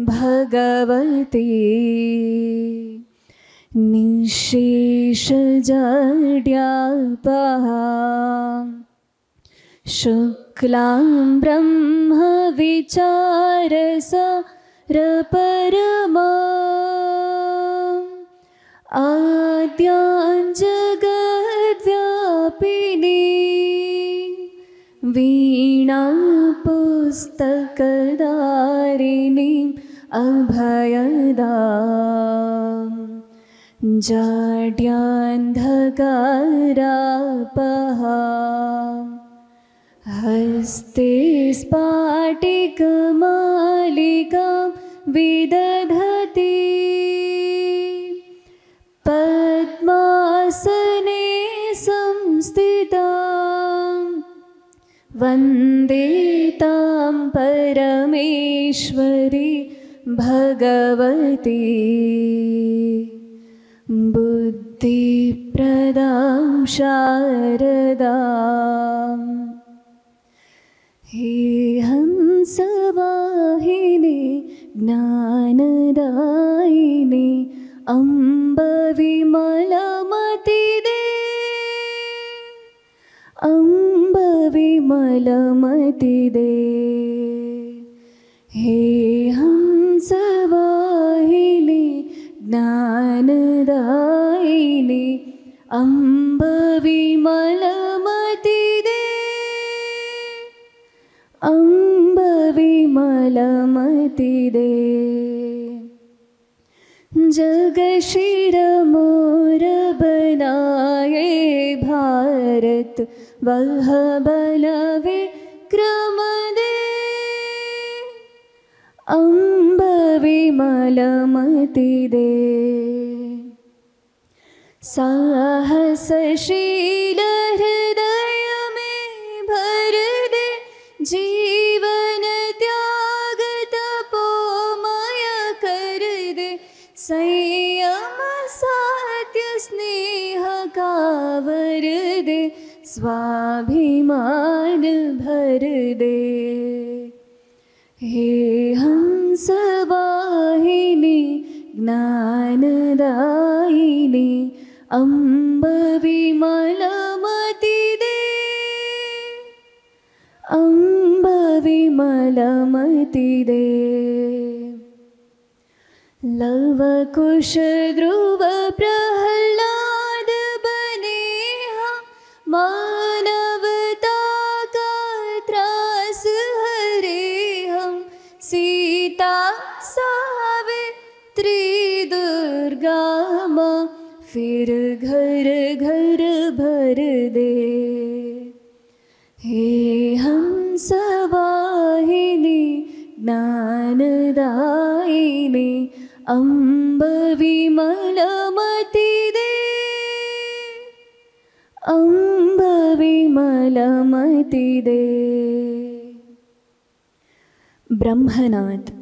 भगवते निशेषजड्यापहा शुक्लां रपरमा जगव्यापिनी वीणा अभयदाड्यान्धकारापहा हस्ते स्पाटिकमालिकां विदधति पद्मासने संस्थिता वन्दे तां परमेश्वरी भगवती बुद्धिप्रदां शरदा हे हंसवाहिनी ज्ञानदायिनी अम्ब विमलमतिदे अम्ब विमलमतिदे हे अम्बवि मलमतिदे अम्बवि दे जगशिरमोरबनाये भारत वल्हबलवे क्रमदे अम्बवि दे सहसशील हृदयमे भरदे जीवन त्यागत पोमाया कर संयम सात्य स्नेह कावरदे स्वाभिमान भरदे दे हे हवाहिनी ज्ञान अम्बवि मलमति दे अम्बवि दे ध्रुव प्रह्लाद मा घर घर भर दे हे हवाहिनी अम्ब विमल मलमति दे विमल मलमति दे ब्रह्मनाथ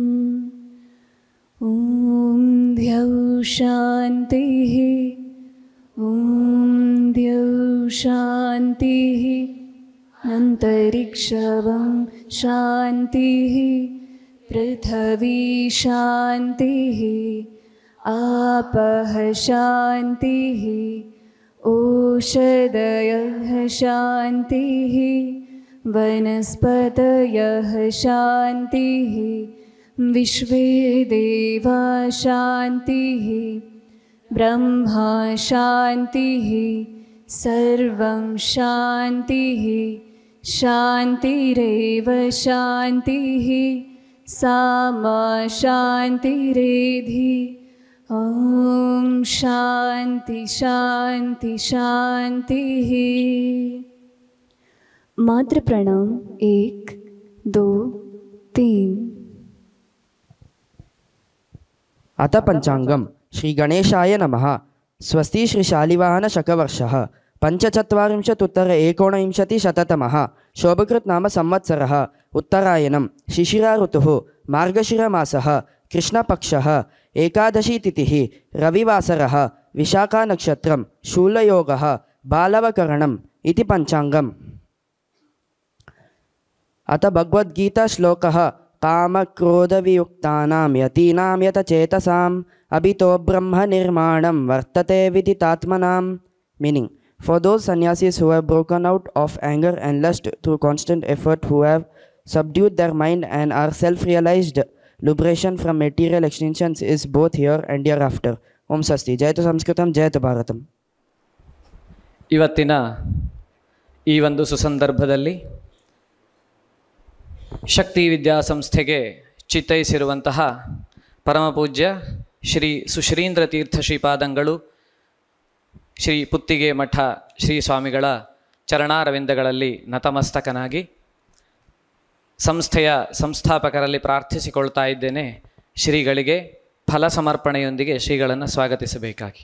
शांति ॐ द्यौ शान्तिः अन्तरिक्षवं शान्तिः पृथिवी शान्तिः आपः शान्तिः ओषधयः शान्तिः वनस्पतयः शान्तिः विश्वे देवा शांति ब्रह्मा शान्तिः सर्वं शान्तिः शान्तिरेव शान्तिः सामा शान्तिरेधि ॐ शांति शांति शान्तिः मात्र प्रणाम एक दो तीन अथ पञ्चाङ्गं श्रीगणेशाय नमः स्वस्ति श्रीशालिवाहनशकवर्षः पञ्चचत्वारिंशदुत्तर एकोनविंशतिशततमः शोभकृत्नाम संवत्सर उत्तरायणं शिशिरा ऋतुः मार्गशिरमासः कृष्णपक्षः रविवासर विशाखा नक्षत्र शूलयोगः बालवकरणम् इति पञ्चाङ्गम् अथ भगवद्गीताश्लोकः కామక్రోధవియుక్తానాం యతీనాం యతచేతసాం అభితో బ్రహ్మ నిర్మాణం వర్తతే విదితాత్మనాం meaning for those sannyasis who have broken out of anger and lust through constant effort who have subdued their mind and are self realized, liberation from material extensions is both here and hereafter. ಓಂ ಸ್ವಸ್ತಿ ಜಯತು ಸಂಸ್ಕೃತಂ ಜಯತು ಭಾರತಂ ಇವತ್ತಿನ ಈ ಒಂದು ಸುಸಂದರ್ಭದಲ್ಲಿ ಶಕ್ತಿ ವಿದ್ಯಾಸಂಸ್ಥೆಗೆ ಚಿತ್ತೈಸಿರುವಂತಹ ಪರಮಪೂಜ್ಯ ಶ್ರೀ ಸುಶ್ರೀಂದ್ರ ತೀರ್ಥ ಶ್ರೀಪಾದಂಗಳು ಶ್ರೀ ಪುತ್ತಿಗೆ ಮಠ ಶ್ರೀ ಸ್ವಾಮಿಗಳ ಚರಣಾರವಿಂದಗಳಲ್ಲಿ ನತಮಸ್ತಕನಾಗಿ ಸಂಸ್ಥೆಯ ಸಂಸ್ಥಾಪಕರಲ್ಲಿ ಪ್ರಾರ್ಥಿಸಿಕೊಳ್ತಾ ಇದ್ದೇನೆ ಶ್ರೀಗಳಿಗೆ ಫಲ ಸಮರ್ಪಣೆಯೊಂದಿಗೆ ಶ್ರೀಗಳನ್ನು ಸ್ವಾಗತಿಸಬೇಕಾಗಿ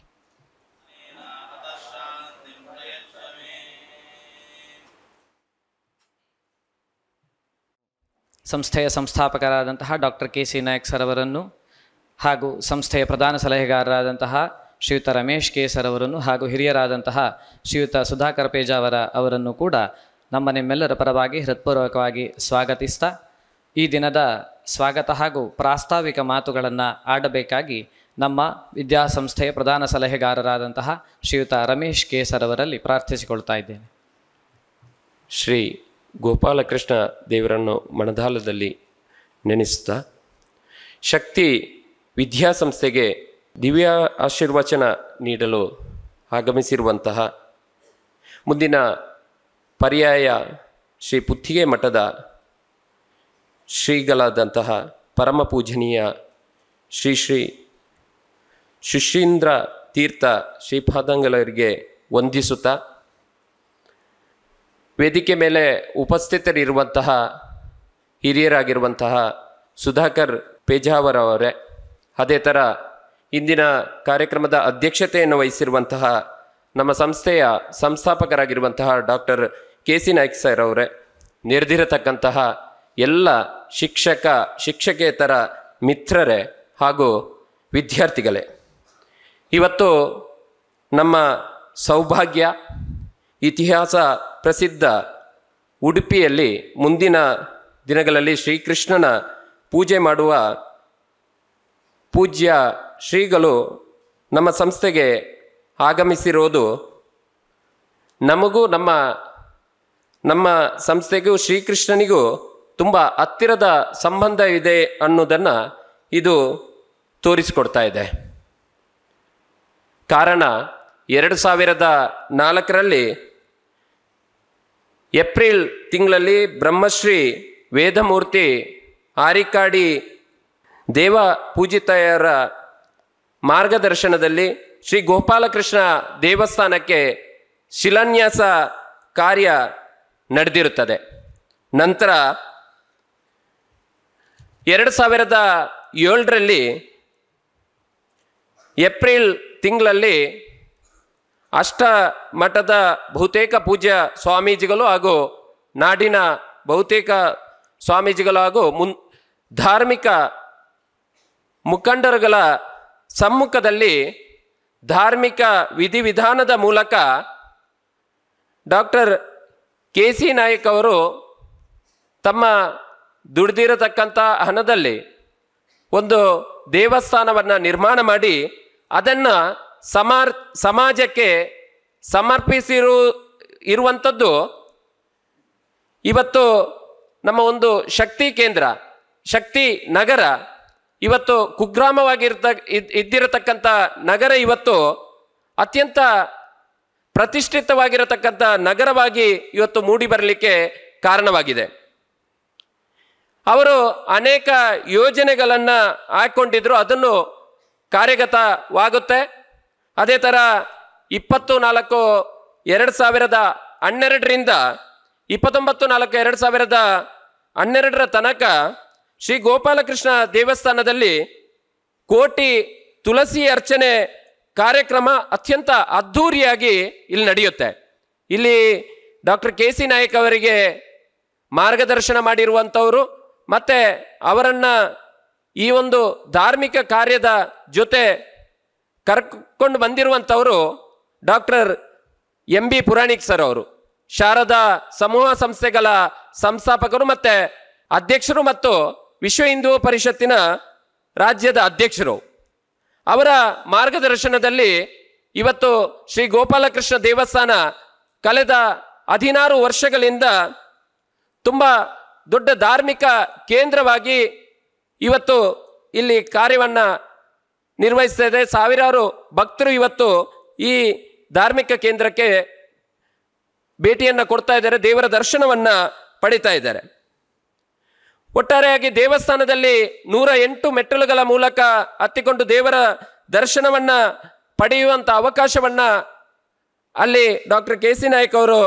ಸಂಸ್ಥೆಯ ಸಂಸ್ಥಾಪಕರಾದಂತಹ doctor K C Nayak sir ಅವರನ್ನು ಹಾಗೂ ಸಂಸ್ಥೆಯ ಪ್ರಧಾನ ಸಲಹೆಗಾರರಾದಂತಹ ಶ್ರೀಯುತ ರಮೇಶ್ ಕೆ ಸರ್ ಅವರನ್ನು ಹಾಗೂ ಹಿರಿಯರಾದಂತಹ ಶ್ರೀಯುತ ಸುಧಾಕರ್ ಪೇಜಾವರ ಅವರನ್ನು ಕೂಡ ನಮ್ಮ ನಿಮ್ಮೆಲ್ಲರ ಪರವಾಗಿ ಹೃತ್ಪೂರ್ವಕವಾಗಿ ಸ್ವಾಗತಿಸ್ತಾ ಈ ದಿನದ ಸ್ವಾಗತ ಹಾಗೂ ಪ್ರಾಸ್ತಾವಿಕ ಮಾತುಗಳನ್ನು ಆಡಬೇಕಾಗಿ ನಮ್ಮ ವಿದ್ಯಾಸಂಸ್ಥೆಯ ಪ್ರಧಾನ ಸಲಹೆಗಾರರಾದಂತಹ ಶ್ರೀಯುತ ರಮೇಶ್ ಕೆ ಸರ್ ಅವರಲ್ಲಿ ಪ್ರಾರ್ಥಿಸಿಕೊಳ್ತಾ ಇದ್ದೇನೆ ಶ್ರೀ ಗೋಪಾಲಕೃಷ್ಣ ದೇವರನ್ನು ಮಣದಾಲದಲ್ಲಿ ನೆನೆಸುತ್ತಾ ಶಕ್ತಿ ವಿದ್ಯಾಸಂಸ್ಥೆಗೆ ದಿವ್ಯ ಆಶೀರ್ವಚನ ನೀಡಲು ಆಗಮಿಸಿರುವಂತಹ ಮುಂದಿನ ಪರ್ಯಾಯ ಶ್ರೀ ಪುತ್ತಿಗೆ ಮಠದ ಶ್ರೀಗಳಾದಂತಹ ಪರಮ ಪೂಜನೀಯ ಶ್ರೀ ಶ್ರೀ ಶುಶೀಂದ್ರ ತೀರ್ಥ ಶ್ರೀಪಾದಂಗಲರಿಗೆ ವಂದಿಸುತ್ತಾ ವೇದಿಕೆ ಮೇಲೆ ಉಪಸ್ಥಿತರಿರುವಂತಹ ಹಿರಿಯರಾಗಿರುವಂತಹ ಸುಧಾಕರ್ ಪೇಜಾವರ್ ಅವರೇ ಅದೇ ಥರ ಇಂದಿನ ಕಾರ್ಯಕ್ರಮದ ಅಧ್ಯಕ್ಷತೆಯನ್ನು ವಹಿಸಿರುವಂತಹ ನಮ್ಮ ಸಂಸ್ಥೆಯ ಸಂಸ್ಥಾಪಕರಾಗಿರುವಂತಹ doctor K C Nayak sir ಅವರೇ ನೆರೆದಿರತಕ್ಕಂತಹ ಎಲ್ಲ ಶಿಕ್ಷಕ ಶಿಕ್ಷಕೇತರ ಮಿತ್ರರೇ ಹಾಗೂ ವಿದ್ಯಾರ್ಥಿಗಳೇ ಇವತ್ತು ನಮ್ಮ ಸೌಭಾಗ್ಯ ಇತಿಹಾಸ ಪ್ರಸಿದ್ಧ ಉಡುಪಿಯಲ್ಲಿ ಮುಂದಿನ ದಿನಗಳಲ್ಲಿ ಶ್ರೀಕೃಷ್ಣನ ಪೂಜೆ ಮಾಡುವ ಪೂಜ್ಯ ಶ್ರೀಗಳು ನಮ್ಮ ಸಂಸ್ಥೆಗೆ ಆಗಮಿಸಿರೋದು ನಮಗೂ ನಮ್ಮ ನಮ್ಮ ಸಂಸ್ಥೆಗೂ ಶ್ರೀಕೃಷ್ಣನಿಗೂ ತುಂಬ ಹತ್ತಿರದ ಸಂಬಂಧ ಇದೆ ಅನ್ನೋದನ್ನು ಇದು ತೋರಿಸಿಕೊಡ್ತಾ ಇದೆ ಕಾರಣ ಎರಡು ಸಾವಿರದ ನಾಲ್ಕರಲ್ಲಿ ಏಪ್ರಿಲ್ ತಿಂಗಳಲ್ಲಿ ಬ್ರಹ್ಮಶ್ರೀ ವೇದಮೂರ್ತಿ ಆರಿಕಾಡಿ ದೇವ ಪೂಜಿತಯರ ಮಾರ್ಗದರ್ಶನದಲ್ಲಿ ಶ್ರೀ ಗೋಪಾಲಕೃಷ್ಣ ದೇವಸ್ಥಾನಕ್ಕೆ ಶಿಲಾನ್ಯಾಸ ಕಾರ್ಯ ನಡೆದಿರುತ್ತದೆ ನಂತರ ಎರಡು ಸಾವಿರದ ಏಳರಲ್ಲಿ ಏಪ್ರಿಲ್ ತಿಂಗಳಲ್ಲಿ ಅಷ್ಟ ಮಠದ ಬಹುತೇಕ ಪೂಜ್ಯ ಸ್ವಾಮೀಜಿಗಳು ಹಾಗೂ ನಾಡಿನ ಬಹುತೇಕ ಸ್ವಾಮೀಜಿಗಳು ಹಾಗೂ ಮುನ್ ಧಾರ್ಮಿಕ ಮುಖಂಡರುಗಳ ಸಮ್ಮುಖದಲ್ಲಿ ಧಾರ್ಮಿಕ ವಿಧಿವಿಧಾನದ ಮೂಲಕ ಡಾಕ್ಟರ್ ಕೆ ಸಿ ನಾಯಕ್ ಅವರು ತಮ್ಮ ದುಡ್ದಿರತಕ್ಕಂಥ ಹಣದಲ್ಲಿ ಒಂದು ದೇವಸ್ಥಾನವನ್ನು ನಿರ್ಮಾಣ ಮಾಡಿ ಅದನ್ನು ಸಮಾರ್ ಸಮಾಜಕ್ಕೆ ಸಮರ್ಪಿಸಿರು ಇರುವಂಥದ್ದು ಇವತ್ತು ನಮ್ಮ ಒಂದು ಶಕ್ತಿ ಕೇಂದ್ರ ಶಕ್ತಿ ನಗರ ಇವತ್ತು ಕುಗ್ರಾಮವಾಗಿರ್ತ ಇದ್ದಿರತಕ್ಕಂಥ ನಗರ ಇವತ್ತು ಅತ್ಯಂತ ಪ್ರತಿಷ್ಠಿತವಾಗಿರತಕ್ಕಂಥ ನಗರವಾಗಿ ಇವತ್ತು ಮೂಡಿ ಬರಲಿಕ್ಕೆ ಕಾರಣವಾಗಿದೆ ಅವರು ಅನೇಕ ಯೋಜನೆಗಳನ್ನು ಹಾಕ್ಕೊಂಡಿದ್ರು ಅದನ್ನು ಕಾರ್ಯಗತವಾಗುತ್ತೆ ಅದೇ ಥರ ಇಪ್ಪತ್ತು ನಾಲ್ಕು ಎರಡು ಸಾವಿರದ ಹನ್ನೆರಡರಿಂದ ಇಪ್ಪತ್ತೊಂಬತ್ತು ನಾಲ್ಕು ಎರಡು ಸಾವಿರದ ಹನ್ನೆರಡರ ತನಕ ಶ್ರೀ ಗೋಪಾಲಕೃಷ್ಣ ದೇವಸ್ಥಾನದಲ್ಲಿ ಕೋಟಿ ತುಳಸಿ ಅರ್ಚನೆ ಕಾರ್ಯಕ್ರಮ ಅತ್ಯಂತ ಅದ್ಧೂರಿಯಾಗಿ ಇಲ್ಲಿ ನಡೆಯುತ್ತೆ ಇಲ್ಲಿ ಡಾಕ್ಟರ್ ಕೆ ಸಿ ನಾಯಕ್ ಅವರಿಗೆ ಮಾರ್ಗದರ್ಶನ ಮಾಡಿರುವಂಥವರು ಮತ್ತು ಅವರನ್ನು ಈ ಒಂದು ಧಾರ್ಮಿಕ ಕಾರ್ಯದ ಜೊತೆ ಕರ್ಕೊಂಡು ಬಂದಿರುವಂಥವರು doctor M B Puranik sir ಅವರು ಶಾರದಾ ಸಮೂಹ ಸಂಸ್ಥೆಗಳ ಸಂಸ್ಥಾಪಕರು ಮತ್ತು ಅಧ್ಯಕ್ಷರು ಮತ್ತು ವಿಶ್ವ ಹಿಂದೂ ಪರಿಷತ್ತಿನ ರಾಜ್ಯದ ಅಧ್ಯಕ್ಷರು ಅವರ ಮಾರ್ಗದರ್ಶನದಲ್ಲಿ ಇವತ್ತು ಶ್ರೀ ಗೋಪಾಲಕೃಷ್ಣ ದೇವಸ್ಥಾನ ಕಳೆದ ಹದಿನಾರು ವರ್ಷಗಳಿಂದ ತುಂಬ ದೊಡ್ಡ ಧಾರ್ಮಿಕ ಕೇಂದ್ರವಾಗಿ ಇವತ್ತು ಇಲ್ಲಿ ಕಾರ್ಯವನ್ನು ನಿರ್ವಹಿಸ್ತಾ ಇದೆ ಸಾವಿರಾರು ಭಕ್ತರು ಇವತ್ತು ಈ ಧಾರ್ಮಿಕ ಕೇಂದ್ರಕ್ಕೆ ಭೇಟಿಯನ್ನು ಕೊಡ್ತಾ ಇದ್ದಾರೆ ದೇವರ ದರ್ಶನವನ್ನು ಪಡಿತಾ ಇದ್ದಾರೆ ಒಟ್ಟಾರೆಯಾಗಿ ದೇವಸ್ಥಾನದಲ್ಲಿ ನೂರ ಎಂಟು ಮೆಟ್ಟಲುಗಳ ಮೂಲಕ ಹತ್ತಿಕೊಂಡು ದೇವರ ದರ್ಶನವನ್ನ ಪಡೆಯುವಂಥ ಅವಕಾಶವನ್ನ ಅಲ್ಲಿ ಡಾಕ್ಟರ್ ಕೆ ಸಿ ನಾಯಕ್ ಅವರು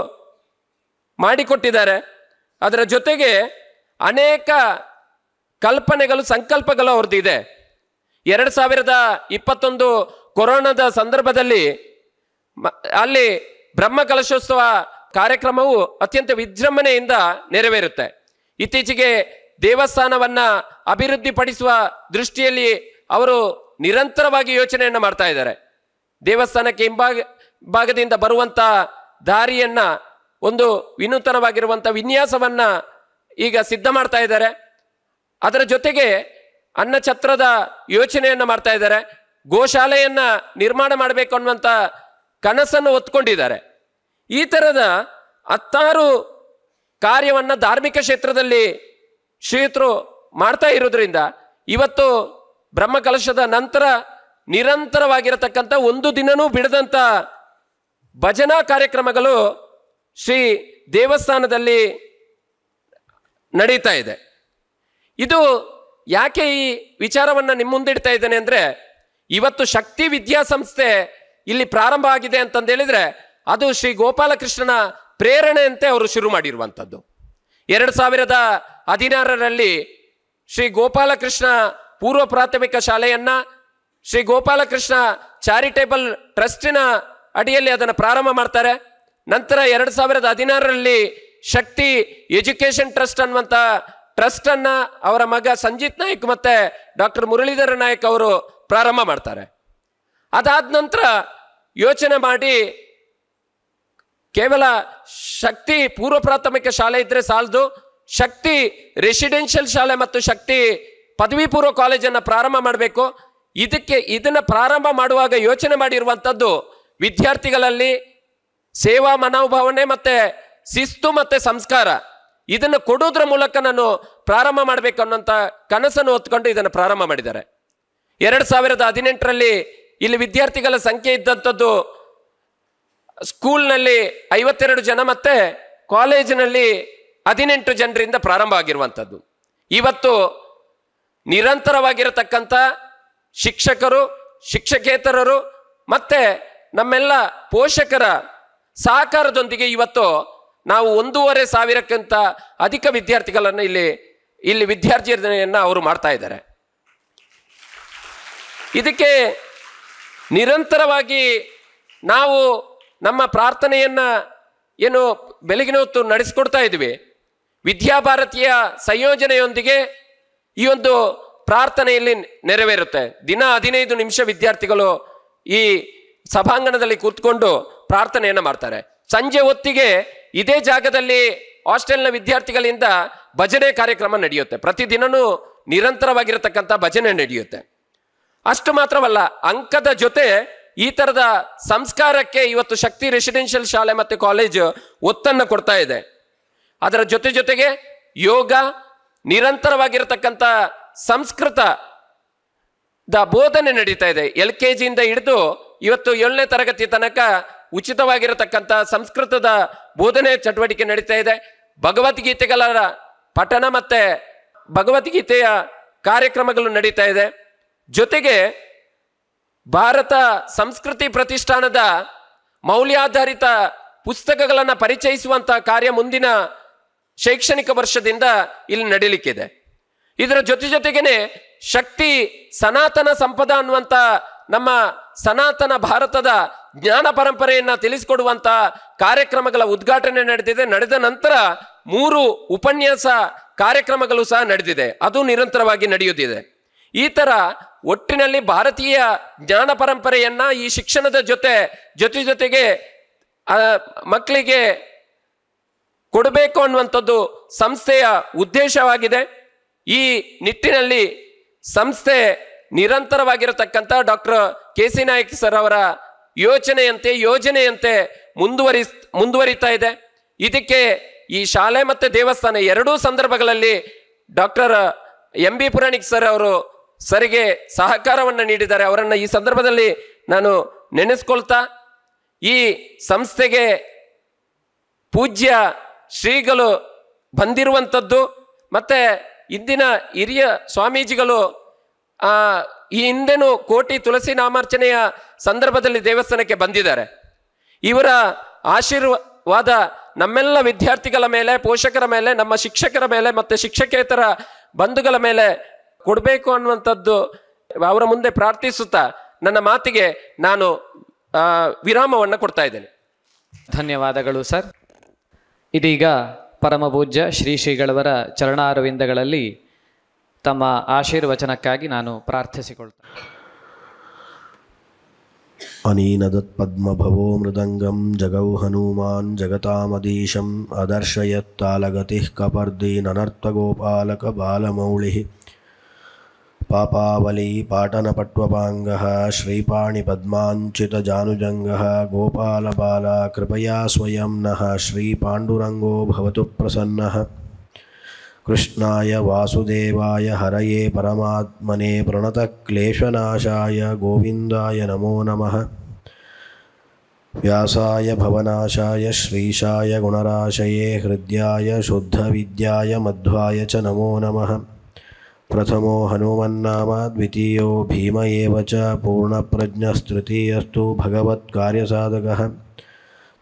ಮಾಡಿಕೊಟ್ಟಿದ್ದಾರೆ ಅದರ ಜೊತೆಗೆ ಅನೇಕ ಕಲ್ಪನೆಗಳು ಸಂಕಲ್ಪಗಳು ಇದೆ ಎರಡು ಸಾವಿರದ ಇಪ್ಪತ್ತೊಂದು ಕೊರೋನಾದ ಸಂದರ್ಭದಲ್ಲಿ ಅಲ್ಲಿ ಬ್ರಹ್ಮ ಕಲಶೋತ್ಸವ ಕಾರ್ಯಕ್ರಮವು ಅತ್ಯಂತ ವಿಜೃಂಭಣೆಯಿಂದ ನೆರವೇರುತ್ತೆ ಇತ್ತೀಚೆಗೆ ದೇವಸ್ಥಾನವನ್ನು ಅಭಿವೃದ್ಧಿಪಡಿಸುವ ದೃಷ್ಟಿಯಲ್ಲಿ ಅವರು ನಿರಂತರವಾಗಿ ಯೋಚನೆಯನ್ನು ಮಾಡ್ತಾ ಇದ್ದಾರೆ ದೇವಸ್ಥಾನಕ್ಕೆ ಹಿಂಭಾಗ ಭಾಗದಿಂದ ಬರುವಂಥ ದಾರಿಯನ್ನು ಒಂದು ವಿನೂತನವಾಗಿರುವಂಥ ವಿನ್ಯಾಸವನ್ನು ಈಗ ಸಿದ್ಧ ಮಾಡ್ತಾ ಇದ್ದಾರೆ ಅದರ ಜೊತೆಗೆ ಅನ್ನ ಛತ್ರದ ಯೋಚನೆಯನ್ನು ಮಾಡ್ತಾ ಇದ್ದಾರೆ ಗೋಶಾಲೆಯನ್ನು ನಿರ್ಮಾಣ ಮಾಡಬೇಕು ಅನ್ನುವಂಥ ಕನಸನ್ನು ಒತ್ಕೊಂಡಿದ್ದಾರೆ ಈ ಥರದ ಹತ್ತಾರು ಕಾರ್ಯವನ್ನು ಧಾರ್ಮಿಕ ಕ್ಷೇತ್ರದಲ್ಲಿ ಶ್ರೀಯುತರು ಮಾಡ್ತಾ ಇರೋದ್ರಿಂದ ಇವತ್ತು ಬ್ರಹ್ಮಕಲಶದ ನಂತರ ನಿರಂತರವಾಗಿರತಕ್ಕಂಥ ಒಂದು ದಿನನೂ ಬಿಡದಂಥ ಭಜನಾ ಕಾರ್ಯಕ್ರಮಗಳು ಶ್ರೀ ದೇವಸ್ಥಾನದಲ್ಲಿ ನಡೀತಾ ಇದೆ ಇದು ಯಾಕೆ ಈ ವಿಚಾರವನ್ನು ನಿಮ್ಮ ಮುಂದಿಡ್ತಾ ಇದ್ದೇನೆ ಅಂದರೆ ಇವತ್ತು ಶಕ್ತಿ ವಿದ್ಯಾಸಂಸ್ಥೆ ಇಲ್ಲಿ ಪ್ರಾರಂಭ ಆಗಿದೆ ಅಂತಂದೇಳಿದರೆ ಅದು ಶ್ರೀ ಗೋಪಾಲಕೃಷ್ಣನ ಪ್ರೇರಣೆಯಂತೆ ಅವರು ಶುರು ಮಾಡಿರುವಂಥದ್ದು ಎರಡು ಸಾವಿರದ ಹದಿನಾರರಲ್ಲಿ ಶ್ರೀ ಗೋಪಾಲಕೃಷ್ಣ ಪೂರ್ವ ಪ್ರಾಥಮಿಕ ಶಾಲೆಯನ್ನು ಶ್ರೀ ಗೋಪಾಲಕೃಷ್ಣ ಚಾರಿಟೇಬಲ್ ಟ್ರಸ್ಟಿನ ಅಡಿಯಲ್ಲಿ ಅದನ್ನು ಪ್ರಾರಂಭ ಮಾಡ್ತಾರೆ ನಂತರ ಎರಡು ಸಾವಿರದ ಹದಿನಾರರಲ್ಲಿ ಶಕ್ತಿ ಎಜುಕೇಷನ್ ಟ್ರಸ್ಟ್ ಅನ್ನುವಂಥ ಟ್ರಸ್ಟ್ ಅವರ ಮಗ ಸಂಜಿತ್ ನಾಯ್ಕ್ ಮತ್ತೆ ಡಾಕ್ಟರ್ ಮುರಳೀಧರ ನಾಯಕ್ ಅವರು ಪ್ರಾರಂಭ ಮಾಡ್ತಾರೆ ಅದಾದ ನಂತರ ಯೋಚನೆ ಮಾಡಿ ಕೇವಲ ಶಕ್ತಿ ಪೂರ್ವ ಪ್ರಾಥಮಿಕ ಶಾಲೆ ಇದ್ರೆ ಸಾಲದು ಶಕ್ತಿ ರೆಸಿಡೆನ್ಷಿಯಲ್ ಶಾಲೆ ಮತ್ತು ಶಕ್ತಿ ಪದವಿ ಪೂರ್ವ ಕಾಲೇಜನ್ನು ಪ್ರಾರಂಭ ಮಾಡಬೇಕು ಇದಕ್ಕೆ ಇದನ್ನು ಪ್ರಾರಂಭ ಮಾಡುವಾಗ ಯೋಚನೆ ಮಾಡಿರುವಂಥದ್ದು ವಿದ್ಯಾರ್ಥಿಗಳಲ್ಲಿ ಸೇವಾ ಮನೋಭಾವನೆ ಮತ್ತು ಶಿಸ್ತು ಮತ್ತು ಸಂಸ್ಕಾರ ಇದನ್ನು ಕೊಡೋದ್ರ ಮೂಲಕ ನಾನು ಪ್ರಾರಂಭ ಮಾಡಬೇಕು ಅನ್ನೋಂಥ ಕನಸನ್ನು ಹೊತ್ಕೊಂಡು ಇದನ್ನು ಪ್ರಾರಂಭ ಮಾಡಿದ್ದಾರೆ ಎರಡು ಸಾವಿರದ ಹದಿನೆಂಟರಲ್ಲಿ ಇಲ್ಲಿ ವಿದ್ಯಾರ್ಥಿಗಳ ಸಂಖ್ಯೆ ಇದ್ದಂಥದ್ದು ಸ್ಕೂಲ್ನಲ್ಲಿ ಐವತ್ತೆರಡು ಜನ ಮತ್ತು ಕಾಲೇಜಿನಲ್ಲಿ ಹದಿನೆಂಟು ಜನರಿಂದ ಪ್ರಾರಂಭ ಆಗಿರುವಂಥದ್ದು ಇವತ್ತು ನಿರಂತರವಾಗಿರತಕ್ಕಂಥ ಶಿಕ್ಷಕರು ಶಿಕ್ಷಕೇತರರು ಮತ್ತು ನಮ್ಮೆಲ್ಲ ಪೋಷಕರ ಸಹಕಾರದೊಂದಿಗೆ ಇವತ್ತು ನಾವು ಒಂದೂವರೆ ಸಾವಿರಕ್ಕಿಂತ ಅಧಿಕ ವಿದ್ಯಾರ್ಥಿಗಳನ್ನು ಇಲ್ಲಿ ಇಲ್ಲಿ ವಿದ್ಯಾರ್ಜನೆಯನ್ನು ಅವರು ಮಾಡ್ತಾ ಇದ್ದಾರೆ ಇದಕ್ಕೆ ನಿರಂತರವಾಗಿ ನಾವು ನಮ್ಮ ಪ್ರಾರ್ಥನೆಯನ್ನು ಏನು ಬೆಳಗಿನ ಹೊತ್ತು ನಡೆಸಿಕೊಡ್ತಾ ಇದ್ವಿ ವಿದ್ಯಾಭಾರತಿಯ ಸಂಯೋಜನೆಯೊಂದಿಗೆ ಈ ಒಂದು ಪ್ರಾರ್ಥನೆಯಲ್ಲಿ ನೆರವೇರುತ್ತೆ ದಿನ ಹದಿನೈದು ನಿಮಿಷ ವಿದ್ಯಾರ್ಥಿಗಳು ಈ ಸಭಾಂಗಣದಲ್ಲಿ ಕೂತ್ಕೊಂಡು ಪ್ರಾರ್ಥನೆಯನ್ನು ಮಾಡ್ತಾರೆ ಸಂಜೆ ಹೊತ್ತಿಗೆ ಇದೇ ಜಾಗದಲ್ಲಿ ಹಾಸ್ಟೆಲ್ನ ವಿದ್ಯಾರ್ಥಿಗಳಿಂದ ಭಜನೆ ಕಾರ್ಯಕ್ರಮ ನಡೆಯುತ್ತೆ ಪ್ರತಿದಿನವೂ ನಿರಂತರವಾಗಿರತಕ್ಕಂಥ ಭಜನೆ ನಡೆಯುತ್ತೆ ಅಷ್ಟು ಮಾತ್ರವಲ್ಲ ಅಂಕದ ಜೊತೆ ಈ ಥರದ ಸಂಸ್ಕಾರಕ್ಕೆ ಇವತ್ತು ಶಕ್ತಿ ರೆಸಿಡೆನ್ಷಿಯಲ್ ಶಾಲೆ ಮತ್ತು ಕಾಲೇಜು ಒತ್ತನ್ನು ಕೊಡ್ತಾ ಇದೆ ಅದರ ಜೊತೆ ಜೊತೆಗೆ ಯೋಗ ನಿರಂತರವಾಗಿರತಕ್ಕಂಥ ಸಂಸ್ಕೃತ ದ ಬೋಧನೆ ನಡೀತಾ ಇದೆ ಎಲ್ ಕೆ ಜಿಯಿಂದ ಹಿಡಿದು ಇವತ್ತು ಏಳನೇ ತರಗತಿ ತನಕ ಉಚಿತವಾಗಿರತಕ್ಕಂಥ ಸಂಸ್ಕೃತದ ಬೋಧನೆ ಚಟುವಟಿಕೆ ನಡೀತಾ ಇದೆ ಭಗವದ್ಗೀತೆಗಳ ಪಠಣ ಮತ್ತು ಭಗವದ್ಗೀತೆಯ ಕಾರ್ಯಕ್ರಮಗಳು ನಡೀತಾ ಇದೆ ಜೊತೆಗೆ ಭಾರತ ಸಂಸ್ಕೃತಿ ಪ್ರತಿಷ್ಠಾನದ ಮೌಲ್ಯಾಧಾರಿತ ಪುಸ್ತಕಗಳನ್ನು ಪರಿಚಯಿಸುವಂಥ ಕಾರ್ಯ ಮುಂದಿನ ಶೈಕ್ಷಣಿಕ ವರ್ಷದಿಂದ ಇಲ್ಲಿ ನಡೀಲಿಕ್ಕಿದೆ ಇದರ ಜೊತೆ ಜೊತೆಗೇನೆ ಶಕ್ತಿ ಸನಾತನ ಸಂಪದ ಅನ್ನುವಂಥ ನಮ್ಮ ಸನಾತನ ಭಾರತದ ಜ್ಞಾನ ಪರಂಪರೆಯನ್ನು ತಿಳಿಸಿಕೊಡುವಂಥ ಕಾರ್ಯಕ್ರಮಗಳ ಉದ್ಘಾಟನೆ ನಡೆದಿದೆ ನಡೆದ ನಂತರ ಮೂರು ಉಪನ್ಯಾಸ ಕಾರ್ಯಕ್ರಮಗಳು ಸಹ ನಡೆದಿದೆ ಅದು ನಿರಂತರವಾಗಿ ನಡೆಯುತ್ತಿದೆ ಈ ಥರ ಒಟ್ಟಿನಲ್ಲಿ ಭಾರತೀಯ ಜ್ಞಾನ ಪರಂಪರೆಯನ್ನು ಈ ಶಿಕ್ಷಣದ ಜೊತೆ ಜೊತೆ ಜೊತೆಗೆ ಮಕ್ಕಳಿಗೆ ಕೊಡಬೇಕು ಅನ್ನುವಂಥದ್ದು ಸಂಸ್ಥೆಯ ಉದ್ದೇಶವಾಗಿದೆ ಈ ನಿಟ್ಟಿನಲ್ಲಿ ಸಂಸ್ಥೆ ನಿರಂತರವಾಗಿರತಕ್ಕಂಥ doctor K C Nayak sir ಅವರ ಯೋಚನೆಯಂತೆ ಯೋಜನೆಯಂತೆ ಮುಂದುವರಿಸ್ ಮುಂದುವರಿತಾ ಇದೆ ಇದಕ್ಕೆ ಈ ಶಾಲೆ ಮತ್ತು ದೇವಸ್ಥಾನ ಎರಡೂ ಸಂದರ್ಭಗಳಲ್ಲಿ doctor M B Puranik sir ಅವರು ಸರಿಗೆ ಸಹಕಾರವನ್ನು ನೀಡಿದ್ದಾರೆ ಅವರನ್ನು ಈ ಸಂದರ್ಭದಲ್ಲಿ ನಾನು ನೆನೆಸ್ಕೊಳ್ತಾ ಈ ಸಂಸ್ಥೆಗೆ ಪೂಜ್ಯ ಶ್ರೀಗಳು ಬಂದಿರುವಂಥದ್ದು ಮತ್ತು ಇಂದಿನ ಹಿರಿಯ ಸ್ವಾಮೀಜಿಗಳು ಈ ಹಿಂದೆನೂ ಕೋಟಿ ತುಳಸಿ ನಾಮಾರ್ಚನೆಯ ಸಂದರ್ಭದಲ್ಲಿ ದೇವಸ್ಥಾನಕ್ಕೆ ಬಂದಿದ್ದಾರೆ ಇವರ ಆಶೀರ್ವಾದ ನಮ್ಮೆಲ್ಲ ವಿದ್ಯಾರ್ಥಿಗಳ ಮೇಲೆ ಪೋಷಕರ ಮೇಲೆ ನಮ್ಮ ಶಿಕ್ಷಕರ ಮೇಲೆ ಮತ್ತು ಶಿಕ್ಷಕೇತರ ಬಂಧುಗಳ ಮೇಲೆ ಕೊಡಬೇಕು ಅನ್ನುವಂಥದ್ದು ಅವರ ಮುಂದೆ ಪ್ರಾರ್ಥಿಸುತ್ತಾ ನನ್ನ ಮಾತಿಗೆ ನಾನು ವಿರಾಮವನ್ನು ಕೊಡ್ತಾ ಇದ್ದೇನೆ ಧನ್ಯವಾದಗಳು ಸರ್ ಇದೀಗ ಪರಮಪೂಜ್ಯ ಶ್ರೀ ಶ್ರೀಗಳವರ ಚರಣಾರವಿಂದಗಳಲ್ಲಿ तम ತಮ್ಮ ಆಶೀರ್ವಚನಕ್ಕಾಗಿ ನಾನು ಪ್ರಾರ್ಥಿಸಿಕೊಳ್ತೇನೆ भवो मृदङ्गं जगौ हनूमान् जगतामदीशम् अदर्शयत्तालगतिः कपर्दीननर्तगोपालकबालमौलिः पापावली पाटनपट्वपाङ्गः श्रीपाणिपद्माञ्चितजानुजङ्गः गोपालबाला कृपया स्वयं नः श्रीपाण्डुरङ्गो भवतु प्रसन्नः कृष्णाय वासुदेवाय हरये परमात्मने प्रणतक्लेशनाशाय गोविन्दाय नमो नमः व्यासाय भवनाशाय श्रीशाय गुणराशये हृद्याय शुद्धविद्याय मध्वाय च नमो नमः प्रथमो हनुमन्नाम द्वितीयो भीम एव च पूर्णप्रज्ञस्तृतीयस्तु भगवत्कार्यसाधकः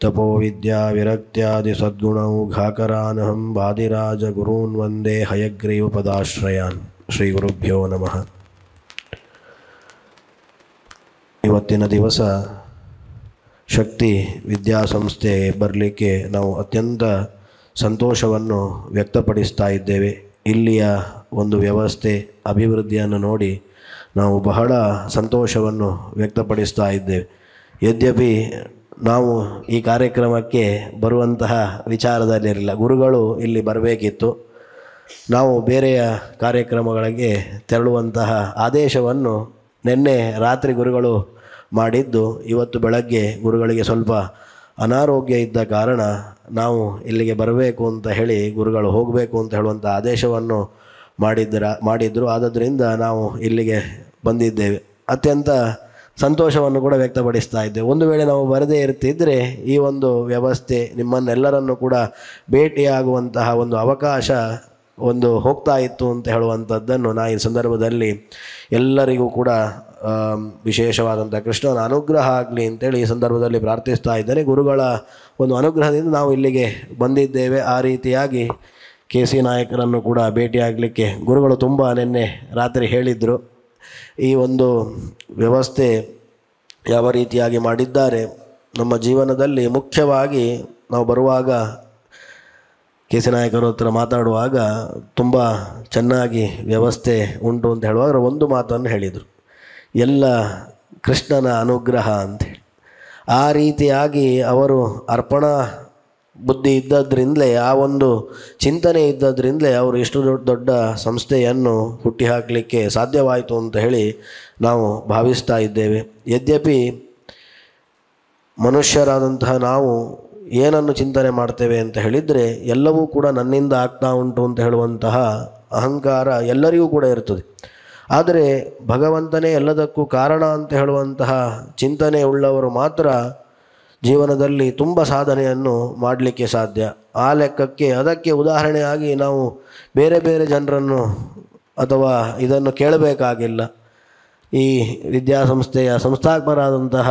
ವಂದೇ ಹಯಗ್ರೀವ ಪದಾಶ್ರಯಾನ್ ಶ್ರೀ ಗುರುಭ್ಯೋ ನಮಃ ಇವತ್ತಿನ ದಿವಸ ಶಕ್ತಿ ವಿದ್ಯಾಸಂಸ್ಥೆ ಬರಲಿಕ್ಕೆ ನಾವು ಅತ್ಯಂತ ಸಂತೋಷವನ್ನು ವ್ಯಕ್ತಪಡಿಸ್ತಾ ಇದ್ದೇವೆ ಇಲ್ಲಿಯ ಒಂದು ವ್ಯವಸ್ಥೆ ಅಭಿವೃದ್ಧಿಯನ್ನು ನೋಡಿ ನಾವು ಬಹಳ ಸಂತೋಷವನ್ನು ವ್ಯಕ್ತಪಡಿಸ್ತಾ ಇದ್ದೇವೆ ಯದ್ಯಪಿ ನಾವು ಈ ಕಾರ್ಯಕ್ರಮಕ್ಕೆ ಬರುವಂತಹ ವಿಚಾರದಲ್ಲಿರಲಿಲ್ಲ ಗುರುಗಳು ಇಲ್ಲಿ ಬರಬೇಕಿತ್ತು ನಾವು ಬೇರೆಯ ಕಾರ್ಯಕ್ರಮಗಳಿಗೆ ತೆರಳುವಂತಹ ಆದೇಶವನ್ನು ನಿನ್ನೆ ರಾತ್ರಿ ಗುರುಗಳು ಮಾಡಿದ್ದು ಇವತ್ತು ಬೆಳಗ್ಗೆ ಗುರುಗಳಿಗೆ ಸ್ವಲ್ಪ ಅನಾರೋಗ್ಯ ಇದ್ದ ಕಾರಣ ನಾವು ಇಲ್ಲಿಗೆ ಬರಬೇಕು ಅಂತ ಹೇಳಿ ಗುರುಗಳು ಹೋಗಬೇಕು ಅಂತ ಹೇಳುವಂಥ ಆದೇಶವನ್ನು ಮಾಡಿದ್ದರ ಮಾಡಿದ್ದರು ಆದ್ದರಿಂದ ನಾವು ಇಲ್ಲಿಗೆ ಬಂದಿದ್ದೇವೆ ಅತ್ಯಂತ ಸಂತೋಷವನ್ನು ಕೂಡ ವ್ಯಕ್ತಪಡಿಸ್ತಾ ಇದ್ದೆ ಒಂದು ವೇಳೆ ನಾವು ಬರದೇ ಇರ್ತಿದ್ದರೆ ಈ ಒಂದು ವ್ಯವಸ್ಥೆ ನಿಮ್ಮನ್ನೆಲ್ಲರನ್ನು ಕೂಡ ಭೇಟಿಯಾಗುವಂತಹ ಒಂದು ಅವಕಾಶ ಒಂದು ಹೋಗ್ತಾ ಇತ್ತು ಅಂತ ಹೇಳುವಂಥದ್ದನ್ನು ನಾನು ಈ ಸಂದರ್ಭದಲ್ಲಿ ಎಲ್ಲರಿಗೂ ಕೂಡ ವಿಶೇಷವಾದಂಥ ಕೃಷ್ಣನ ಅನುಗ್ರಹ ಆಗಲಿ ಅಂತೇಳಿ ಈ ಸಂದರ್ಭದಲ್ಲಿ ಪ್ರಾರ್ಥಿಸ್ತಾ ಇದ್ದರೆ ಗುರುಗಳ ಒಂದು ಅನುಗ್ರಹದಿಂದ ನಾವು ಇಲ್ಲಿಗೆ ಬಂದಿದ್ದೇವೆ ಆ ರೀತಿಯಾಗಿ ಕೆ ಸಿ ನಾಯಕರನ್ನು ಕೂಡ ಭೇಟಿಯಾಗಲಿಕ್ಕೆ ಗುರುಗಳು ತುಂಬ ನಿನ್ನೆ ರಾತ್ರಿ ಹೇಳಿದರು ಈ ಒಂದು ವ್ಯವಸ್ಥೆ ಯಾವ ರೀತಿಯಾಗಿ ಮಾಡಿದ್ದಾರೆ ನಮ್ಮ ಜೀವನದಲ್ಲಿ ಮುಖ್ಯವಾಗಿ ನಾವು ಬರುವಾಗ ಕೆ ಸಿ ನಾಯಕರ ಹತ್ರ ಮಾತಾಡುವಾಗ ತುಂಬ ಚೆನ್ನಾಗಿ ವ್ಯವಸ್ಥೆ ಉಂಟು ಅಂತ ಹೇಳುವಾಗ ಒಂದು ಮಾತನ್ನು ಹೇಳಿದರು ಎಲ್ಲ ಕೃಷ್ಣನ ಅನುಗ್ರಹ ಅಂತೇಳಿ ಆ ರೀತಿಯಾಗಿ ಅವರು ಅರ್ಪಣಾ ಬುದ್ಧಿ ಇದ್ದದ್ರಿಂದಲೇ ಆ ಒಂದು ಚಿಂತನೆ ಇದ್ದದ್ರಿಂದಲೇ ಅವರು ಎಷ್ಟು ದೊಡ್ಡ ದೊಡ್ಡ ಸಂಸ್ಥೆಯನ್ನು ಹುಟ್ಟಿ ಸಾಧ್ಯವಾಯಿತು ಅಂತ ಹೇಳಿ ನಾವು ಭಾವಿಸ್ತಾ ಇದ್ದೇವೆ ಯದ್ಯಪಿ ಮನುಷ್ಯರಾದಂತಹ ನಾವು ಏನನ್ನು ಚಿಂತನೆ ಮಾಡ್ತೇವೆ ಅಂತ ಹೇಳಿದರೆ ಎಲ್ಲವೂ ಕೂಡ ನನ್ನಿಂದ ಆಗ್ತಾ ಉಂಟು ಅಂತ ಹೇಳುವಂತಹ ಅಹಂಕಾರ ಎಲ್ಲರಿಗೂ ಕೂಡ ಇರ್ತದೆ ಆದರೆ ಭಗವಂತನೇ ಎಲ್ಲದಕ್ಕೂ ಕಾರಣ ಅಂತ ಹೇಳುವಂತಹ ಚಿಂತನೆ ಉಳ್ಳವರು ಮಾತ್ರ ಜೀವನದಲ್ಲಿ ತುಂಬ ಸಾಧನೆಯನ್ನು ಮಾಡಲಿಕ್ಕೆ ಸಾಧ್ಯ ಆ ಲೆಕ್ಕಕ್ಕೆ ಅದಕ್ಕೆ ಉದಾಹರಣೆಯಾಗಿ ನಾವು ಬೇರೆ ಬೇರೆ ಜನರನ್ನು ಅಥವಾ ಇದನ್ನು ಕೇಳಬೇಕಾಗಿಲ್ಲ ಈ ವಿದ್ಯಾಸಂಸ್ಥೆಯ ಸಂಸ್ಥಾಪಕರಾದಂತಹ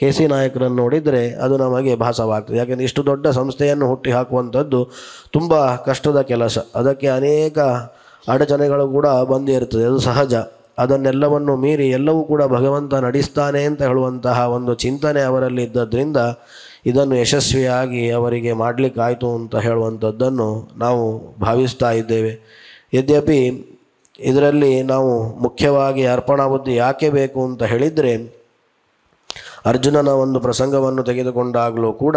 ಕೆ ಸಿ ನಾಯಕರನ್ನು ನೋಡಿದರೆ ಅದು ನಮಗೆ ಭಾಸವಾಗ್ತದೆ ಯಾಕೆಂದರೆ ಇಷ್ಟು ದೊಡ್ಡ ಸಂಸ್ಥೆಯನ್ನು ಹುಟ್ಟಿ ಹಾಕುವಂಥದ್ದು ತುಂಬ ಕಷ್ಟದ ಕೆಲಸ ಅದಕ್ಕೆ ಅನೇಕ ಅಡಚಣೆಗಳು ಕೂಡ ಬಂದಿರುತ್ತದೆ ಅದು ಸಹಜ ಅದನ್ನೆಲ್ಲವನ್ನು ಮೀರಿ ಎಲ್ಲವೂ ಕೂಡ ಭಗವಂತ ನಡೆಸ್ತಾನೆ ಅಂತ ಹೇಳುವಂತಹ ಒಂದು ಚಿಂತನೆ ಅವರಲ್ಲಿ ಇದ್ದದ್ರಿಂದ ಇದನ್ನು ಯಶಸ್ವಿಯಾಗಿ ಅವರಿಗೆ ಮಾಡಲಿಕ್ಕಾಯಿತು ಅಂತ ಹೇಳುವಂಥದ್ದನ್ನು ನಾವು ಭಾವಿಸ್ತಾ ಇದ್ದೇವೆ ಯದ್ಯಪಿ ಇದರಲ್ಲಿ ನಾವು ಮುಖ್ಯವಾಗಿ ಅರ್ಪಣಾ ಬುದ್ಧಿ ಯಾಕೆ ಬೇಕು ಅಂತ ಹೇಳಿದರೆ ಅರ್ಜುನನ ಒಂದು ಪ್ರಸಂಗವನ್ನು ತೆಗೆದುಕೊಂಡಾಗಲೂ ಕೂಡ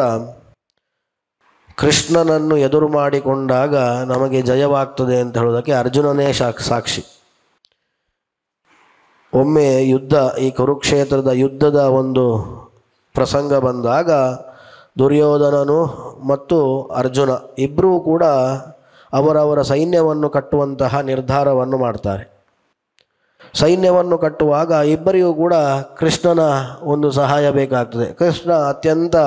ಕೃಷ್ಣನನ್ನು ಎದುರು ಮಾಡಿಕೊಂಡಾಗ ನಮಗೆ ಜಯವಾಗ್ತದೆ ಅಂತ ಹೇಳೋದಕ್ಕೆ ಅರ್ಜುನನೇ ಸಾಕ್ಷಿ ಒಮ್ಮೆ ಯುದ್ಧ ಈ ಕುರುಕ್ಷೇತ್ರದ ಯುದ್ಧದ ಒಂದು ಪ್ರಸಂಗ ಬಂದಾಗ ದುರ್ಯೋಧನನು ಮತ್ತು ಅರ್ಜುನ ಇಬ್ಬರೂ ಕೂಡ ಅವರವರ ಸೈನ್ಯವನ್ನು ಕಟ್ಟುವಂತಹ ನಿರ್ಧಾರವನ್ನು ಮಾಡ್ತಾರೆ ಸೈನ್ಯವನ್ನು ಕಟ್ಟುವಾಗ ಇಬ್ಬರಿಗೂ ಕೂಡ ಕೃಷ್ಣನ ಒಂದು ಸಹಾಯ ಬೇಕಾಗ್ತದೆ ಕೃಷ್ಣ ಅತ್ಯಂತ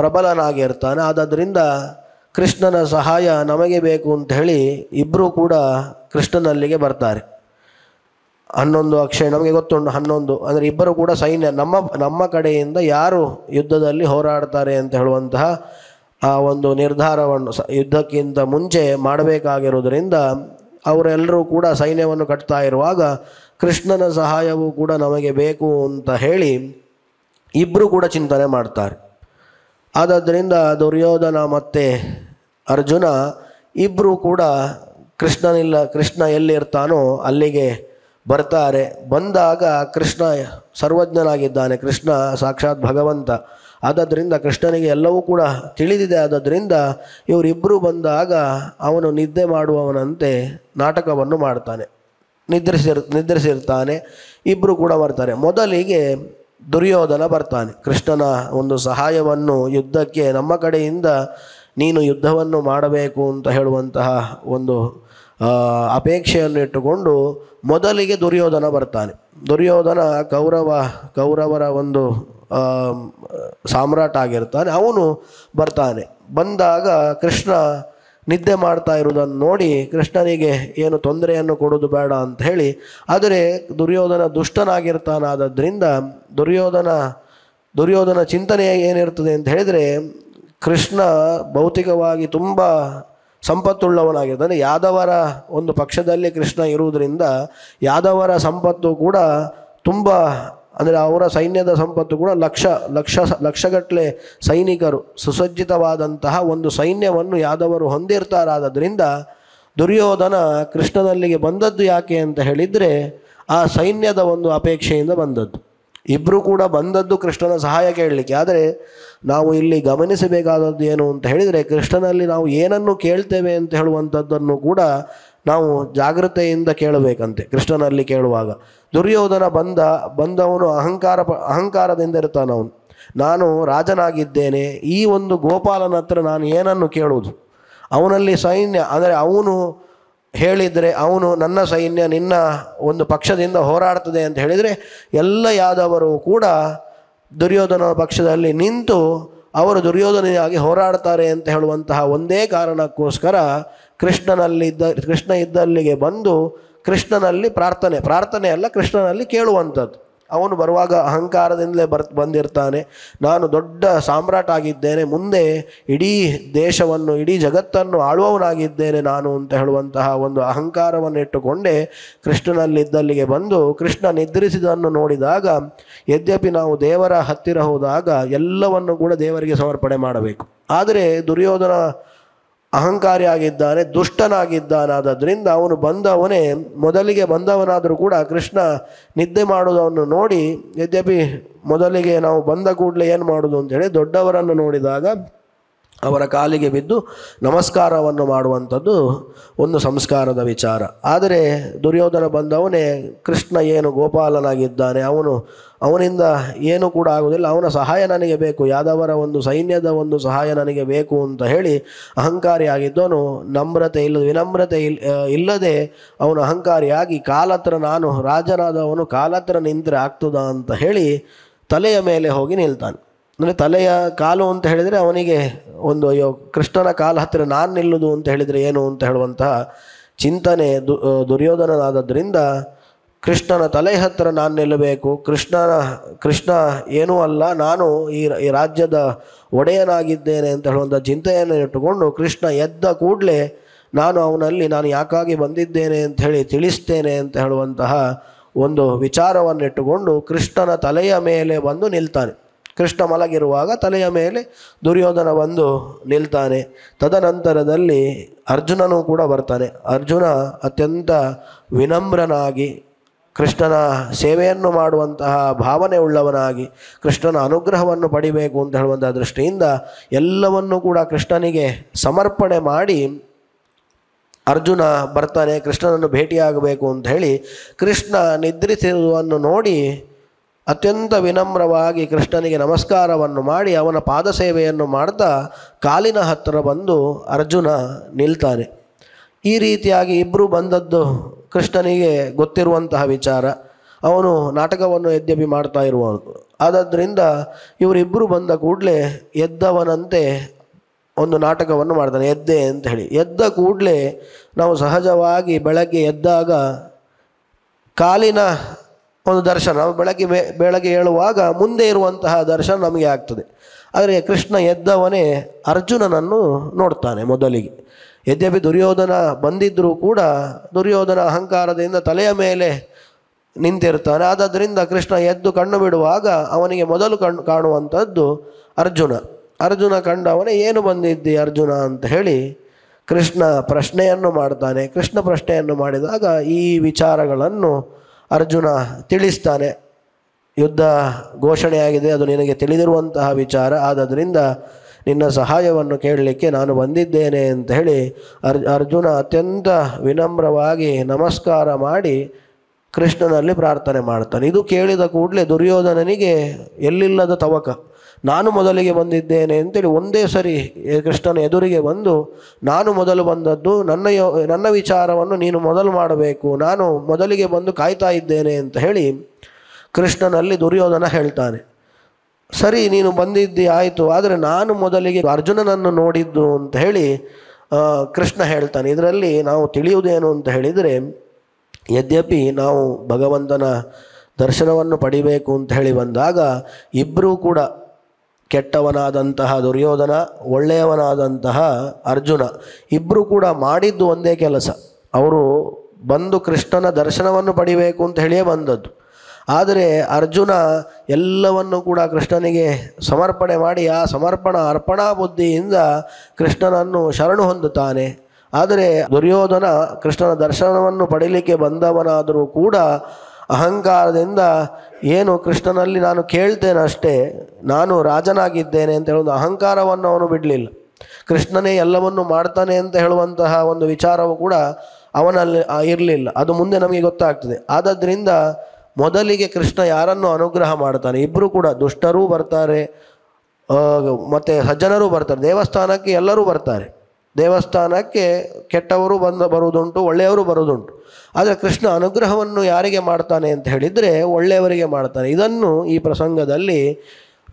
ಪ್ರಬಲನಾಗಿರ್ತಾನೆ ಆದ್ದರಿಂದ ಕೃಷ್ಣನ ಸಹಾಯ ನಮಗೆ ಬೇಕು ಅಂತ ಹೇಳಿ ಇಬ್ಬರೂ ಕೂಡ ಕೃಷ್ಣನಲ್ಲಿಗೆ ಬರ್ತಾರೆ ಹನ್ನೊಂದು ಅಕ್ಷಯ ನಮಗೆ ಗೊತ್ತುಂಟು ಹನ್ನೊಂದು ಅಂದರೆ ಇಬ್ಬರು ಕೂಡ ಸೈನ್ಯ ನಮ್ಮ ನಮ್ಮ ಕಡೆಯಿಂದ ಯಾರು ಯುದ್ಧದಲ್ಲಿ ಹೋರಾಡ್ತಾರೆ ಅಂತ ಹೇಳುವಂತಹ ಆ ಒಂದು ನಿರ್ಧಾರವನ್ನು ಯುದ್ಧಕ್ಕಿಂತ ಮುಂಚೆ ಮಾಡಬೇಕಾಗಿರುವುದರಿಂದ ಅವರೆಲ್ಲರೂ ಕೂಡ ಸೈನ್ಯವನ್ನು ಕಟ್ತಾ ಇರುವಾಗ ಕೃಷ್ಣನ ಸಹಾಯವೂ ಕೂಡ ನಮಗೆ ಬೇಕು ಅಂತ ಹೇಳಿ ಇಬ್ಬರು ಕೂಡ ಚಿಂತನೆ ಮಾಡ್ತಾರೆ ಆದ್ದರಿಂದ ದುರ್ಯೋಧನ ಮತ್ತು ಅರ್ಜುನ ಇಬ್ಬರೂ ಕೂಡ ಕೃಷ್ಣನಿಲ್ಲ ಕೃಷ್ಣ ಎಲ್ಲಿರ್ತಾನೋ ಅಲ್ಲಿಗೆ ಬರ್ತಾರೆ ಬಂದಾಗ ಕೃಷ್ಣ ಸರ್ವಜ್ಞನಾಗಿದ್ದಾನೆ ಕೃಷ್ಣ ಸಾಕ್ಷಾತ್ ಭಗವಂತ ಆದ್ದರಿಂದ ಕೃಷ್ಣನಿಗೆ ಎಲ್ಲವೂ ಕೂಡ ತಿಳಿದಿದೆ ಆದ್ದರಿಂದ ಇವರಿಬ್ಬರು ಬಂದಾಗ ಅವನು ನಿದ್ದೆ ಮಾಡುವವನಂತೆ ನಾಟಕವನ್ನು ಮಾಡ್ತಾನೆ ನಿದ್ರಿಸಿರ್ ನಿದ್ರಿಸಿರ್ತಾನೆ ಇಬ್ಬರು ಕೂಡ ಬರ್ತಾರೆ ಮೊದಲಿಗೆ ದುರ್ಯೋಧನ ಬರ್ತಾನೆ ಕೃಷ್ಣನ ಒಂದು ಸಹಾಯವನ್ನು ಯುದ್ಧಕ್ಕೆ ನಮ್ಮ ಕಡೆಯಿಂದ ನೀನು ಯುದ್ಧವನ್ನು ಮಾಡಬೇಕು ಅಂತ ಹೇಳುವಂತಹ ಒಂದು ಅಪೇಕ್ಷೆಯನ್ನು ಇಟ್ಟುಕೊಂಡು ಮೊದಲಿಗೆ ದುರ್ಯೋಧನ ಬರ್ತಾನೆ ದುರ್ಯೋಧನ ಕೌರವ ಕೌರವರ ಒಂದು ಸಾಮ್ರಾಟ ಆಗಿರ್ತಾನೆ ಅವನು ಬರ್ತಾನೆ ಬಂದಾಗ ಕೃಷ್ಣ ನಿದ್ದೆ ಮಾಡ್ತಾ ಇರುವುದನ್ನು ನೋಡಿ ಕೃಷ್ಣನಿಗೆ ಏನು ತೊಂದರೆಯನ್ನು ಕೊಡೋದು ಬೇಡ ಅಂತ ಹೇಳಿ ಆದರೆ ದುರ್ಯೋಧನ ದುಷ್ಟನಾಗಿರ್ತಾನಾದ್ದರಿಂದ ದುರ್ಯೋಧನ ದುರ್ಯೋಧನ ಚಿಂತನೆ ಏನಿರ್ತದೆ ಅಂತ ಹೇಳಿದರೆ ಕೃಷ್ಣ ಭೌತಿಕವಾಗಿ ತುಂಬ ಸಂಪತ್ತುಳ್ಳವನಾಗಿದ್ದಾನೆ ಯಾದವರ ಒಂದು ಪಕ್ಷದಲ್ಲಿ ಕೃಷ್ಣ ಇರುವುದರಿಂದ ಯಾದವರ ಸಂಪತ್ತು ಕೂಡ ತುಂಬ ಅಂದರೆ ಅವರ ಸೈನ್ಯದ ಸಂಪತ್ತು ಕೂಡ ಲಕ್ಷ ಲಕ್ಷ ಲಕ್ಷಗಟ್ಟಲೆ ಸೈನಿಕರು ಸುಸಜ್ಜಿತವಾದಂತಹ ಒಂದು ಸೈನ್ಯವನ್ನು ಯಾದವರು ಹೊಂದಿರ್ತಾರಾದ್ದರಿಂದ ದುರ್ಯೋಧನ ಕೃಷ್ಣನಲ್ಲಿಗೆ ಬಂದದ್ದು ಯಾಕೆ ಅಂತ ಹೇಳಿದರೆ ಆ ಸೈನ್ಯದ ಒಂದು ಅಪೇಕ್ಷೆಯಿಂದ ಬಂದದ್ದು ಇಬ್ಬರು ಕೂಡ ಬಂದದ್ದು ಕೃಷ್ಣನ ಸಹಾಯ ಕೇಳಲಿಕ್ಕೆ ಆದರೆ ನಾವು ಇಲ್ಲಿ ಗಮನಿಸಬೇಕಾದದ್ದು ಏನು ಅಂತ ಹೇಳಿದರೆ ಕೃಷ್ಣನಲ್ಲಿ ನಾವು ಏನನ್ನು ಕೇಳ್ತೇವೆ ಅಂತ ಹೇಳುವಂಥದ್ದನ್ನು ಕೂಡ ನಾವು ಜಾಗೃತೆಯಿಂದ ಕೇಳಬೇಕಂತೆ ಕೃಷ್ಣನಲ್ಲಿ ಕೇಳುವಾಗ ದುರ್ಯೋಧನ ಬಂದ ಬಂದವನು ಅಹಂಕಾರ ಅಹಂಕಾರದಿಂದ ಇರ್ತಾನವನು ಅವನು ನಾನು ರಾಜನಾಗಿದ್ದೇನೆ ಈ ಒಂದು ಗೋಪಾಲನ ಹತ್ರ ನಾನು ಏನನ್ನು ಕೇಳುವುದು ಅವನಲ್ಲಿ ಸೈನ್ಯ ಅಂದರೆ ಅವನು ಹೇಳಿದರೆ ಅವನು ನನ್ನ ಸೈನ್ಯ ನಿನ್ನ ಒಂದು ಪಕ್ಷದಿಂದ ಹೋರಾಡ್ತದೆ ಅಂತ ಹೇಳಿದರೆ ಎಲ್ಲ ಯಾದವರು ಕೂಡ ದುರ್ಯೋಧನ ಪಕ್ಷದಲ್ಲಿ ನಿಂತು ಅವರು ದುರ್ಯೋಧನೆಯಾಗಿ ಹೋರಾಡ್ತಾರೆ ಅಂತ ಹೇಳುವಂತಹ ಒಂದೇ ಕಾರಣಕ್ಕೋಸ್ಕರ ಕೃಷ್ಣನಲ್ಲಿದ್ದ ಕೃಷ್ಣ ಇದ್ದಲ್ಲಿಗೆ ಬಂದು ಕೃಷ್ಣನಲ್ಲಿ ಪ್ರಾರ್ಥನೆ ಪ್ರಾರ್ಥನೆ ಅಲ್ಲ ಕೃಷ್ಣನಲ್ಲಿ ಕೇಳುವಂಥದ್ದು ಅವನು ಬರುವಾಗ ಅಹಂಕಾರದಿಂದಲೇ ಬರ್ ಬಂದಿರ್ತಾನೆ ನಾನು ದೊಡ್ಡ ಸಾಮ್ರಾಟ್ ಆಗಿದ್ದೇನೆ ಮುಂದೆ ಇಡೀ ದೇಶವನ್ನು ಇಡೀ ಜಗತ್ತನ್ನು ಆಳುವವನಾಗಿದ್ದೇನೆ ನಾನು ಅಂತ ಹೇಳುವಂತಹ ಒಂದು ಅಹಂಕಾರವನ್ನು ಇಟ್ಟುಕೊಂಡೇ ಕೃಷ್ಣನಲ್ಲಿದ್ದಲ್ಲಿಗೆ ಬಂದು ಕೃಷ್ಣ ನಿದ್ರಿಸಿದನ್ನು ನೋಡಿದಾಗ ಯದ್ಯಪಿ ನಾವು ದೇವರ ಹತ್ತಿರ ಹೋದಾಗ ಎಲ್ಲವನ್ನು ಕೂಡ ದೇವರಿಗೆ ಸಮರ್ಪಣೆ ಮಾಡಬೇಕು ಆದರೆ ದುರ್ಯೋಧನ ಅಹಂಕಾರಿಯಾಗಿದ್ದಾನೆ ದುಷ್ಟನಾಗಿದ್ದಾನಾದ್ರಿಂದ ಅವನು ಬಂದವನೇ ಮೊದಲಿಗೆ ಬಂದವನಾದರೂ ಕೂಡ ಕೃಷ್ಣ ನಿದ್ದೆ ಮಾಡುವುದನ್ನು ನೋಡಿ ಯದ್ಯಪಿ ಮೊದಲಿಗೆ ನಾವು ಬಂದ ಕೂಡಲೇ ಏನು ಮಾಡೋದು ಅಂತೇಳಿ ದೊಡ್ಡವರನ್ನು ನೋಡಿದಾಗ ಅವರ ಕಾಲಿಗೆ ಬಿದ್ದು ನಮಸ್ಕಾರವನ್ನು ಮಾಡುವಂಥದ್ದು ಒಂದು ಸಂಸ್ಕಾರದ ವಿಚಾರ ಆದರೆ ದುರ್ಯೋಧನ ಬಂದವನೇ ಕೃಷ್ಣ ಏನು ಗೋಪಾಲನಾಗಿದ್ದಾನೆ ಅವನು ಅವನಿಂದ ಏನೂ ಕೂಡ ಆಗುವುದಿಲ್ಲ ಅವನ ಸಹಾಯ ನನಗೆ ಬೇಕು ಯಾದವರ ಒಂದು ಸೈನ್ಯದ ಒಂದು ಸಹಾಯ ನನಗೆ ಬೇಕು ಅಂತ ಹೇಳಿ ಅಹಂಕಾರಿಯಾಗಿದ್ದವನು ನಮ್ರತೆ ಇಲ್ಲ ವಿನಮ್ರತೆ ಇಲ್ ಇಲ್ಲದೆ ಅವನು ಅಹಂಕಾರಿಯಾಗಿ ಕಾಲತ್ರ ನಾನು ರಾಜನಾದವನು ಕಾಲತ್ರ ನಿಂತರೆ ಆಗ್ತದ ಅಂತ ಹೇಳಿ ತಲೆಯ ಮೇಲೆ ಹೋಗಿ ನಿಲ್ತಾನೆ ಅಂದರೆ ತಲೆಯ ಕಾಲು ಅಂತ ಹೇಳಿದರೆ ಅವನಿಗೆ ಒಂದು ಅಯ್ಯೋ ಕೃಷ್ಣನ ಕಾಲು ಹತ್ತಿರ ನಾನು ನಿಲ್ಲುದು ಅಂತ ಹೇಳಿದರೆ ಏನು ಅಂತ ಹೇಳುವಂತಹ ಚಿಂತನೆ ದು ದುರ್ಯೋಧನನಾದದ್ರಿಂದ ಕೃಷ್ಣನ ತಲೆ ಹತ್ತಿರ ನಾನು ನಿಲ್ಲಬೇಕು ಕೃಷ್ಣನ ಕೃಷ್ಣ ಏನೂ ಅಲ್ಲ ನಾನು ಈ ಈ ರಾಜ್ಯದ ಒಡೆಯನಾಗಿದ್ದೇನೆ ಅಂತ ಹೇಳುವಂಥ ಚಿಂತೆಯನ್ನು ಇಟ್ಟುಕೊಂಡು ಕೃಷ್ಣ ಎದ್ದ ಕೂಡಲೇ ನಾನು ಅವನಲ್ಲಿ ನಾನು ಯಾಕಾಗಿ ಬಂದಿದ್ದೇನೆ ಅಂತ ಹೇಳಿ ತಿಳಿಸ್ತೇನೆ ಅಂತ ಹೇಳುವಂತಹ ಒಂದು ವಿಚಾರವನ್ನಿಟ್ಟುಕೊಂಡು ಕೃಷ್ಣನ ತಲೆಯ ಮೇಲೆ ಬಂದು ನಿಲ್ತಾನೆ ಕೃಷ್ಣ ಮಲಗಿರುವಾಗ ತಲೆಯ ಮೇಲೆ ದುರ್ಯೋಧನ ಬಂದು ನಿಲ್ತಾನೆ ತದನಂತರದಲ್ಲಿ ಅರ್ಜುನನೂ ಕೂಡ ಬರ್ತಾನೆ ಅರ್ಜುನ ಅತ್ಯಂತ ವಿನಮ್ರನಾಗಿ ಕೃಷ್ಣನ ಸೇವೆಯನ್ನು ಮಾಡುವಂತಹ ಭಾವನೆ ಉಳ್ಳವನಾಗಿ ಕೃಷ್ಣನ ಅನುಗ್ರಹವನ್ನು ಪಡಿಬೇಕು ಅಂತ ಹೇಳುವಂತಹ ದೃಷ್ಟಿಯಿಂದ ಎಲ್ಲವನ್ನೂ ಕೂಡ ಕೃಷ್ಣನಿಗೆ ಸಮರ್ಪಣೆ ಮಾಡಿ ಅರ್ಜುನ ಬರ್ತಾನೆ ಕೃಷ್ಣನನ್ನು ಭೇಟಿಯಾಗಬೇಕು ಅಂತ ಹೇಳಿ ಕೃಷ್ಣ ನಿದ್ರಿಸಿರುವನ್ನು ನೋಡಿ ಅತ್ಯಂತ ವಿನಮ್ರವಾಗಿ ಕೃಷ್ಣನಿಗೆ ನಮಸ್ಕಾರವನ್ನು ಮಾಡಿ ಅವನ ಪಾದ ಸೇವೆಯನ್ನು ಮಾಡ್ತಾ ಕಾಲಿನ ಹತ್ತಿರ ಬಂದು ಅರ್ಜುನ ನಿಲ್ತಾರೆ ಈ ರೀತಿಯಾಗಿ ಇಬ್ಬರು ಬಂದದ್ದು ಕೃಷ್ಣನಿಗೆ ಗೊತ್ತಿರುವಂತಹ ವಿಚಾರ ಅವನು ನಾಟಕವನ್ನು ಬಿ ಮಾಡ್ತಾ ಇರುವವನು ಆದ್ದರಿಂದ ಇವರಿಬ್ಬರು ಬಂದ ಕೂಡಲೇ ಎದ್ದವನಂತೆ ಒಂದು ನಾಟಕವನ್ನು ಮಾಡ್ತಾನೆ ಎದ್ದೆ ಅಂತ ಹೇಳಿ ಎದ್ದ ಕೂಡಲೇ ನಾವು ಸಹಜವಾಗಿ ಬೆಳಗ್ಗೆ ಎದ್ದಾಗ ಕಾಲಿನ ಒಂದು ದರ್ಶನ ಬೆಳಗ್ಗೆ ಬೆಳಗ್ಗೆ ಹೇಳುವಾಗ ಮುಂದೆ ಇರುವಂತಹ ದರ್ಶನ ನಮಗೆ ಆಗ್ತದೆ ಆದರೆ ಕೃಷ್ಣ ಎದ್ದವನೇ ಅರ್ಜುನನನ್ನು ನೋಡ್ತಾನೆ ಮೊದಲಿಗೆ ಯದ್ಯಪಿ ದುರ್ಯೋಧನ ಬಂದಿದ್ದರೂ ಕೂಡ ದುರ್ಯೋಧನ ಅಹಂಕಾರದಿಂದ ತಲೆಯ ಮೇಲೆ ನಿಂತಿರ್ತಾನೆ ಆದ್ದರಿಂದ ಕೃಷ್ಣ ಎದ್ದು ಕಣ್ಣು ಬಿಡುವಾಗ ಅವನಿಗೆ ಮೊದಲು ಕಣ್ಣು ಕಾಣುವಂಥದ್ದು ಅರ್ಜುನ ಅರ್ಜುನ ಕಂಡವನೇ ಏನು ಬಂದಿದ್ದಿ ಅರ್ಜುನ ಅಂತ ಹೇಳಿ ಕೃಷ್ಣ ಪ್ರಶ್ನೆಯನ್ನು ಮಾಡ್ತಾನೆ ಕೃಷ್ಣ ಪ್ರಶ್ನೆಯನ್ನು ಮಾಡಿದಾಗ ಈ ವಿಚಾರಗಳನ್ನು ಅರ್ಜುನ ತಿಳಿಸ್ತಾನೆ ಯುದ್ಧ ಘೋಷಣೆಯಾಗಿದೆ ಅದು ನಿನಗೆ ತಿಳಿದಿರುವಂತಹ ವಿಚಾರ ಆದ್ದರಿಂದ ನಿನ್ನ ಸಹಾಯವನ್ನು ಕೇಳಲಿಕ್ಕೆ ನಾನು ಬಂದಿದ್ದೇನೆ ಅಂತ ಹೇಳಿ ಅರ್ಜುನ ಅತ್ಯಂತ ವಿನಮ್ರವಾಗಿ ನಮಸ್ಕಾರ ಮಾಡಿ ಕೃಷ್ಣನಲ್ಲಿ ಪ್ರಾರ್ಥನೆ ಮಾಡ್ತಾನೆ ಇದು ಕೇಳಿದ ಕೂಡಲೇ ದುರ್ಯೋಧನನಿಗೆ ಎಲ್ಲಿಲ್ಲದ ತವಕ ನಾನು ಮೊದಲಿಗೆ ಬಂದಿದ್ದೇನೆ ಅಂತೇಳಿ ಒಂದೇ ಸರಿ ಕೃಷ್ಣನ ಎದುರಿಗೆ ಬಂದು ನಾನು ಮೊದಲು ಬಂದದ್ದು ನನ್ನ ನನ್ನ ವಿಚಾರವನ್ನು ನೀನು ಮೊದಲು ಮಾಡಬೇಕು ನಾನು ಮೊದಲಿಗೆ ಬಂದು ಕಾಯ್ತಾ ಇದ್ದೇನೆ ಅಂತ ಹೇಳಿ ಕೃಷ್ಣನಲ್ಲಿ ದುರ್ಯೋಧನ ಹೇಳ್ತಾನೆ ಸರಿ ನೀನು ಬಂದಿದ್ದಿ ಆಯಿತು ಆದರೆ ನಾನು ಮೊದಲಿಗೆ ಅರ್ಜುನನನ್ನು ನೋಡಿದ್ದು ಅಂತ ಹೇಳಿ ಕೃಷ್ಣ ಹೇಳ್ತಾನೆ ಇದರಲ್ಲಿ ನಾವು ತಿಳಿಯುವುದೇನು ಅಂತ ಹೇಳಿದರೆ ಯದ್ಯಪಿ ನಾವು ಭಗವಂತನ ದರ್ಶನವನ್ನು ಪಡಿಬೇಕು ಅಂತ ಹೇಳಿ ಬಂದಾಗ ಇಬ್ಬರೂ ಕೂಡ ಕೆಟ್ಟವನಾದಂತಹ ದುರ್ಯೋಧನ ಒಳ್ಳೆಯವನಾದಂತಹ ಅರ್ಜುನ ಇಬ್ಬರು ಕೂಡ ಮಾಡಿದ್ದು ಒಂದೇ ಕೆಲಸ ಅವರು ಬಂದು ಕೃಷ್ಣನ ದರ್ಶನವನ್ನು ಪಡಿಬೇಕು ಅಂತ ಹೇಳಿಯೇ ಬಂದದ್ದು ಆದರೆ ಅರ್ಜುನ ಎಲ್ಲವನ್ನು ಕೂಡ ಕೃಷ್ಣನಿಗೆ ಸಮರ್ಪಣೆ ಮಾಡಿ ಆ ಸಮರ್ಪಣ ಅರ್ಪಣಾ ಬುದ್ಧಿಯಿಂದ ಕೃಷ್ಣನನ್ನು ಶರಣು ಹೊಂದುತ್ತಾನೆ ಆದರೆ ದುರ್ಯೋಧನ ಕೃಷ್ಣನ ದರ್ಶನವನ್ನು ಪಡೀಲಿಕ್ಕೆ ಬಂದವನಾದರೂ ಕೂಡ ಅಹಂಕಾರದಿಂದ ಏನು ಕೃಷ್ಣನಲ್ಲಿ ನಾನು ಕೇಳ್ತೇನಷ್ಟೇ ನಾನು ರಾಜನಾಗಿದ್ದೇನೆ ಅಂತ ಹೇಳೋದು ಅಹಂಕಾರವನ್ನು ಅವನು ಬಿಡಲಿಲ್ಲ ಕೃಷ್ಣನೇ ಎಲ್ಲವನ್ನು ಮಾಡ್ತಾನೆ ಅಂತ ಹೇಳುವಂತಹ ಒಂದು ವಿಚಾರವು ಕೂಡ ಅವನಲ್ಲಿ ಇರಲಿಲ್ಲ ಅದು ಮುಂದೆ ನಮಗೆ ಗೊತ್ತಾಗ್ತದೆ ಆದ್ದರಿಂದ ಮೊದಲಿಗೆ ಕೃಷ್ಣ ಯಾರನ್ನು ಅನುಗ್ರಹ ಮಾಡ್ತಾನೆ ಇಬ್ಬರು ಕೂಡ ದುಷ್ಟರೂ ಬರ್ತಾರೆ ಮತ್ತು ಸಜ್ಜನರೂ ಬರ್ತಾರೆ ದೇವಸ್ಥಾನಕ್ಕೆ ಎಲ್ಲರೂ ಬರ್ತಾರೆ ದೇವಸ್ಥಾನಕ್ಕೆ ಕೆಟ್ಟವರು ಬಂದು ಬರುವುದುಂಟು ಒಳ್ಳೆಯವರು ಬರುವುದುಂಟು ಆದರೆ ಕೃಷ್ಣ ಅನುಗ್ರಹವನ್ನು ಯಾರಿಗೆ ಮಾಡ್ತಾನೆ ಅಂತ ಹೇಳಿದರೆ ಒಳ್ಳೆಯವರಿಗೆ ಮಾಡ್ತಾನೆ ಇದನ್ನು ಈ ಪ್ರಸಂಗದಲ್ಲಿ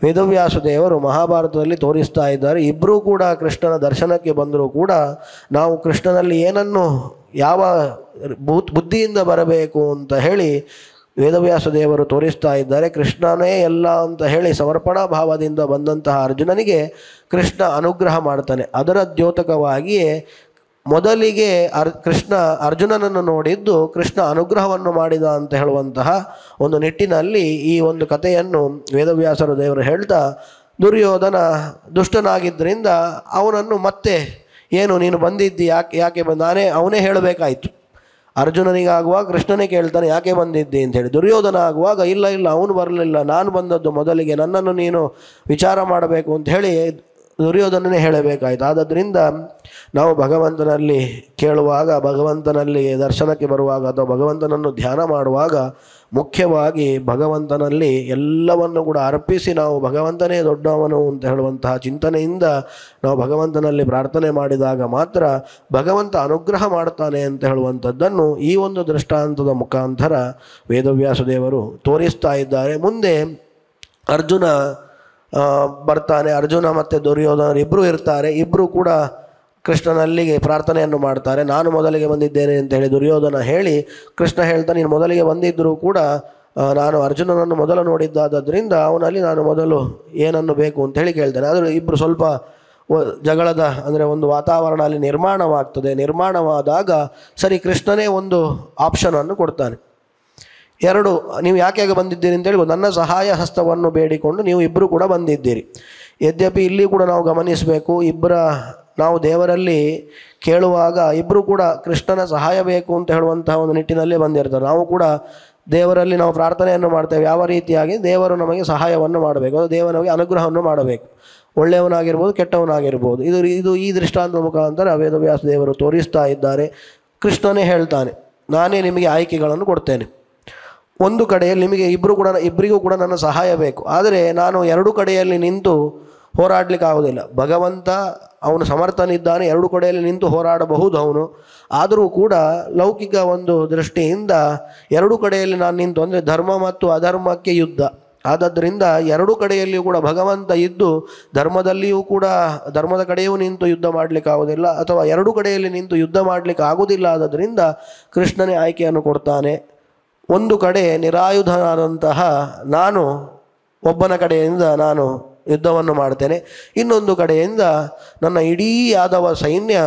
ವೇದವ್ಯಾಸ ದೇವರು ಮಹಾಭಾರತದಲ್ಲಿ ತೋರಿಸ್ತಾ ಇದ್ದಾರೆ ಇಬ್ಬರೂ ಕೂಡ ಕೃಷ್ಣನ ದರ್ಶನಕ್ಕೆ ಬಂದರೂ ಕೂಡ ನಾವು ಕೃಷ್ಣನಲ್ಲಿ ಏನನ್ನು ಯಾವ ಬುದ್ಧಿಯಿಂದ ಬರಬೇಕು ಅಂತ ಹೇಳಿ ವೇದವ್ಯಾಸ ದೇವರು ತೋರಿಸ್ತಾ ಇದ್ದಾರೆ ಕೃಷ್ಣನೇ ಎಲ್ಲ ಅಂತ ಹೇಳಿ ಸಮರ್ಪಣಾ ಭಾವದಿಂದ ಬಂದಂತಹ ಅರ್ಜುನನಿಗೆ ಕೃಷ್ಣ ಅನುಗ್ರಹ ಮಾಡ್ತಾನೆ ಅದರ ದ್ಯೋತಕವಾಗಿಯೇ ಮೊದಲಿಗೆ ಅರ್ ಕೃಷ್ಣ ಅರ್ಜುನನನ್ನು ನೋಡಿದ್ದು ಕೃಷ್ಣ ಅನುಗ್ರಹವನ್ನು ಮಾಡಿದ ಅಂತ ಹೇಳುವಂತಹ ಒಂದು ನಿಟ್ಟಿನಲ್ಲಿ ಈ ಒಂದು ಕಥೆಯನ್ನು ವೇದವ್ಯಾಸರ ದೇವರು ಹೇಳ್ತಾ ದುರ್ಯೋಧನ ದುಷ್ಟನಾಗಿದ್ದರಿಂದ ಅವನನ್ನು ಮತ್ತೆ ಏನು ನೀನು ಬಂದಿದ್ದಿ ಯಾಕೆ ಯಾಕೆ ನಾನೇ ಅವನೇ ಹೇಳಬೇಕಾಯಿತು ಅರ್ಜುನನಿಗಾಗುವಾಗ ಕೃಷ್ಣನೇ ಕೇಳ್ತಾನೆ ಯಾಕೆ ಬಂದಿದ್ದಿ ಹೇಳಿ ದುರ್ಯೋಧನ ಆಗುವಾಗ ಇಲ್ಲ ಇಲ್ಲ ಅವನು ಬರಲಿಲ್ಲ ನಾನು ಬಂದದ್ದು ಮೊದಲಿಗೆ ನನ್ನನ್ನು ನೀನು ವಿಚಾರ ಮಾಡಬೇಕು ಅಂತ ಹೇಳಿ ದುರ್ಯೋಧನನೇ ಹೇಳಬೇಕಾಯಿತು ಆದ್ದರಿಂದ ನಾವು ಭಗವಂತನಲ್ಲಿ ಕೇಳುವಾಗ ಭಗವಂತನಲ್ಲಿ ದರ್ಶನಕ್ಕೆ ಬರುವಾಗ ಅಥವಾ ಭಗವಂತನನ್ನು ಧ್ಯಾನ ಮಾಡುವಾಗ ಮುಖ್ಯವಾಗಿ ಭಗವಂತನಲ್ಲಿ ಎಲ್ಲವನ್ನು ಕೂಡ ಅರ್ಪಿಸಿ ನಾವು ಭಗವಂತನೇ ದೊಡ್ಡವನು ಅಂತ ಹೇಳುವಂತಹ ಚಿಂತನೆಯಿಂದ ನಾವು ಭಗವಂತನಲ್ಲಿ ಪ್ರಾರ್ಥನೆ ಮಾಡಿದಾಗ ಮಾತ್ರ ಭಗವಂತ ಅನುಗ್ರಹ ಮಾಡ್ತಾನೆ ಅಂತ ಹೇಳುವಂಥದ್ದನ್ನು ಈ ಒಂದು ದೃಷ್ಟಾಂತದ ಮುಖಾಂತರ ದೇವರು ತೋರಿಸ್ತಾ ಇದ್ದಾರೆ ಮುಂದೆ ಅರ್ಜುನ ಬರ್ತಾನೆ ಅರ್ಜುನ ಮತ್ತು ದುರ್ಯೋಧನ ಇಬ್ಬರು ಇರ್ತಾರೆ ಇಬ್ಬರು ಕೂಡ ಕೃಷ್ಣನಲ್ಲಿಗೆ ಪ್ರಾರ್ಥನೆಯನ್ನು ಮಾಡ್ತಾರೆ ನಾನು ಮೊದಲಿಗೆ ಬಂದಿದ್ದೇನೆ ಅಂತ ಹೇಳಿ ದುರ್ಯೋಧನ ಹೇಳಿ ಕೃಷ್ಣ ಹೇಳ್ತಾ ನೀನು ಮೊದಲಿಗೆ ಬಂದಿದ್ದರೂ ಕೂಡ ನಾನು ಅರ್ಜುನನನ್ನು ಮೊದಲು ನೋಡಿದ್ದಾದ್ದರಿಂದ ಅವನಲ್ಲಿ ನಾನು ಮೊದಲು ಏನನ್ನು ಬೇಕು ಅಂತ ಹೇಳಿ ಕೇಳ್ತೇನೆ ಆದರೂ ಇಬ್ಬರು ಸ್ವಲ್ಪ ಜಗಳದ ಅಂದರೆ ಒಂದು ವಾತಾವರಣ ಅಲ್ಲಿ ನಿರ್ಮಾಣವಾಗ್ತದೆ ನಿರ್ಮಾಣವಾದಾಗ ಸರಿ ಕೃಷ್ಣನೇ ಒಂದು ಆಪ್ಷನನ್ನು ಕೊಡ್ತಾನೆ ಎರಡು ನೀವು ಯಾಕೆ ಬಂದಿದ್ದೀರಿ ಅಂತೇಳಿ ನನ್ನ ಸಹಾಯ ಹಸ್ತವನ್ನು ಬೇಡಿಕೊಂಡು ನೀವು ಇಬ್ಬರು ಕೂಡ ಬಂದಿದ್ದೀರಿ ಯದ್ಯಪಿ ಇಲ್ಲಿ ಕೂಡ ನಾವು ಗಮನಿಸಬೇಕು ಇಬ್ಬರ ನಾವು ದೇವರಲ್ಲಿ ಕೇಳುವಾಗ ಇಬ್ಬರು ಕೂಡ ಕೃಷ್ಣನ ಸಹಾಯ ಬೇಕು ಅಂತ ಹೇಳುವಂತಹ ಒಂದು ನಿಟ್ಟಿನಲ್ಲಿ ಬಂದಿರ್ತಾರೆ ನಾವು ಕೂಡ ದೇವರಲ್ಲಿ ನಾವು ಪ್ರಾರ್ಥನೆಯನ್ನು ಮಾಡ್ತೇವೆ ಯಾವ ರೀತಿಯಾಗಿ ದೇವರು ನಮಗೆ ಸಹಾಯವನ್ನು ಮಾಡಬೇಕು ಅದು ದೇವನಿಗೆ ಅನುಗ್ರಹವನ್ನು ಮಾಡಬೇಕು ಒಳ್ಳೆಯವನಾಗಿರ್ಬೋದು ಕೆಟ್ಟವನಾಗಿರ್ಬೋದು ಇದು ಇದು ಈ ದೃಷ್ಟಾಂತ ಮುಖಾಂತರ ವೇದವ್ಯಾಸ ದೇವರು ತೋರಿಸ್ತಾ ಇದ್ದಾರೆ ಕೃಷ್ಣನೇ ಹೇಳ್ತಾನೆ ನಾನೇ ನಿಮಗೆ ಆಯ್ಕೆಗಳನ್ನು ಕೊಡ್ತೇನೆ ಒಂದು ಕಡೆಯಲ್ಲಿ ನಿಮಗೆ ಇಬ್ಬರು ಕೂಡ ಇಬ್ಬರಿಗೂ ಕೂಡ ನನ್ನ ಸಹಾಯ ಬೇಕು ಆದರೆ ನಾನು ಎರಡು ಕಡೆಯಲ್ಲಿ ನಿಂತು ಹೋರಾಡಲಿಕ್ಕಾಗೋದಿಲ್ಲ ಭಗವಂತ ಅವನು ಸಮರ್ಥನಿದ್ದಾನೆ ಎರಡು ಕಡೆಯಲ್ಲಿ ನಿಂತು ಹೋರಾಡಬಹುದು ಅವನು ಆದರೂ ಕೂಡ ಲೌಕಿಕ ಒಂದು ದೃಷ್ಟಿಯಿಂದ ಎರಡು ಕಡೆಯಲ್ಲಿ ನಾನು ನಿಂತು ಅಂದರೆ ಧರ್ಮ ಮತ್ತು ಅಧರ್ಮಕ್ಕೆ ಯುದ್ಧ ಆದ್ದರಿಂದ ಎರಡು ಕಡೆಯಲ್ಲಿಯೂ ಕೂಡ ಭಗವಂತ ಇದ್ದು ಧರ್ಮದಲ್ಲಿಯೂ ಕೂಡ ಧರ್ಮದ ಕಡೆಯೂ ನಿಂತು ಯುದ್ಧ ಮಾಡಲಿಕ್ಕೆ ಆಗೋದಿಲ್ಲ ಅಥವಾ ಎರಡು ಕಡೆಯಲ್ಲಿ ನಿಂತು ಯುದ್ಧ ಮಾಡಲಿಕ್ಕೆ ಆಗೋದಿಲ್ಲ ಆದ್ದರಿಂದ ಕೃಷ್ಣನೇ ಆಯ್ಕೆಯನ್ನು ಕೊಡ್ತಾನೆ ಒಂದು ಕಡೆ ನಿರಾಯುಧನಾದಂತಹ ನಾನು ಒಬ್ಬನ ಕಡೆಯಿಂದ ನಾನು ಯುದ್ಧವನ್ನು ಮಾಡ್ತೇನೆ ಇನ್ನೊಂದು ಕಡೆಯಿಂದ ನನ್ನ ಇಡೀ ಯಾದವ ಸೈನ್ಯ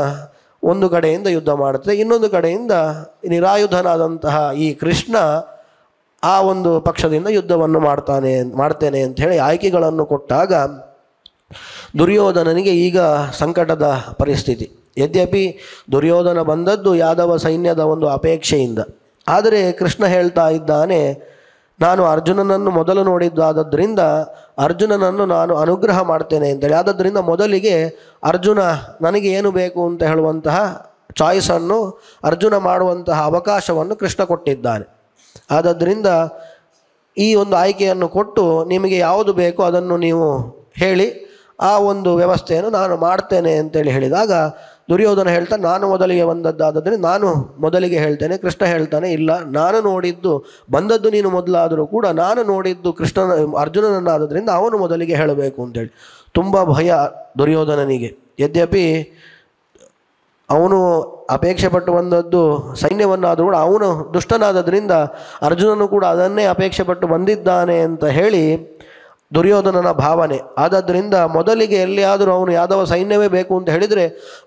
ಒಂದು ಕಡೆಯಿಂದ ಯುದ್ಧ ಮಾಡುತ್ತೆ ಇನ್ನೊಂದು ಕಡೆಯಿಂದ ನಿರಾಯುಧನಾದಂತಹ ಈ ಕೃಷ್ಣ ಆ ಒಂದು ಪಕ್ಷದಿಂದ ಯುದ್ಧವನ್ನು ಮಾಡ್ತಾನೆ ಮಾಡ್ತೇನೆ ಅಂತ ಹೇಳಿ ಆಯ್ಕೆಗಳನ್ನು ಕೊಟ್ಟಾಗ ದುರ್ಯೋಧನನಿಗೆ ಈಗ ಸಂಕಟದ ಪರಿಸ್ಥಿತಿ ಯದ್ಯಪಿ ದುರ್ಯೋಧನ ಬಂದದ್ದು ಯಾದವ ಸೈನ್ಯದ ಒಂದು ಅಪೇಕ್ಷೆಯಿಂದ ಆದರೆ ಕೃಷ್ಣ ಹೇಳ್ತಾ ಇದ್ದಾನೆ ನಾನು ಅರ್ಜುನನನ್ನು ಮೊದಲು ನೋಡಿದ್ದಾದದ್ರಿಂದ ಅರ್ಜುನನನ್ನು ನಾನು ಅನುಗ್ರಹ ಮಾಡ್ತೇನೆ ಅಂತೇಳಿ ಆದ್ದರಿಂದ ಮೊದಲಿಗೆ ಅರ್ಜುನ ನನಗೆ ಏನು ಬೇಕು ಅಂತ ಹೇಳುವಂತಹ ಚಾಯ್ಸನ್ನು ಅರ್ಜುನ ಮಾಡುವಂತಹ ಅವಕಾಶವನ್ನು ಕೃಷ್ಣ ಕೊಟ್ಟಿದ್ದಾನೆ ಆದ್ದರಿಂದ ಈ ಒಂದು ಆಯ್ಕೆಯನ್ನು ಕೊಟ್ಟು ನಿಮಗೆ ಯಾವುದು ಬೇಕೋ ಅದನ್ನು ನೀವು ಹೇಳಿ ಆ ಒಂದು ವ್ಯವಸ್ಥೆಯನ್ನು ನಾನು ಮಾಡ್ತೇನೆ ಅಂತೇಳಿ ಹೇಳಿದಾಗ ದುರ್ಯೋಧನ ಹೇಳ್ತಾ ನಾನು ಮೊದಲಿಗೆ ಬಂದದ್ದಾದರೆ ನಾನು ಮೊದಲಿಗೆ ಹೇಳ್ತೇನೆ ಕೃಷ್ಣ ಹೇಳ್ತಾನೆ ಇಲ್ಲ ನಾನು ನೋಡಿದ್ದು ಬಂದದ್ದು ನೀನು ಮೊದಲಾದರೂ ಕೂಡ ನಾನು ನೋಡಿದ್ದು ಕೃಷ್ಣನ ಅರ್ಜುನನನ್ನಾದದ್ರಿಂದ ಅವನು ಮೊದಲಿಗೆ ಹೇಳಬೇಕು ಅಂತೇಳಿ ತುಂಬ ಭಯ ದುರ್ಯೋಧನನಿಗೆ ಯದ್ಯಪಿ ಅವನು ಅಪೇಕ್ಷೆ ಪಟ್ಟು ಬಂದದ್ದು ಸೈನ್ಯವನ್ನಾದರೂ ಕೂಡ ಅವನು ದುಷ್ಟನಾದದ್ರಿಂದ ಅರ್ಜುನನು ಕೂಡ ಅದನ್ನೇ ಅಪೇಕ್ಷೆ ಪಟ್ಟು ಬಂದಿದ್ದಾನೆ ಅಂತ ಹೇಳಿ ದುರ್ಯೋಧನನ ಭಾವನೆ ಆದ್ದರಿಂದ ಮೊದಲಿಗೆ ಎಲ್ಲಿಯಾದರೂ ಅವನು ಯಾದವ ಸೈನ್ಯವೇ ಬೇಕು ಅಂತ ಹೇಳಿದರೆ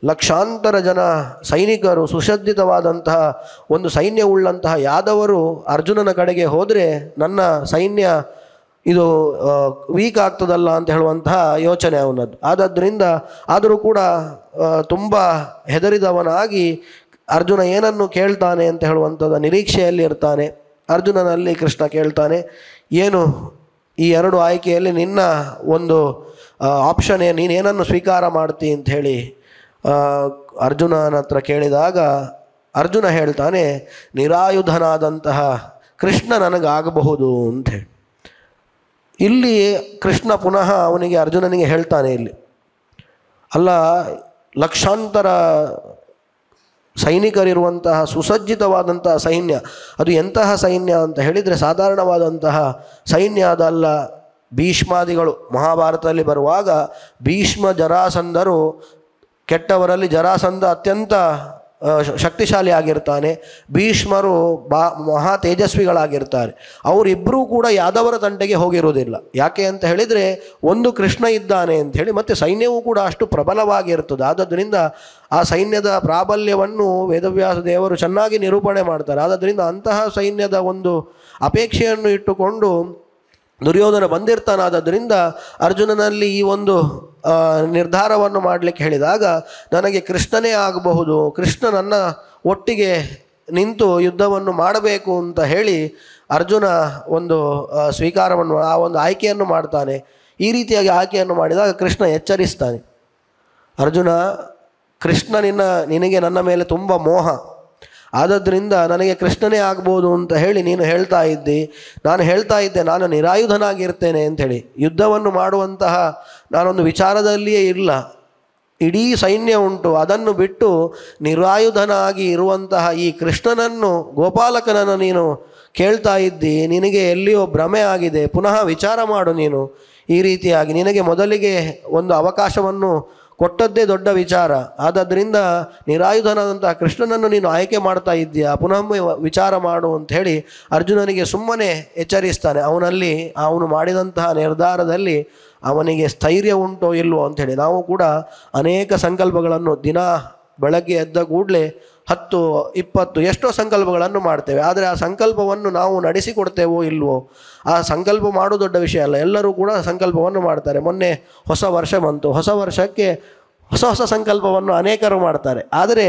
ಲಕ್ಷಾಂತರ ಜನ ಸೈನಿಕರು ಸುಸಜ್ಜಿತವಾದಂತಹ ಒಂದು ಸೈನ್ಯವುಳ್ಳಂತಹ ಯಾದವರು ಅರ್ಜುನನ ಕಡೆಗೆ ಹೋದರೆ ನನ್ನ ಸೈನ್ಯ ಇದು ವೀಕ್ ಆಗ್ತದಲ್ಲ ಅಂತ ಹೇಳುವಂತಹ ಯೋಚನೆ ಅವನದ್ದು ಆದ್ದರಿಂದ ಆದರೂ ಕೂಡ ತುಂಬ ಹೆದರಿದವನಾಗಿ ಅರ್ಜುನ ಏನನ್ನು ಕೇಳ್ತಾನೆ ಅಂತ ಹೇಳುವಂಥದ್ದು ನಿರೀಕ್ಷೆಯಲ್ಲಿ ಇರ್ತಾನೆ ಅರ್ಜುನನಲ್ಲಿ ಕೃಷ್ಣ ಕೇಳ್ತಾನೆ ಏನು ಈ ಎರಡು ಆಯ್ಕೆಯಲ್ಲಿ ನಿನ್ನ ಒಂದು ಆಪ್ಷನ್ ಏನು ನೀನೇನನ್ನು ಸ್ವೀಕಾರ ಮಾಡ್ತಿ ಹೇಳಿ ಅರ್ಜುನನ ಹತ್ರ ಕೇಳಿದಾಗ ಅರ್ಜುನ ಹೇಳ್ತಾನೆ ನಿರಾಯುಧನಾದಂತಹ ಕೃಷ್ಣ ನನಗಾಗಬಹುದು ಅಂತ ಹೇಳಿ ಇಲ್ಲಿ ಕೃಷ್ಣ ಪುನಃ ಅವನಿಗೆ ಅರ್ಜುನನಿಗೆ ಹೇಳ್ತಾನೆ ಇಲ್ಲಿ ಅಲ್ಲ ಲಕ್ಷಾಂತರ ಸೈನಿಕರಿರುವಂತಹ ಸುಸಜ್ಜಿತವಾದಂತಹ ಸೈನ್ಯ ಅದು ಎಂತಹ ಸೈನ್ಯ ಅಂತ ಹೇಳಿದರೆ ಸಾಧಾರಣವಾದಂತಹ ಸೈನ್ಯ ಅದಲ್ಲ ಭೀಷ್ಮಾದಿಗಳು ಮಹಾಭಾರತದಲ್ಲಿ ಬರುವಾಗ ಭೀಷ್ಮ ಜರಾಸಂಧರು ಕೆಟ್ಟವರಲ್ಲಿ ಜರಾಸಂಧ ಅತ್ಯಂತ ಶಕ್ತಿಶಾಲಿ ಆಗಿರ್ತಾನೆ ಭೀಷ್ಮರು ಬಾ ಮಹಾ ತೇಜಸ್ವಿಗಳಾಗಿರ್ತಾರೆ ಅವರಿಬ್ಬರೂ ಕೂಡ ಯಾದವರ ತಂಟೆಗೆ ಹೋಗಿರುವುದಿಲ್ಲ ಯಾಕೆ ಅಂತ ಹೇಳಿದರೆ ಒಂದು ಕೃಷ್ಣ ಇದ್ದಾನೆ ಅಂಥೇಳಿ ಮತ್ತು ಸೈನ್ಯವೂ ಕೂಡ ಅಷ್ಟು ಪ್ರಬಲವಾಗಿರ್ತದೆ ಆದ್ದರಿಂದ ಆ ಸೈನ್ಯದ ಪ್ರಾಬಲ್ಯವನ್ನು ವೇದವ್ಯಾಸ ದೇವರು ಚೆನ್ನಾಗಿ ನಿರೂಪಣೆ ಮಾಡ್ತಾರೆ ಆದ್ದರಿಂದ ಅಂತಹ ಸೈನ್ಯದ ಒಂದು ಅಪೇಕ್ಷೆಯನ್ನು ಇಟ್ಟುಕೊಂಡು ದುರ್ಯೋಧನ ಬಂದಿರ್ತಾನಾದ್ದರಿಂದ ಅರ್ಜುನನಲ್ಲಿ ಈ ಒಂದು ನಿರ್ಧಾರವನ್ನು ಮಾಡಲಿಕ್ಕೆ ಹೇಳಿದಾಗ ನನಗೆ ಕೃಷ್ಣನೇ ಆಗಬಹುದು ಕೃಷ್ಣ ನನ್ನ ಒಟ್ಟಿಗೆ ನಿಂತು ಯುದ್ಧವನ್ನು ಮಾಡಬೇಕು ಅಂತ ಹೇಳಿ ಅರ್ಜುನ ಒಂದು ಸ್ವೀಕಾರವನ್ನು ಆ ಒಂದು ಆಯ್ಕೆಯನ್ನು ಮಾಡ್ತಾನೆ ಈ ರೀತಿಯಾಗಿ ಆಯ್ಕೆಯನ್ನು ಮಾಡಿದಾಗ ಕೃಷ್ಣ ಎಚ್ಚರಿಸ್ತಾನೆ ಅರ್ಜುನ ಕೃಷ್ಣ ನಿನ್ನ ನಿನಗೆ ನನ್ನ ಮೇಲೆ ತುಂಬ ಮೋಹ ಆದ್ದರಿಂದ ನನಗೆ ಕೃಷ್ಣನೇ ಆಗ್ಬೋದು ಅಂತ ಹೇಳಿ ನೀನು ಹೇಳ್ತಾ ಇದ್ದಿ ನಾನು ಹೇಳ್ತಾ ಇದ್ದೆ ನಾನು ನಿರಾಯುಧನಾಗಿರ್ತೇನೆ ಅಂಥೇಳಿ ಯುದ್ಧವನ್ನು ಮಾಡುವಂತಹ ನಾನೊಂದು ವಿಚಾರದಲ್ಲಿಯೇ ಇಲ್ಲ ಇಡೀ ಸೈನ್ಯ ಉಂಟು ಅದನ್ನು ಬಿಟ್ಟು ನಿರಾಯುಧನಾಗಿ ಇರುವಂತಹ ಈ ಕೃಷ್ಣನನ್ನು ಗೋಪಾಲಕನನ್ನು ನೀನು ಕೇಳ್ತಾ ಇದ್ದಿ ನಿನಗೆ ಎಲ್ಲಿಯೋ ಭ್ರಮೆ ಆಗಿದೆ ಪುನಃ ವಿಚಾರ ಮಾಡು ನೀನು ಈ ರೀತಿಯಾಗಿ ನಿನಗೆ ಮೊದಲಿಗೆ ಒಂದು ಅವಕಾಶವನ್ನು ಕೊಟ್ಟದ್ದೇ ದೊಡ್ಡ ವಿಚಾರ ಆದ್ದರಿಂದ ನಿರಾಯುಧನಾದಂತಹ ಕೃಷ್ಣನನ್ನು ನೀನು ಆಯ್ಕೆ ಮಾಡ್ತಾ ಇದ್ದೀಯಾ ಪುನಃ ವಿಚಾರ ಮಾಡು ಅಂತ ಹೇಳಿ ಅರ್ಜುನನಿಗೆ ಸುಮ್ಮನೆ ಎಚ್ಚರಿಸ್ತಾನೆ ಅವನಲ್ಲಿ ಅವನು ಮಾಡಿದಂತಹ ನಿರ್ಧಾರದಲ್ಲಿ ಅವನಿಗೆ ಸ್ಥೈರ್ಯ ಉಂಟೋ ಇಲ್ವೋ ಅಂಥೇಳಿ ನಾವು ಕೂಡ ಅನೇಕ ಸಂಕಲ್ಪಗಳನ್ನು ದಿನ ಬೆಳಗ್ಗೆ ಎದ್ದ ಕೂಡಲೇ ಹತ್ತು ಇಪ್ಪತ್ತು ಎಷ್ಟೋ ಸಂಕಲ್ಪಗಳನ್ನು ಮಾಡ್ತೇವೆ ಆದರೆ ಆ ಸಂಕಲ್ಪವನ್ನು ನಾವು ನಡೆಸಿಕೊಡ್ತೇವೋ ಇಲ್ವೋ ಆ ಸಂಕಲ್ಪ ಮಾಡೋ ದೊಡ್ಡ ವಿಷಯ ಅಲ್ಲ ಎಲ್ಲರೂ ಕೂಡ ಸಂಕಲ್ಪವನ್ನು ಮಾಡ್ತಾರೆ ಮೊನ್ನೆ ಹೊಸ ವರ್ಷ ಬಂತು ಹೊಸ ವರ್ಷಕ್ಕೆ ಹೊಸ ಹೊಸ ಸಂಕಲ್ಪವನ್ನು ಅನೇಕರು ಮಾಡ್ತಾರೆ ಆದರೆ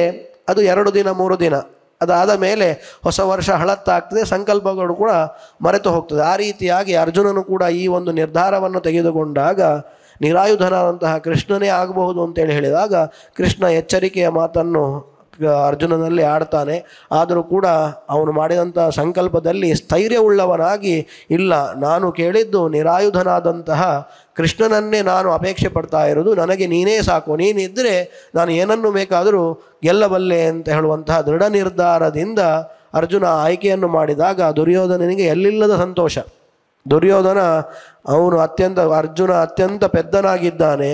ಅದು ಎರಡು ದಿನ ಮೂರು ದಿನ ಅದಾದ ಮೇಲೆ ಹೊಸ ವರ್ಷ ಹಳತ್ತಾಗ್ತದೆ ಸಂಕಲ್ಪಗಳು ಕೂಡ ಮರೆತು ಹೋಗ್ತದೆ ಆ ರೀತಿಯಾಗಿ ಅರ್ಜುನನು ಕೂಡ ಈ ಒಂದು ನಿರ್ಧಾರವನ್ನು ತೆಗೆದುಕೊಂಡಾಗ ನಿರಾಯುಧನಾದಂತಹ ಕೃಷ್ಣನೇ ಆಗಬಹುದು ಅಂತೇಳಿ ಹೇಳಿದಾಗ ಕೃಷ್ಣ ಎಚ್ಚರಿಕೆಯ ಮಾತನ್ನು ಅರ್ಜುನನಲ್ಲಿ ಆಡ್ತಾನೆ ಆದರೂ ಕೂಡ ಅವನು ಮಾಡಿದಂಥ ಸಂಕಲ್ಪದಲ್ಲಿ ಸ್ಥೈರ್ಯವುಳ್ಳವನಾಗಿ ಇಲ್ಲ ನಾನು ಕೇಳಿದ್ದು ನಿರಾಯುಧನಾದಂತಹ ಕೃಷ್ಣನನ್ನೇ ನಾನು ಅಪೇಕ್ಷೆ ಪಡ್ತಾ ಇರೋದು ನನಗೆ ನೀನೇ ಸಾಕು ನೀನಿದ್ದರೆ ನಾನು ಏನನ್ನು ಬೇಕಾದರೂ ಗೆಲ್ಲಬಲ್ಲೆ ಅಂತ ಹೇಳುವಂತಹ ದೃಢ ನಿರ್ಧಾರದಿಂದ ಅರ್ಜುನ ಆಯ್ಕೆಯನ್ನು ಮಾಡಿದಾಗ ದುರ್ಯೋಧನನಿಗೆ ಎಲ್ಲಿಲ್ಲದ ಸಂತೋಷ ದುರ್ಯೋಧನ ಅವನು ಅತ್ಯಂತ ಅರ್ಜುನ ಅತ್ಯಂತ ಪೆದ್ದನಾಗಿದ್ದಾನೆ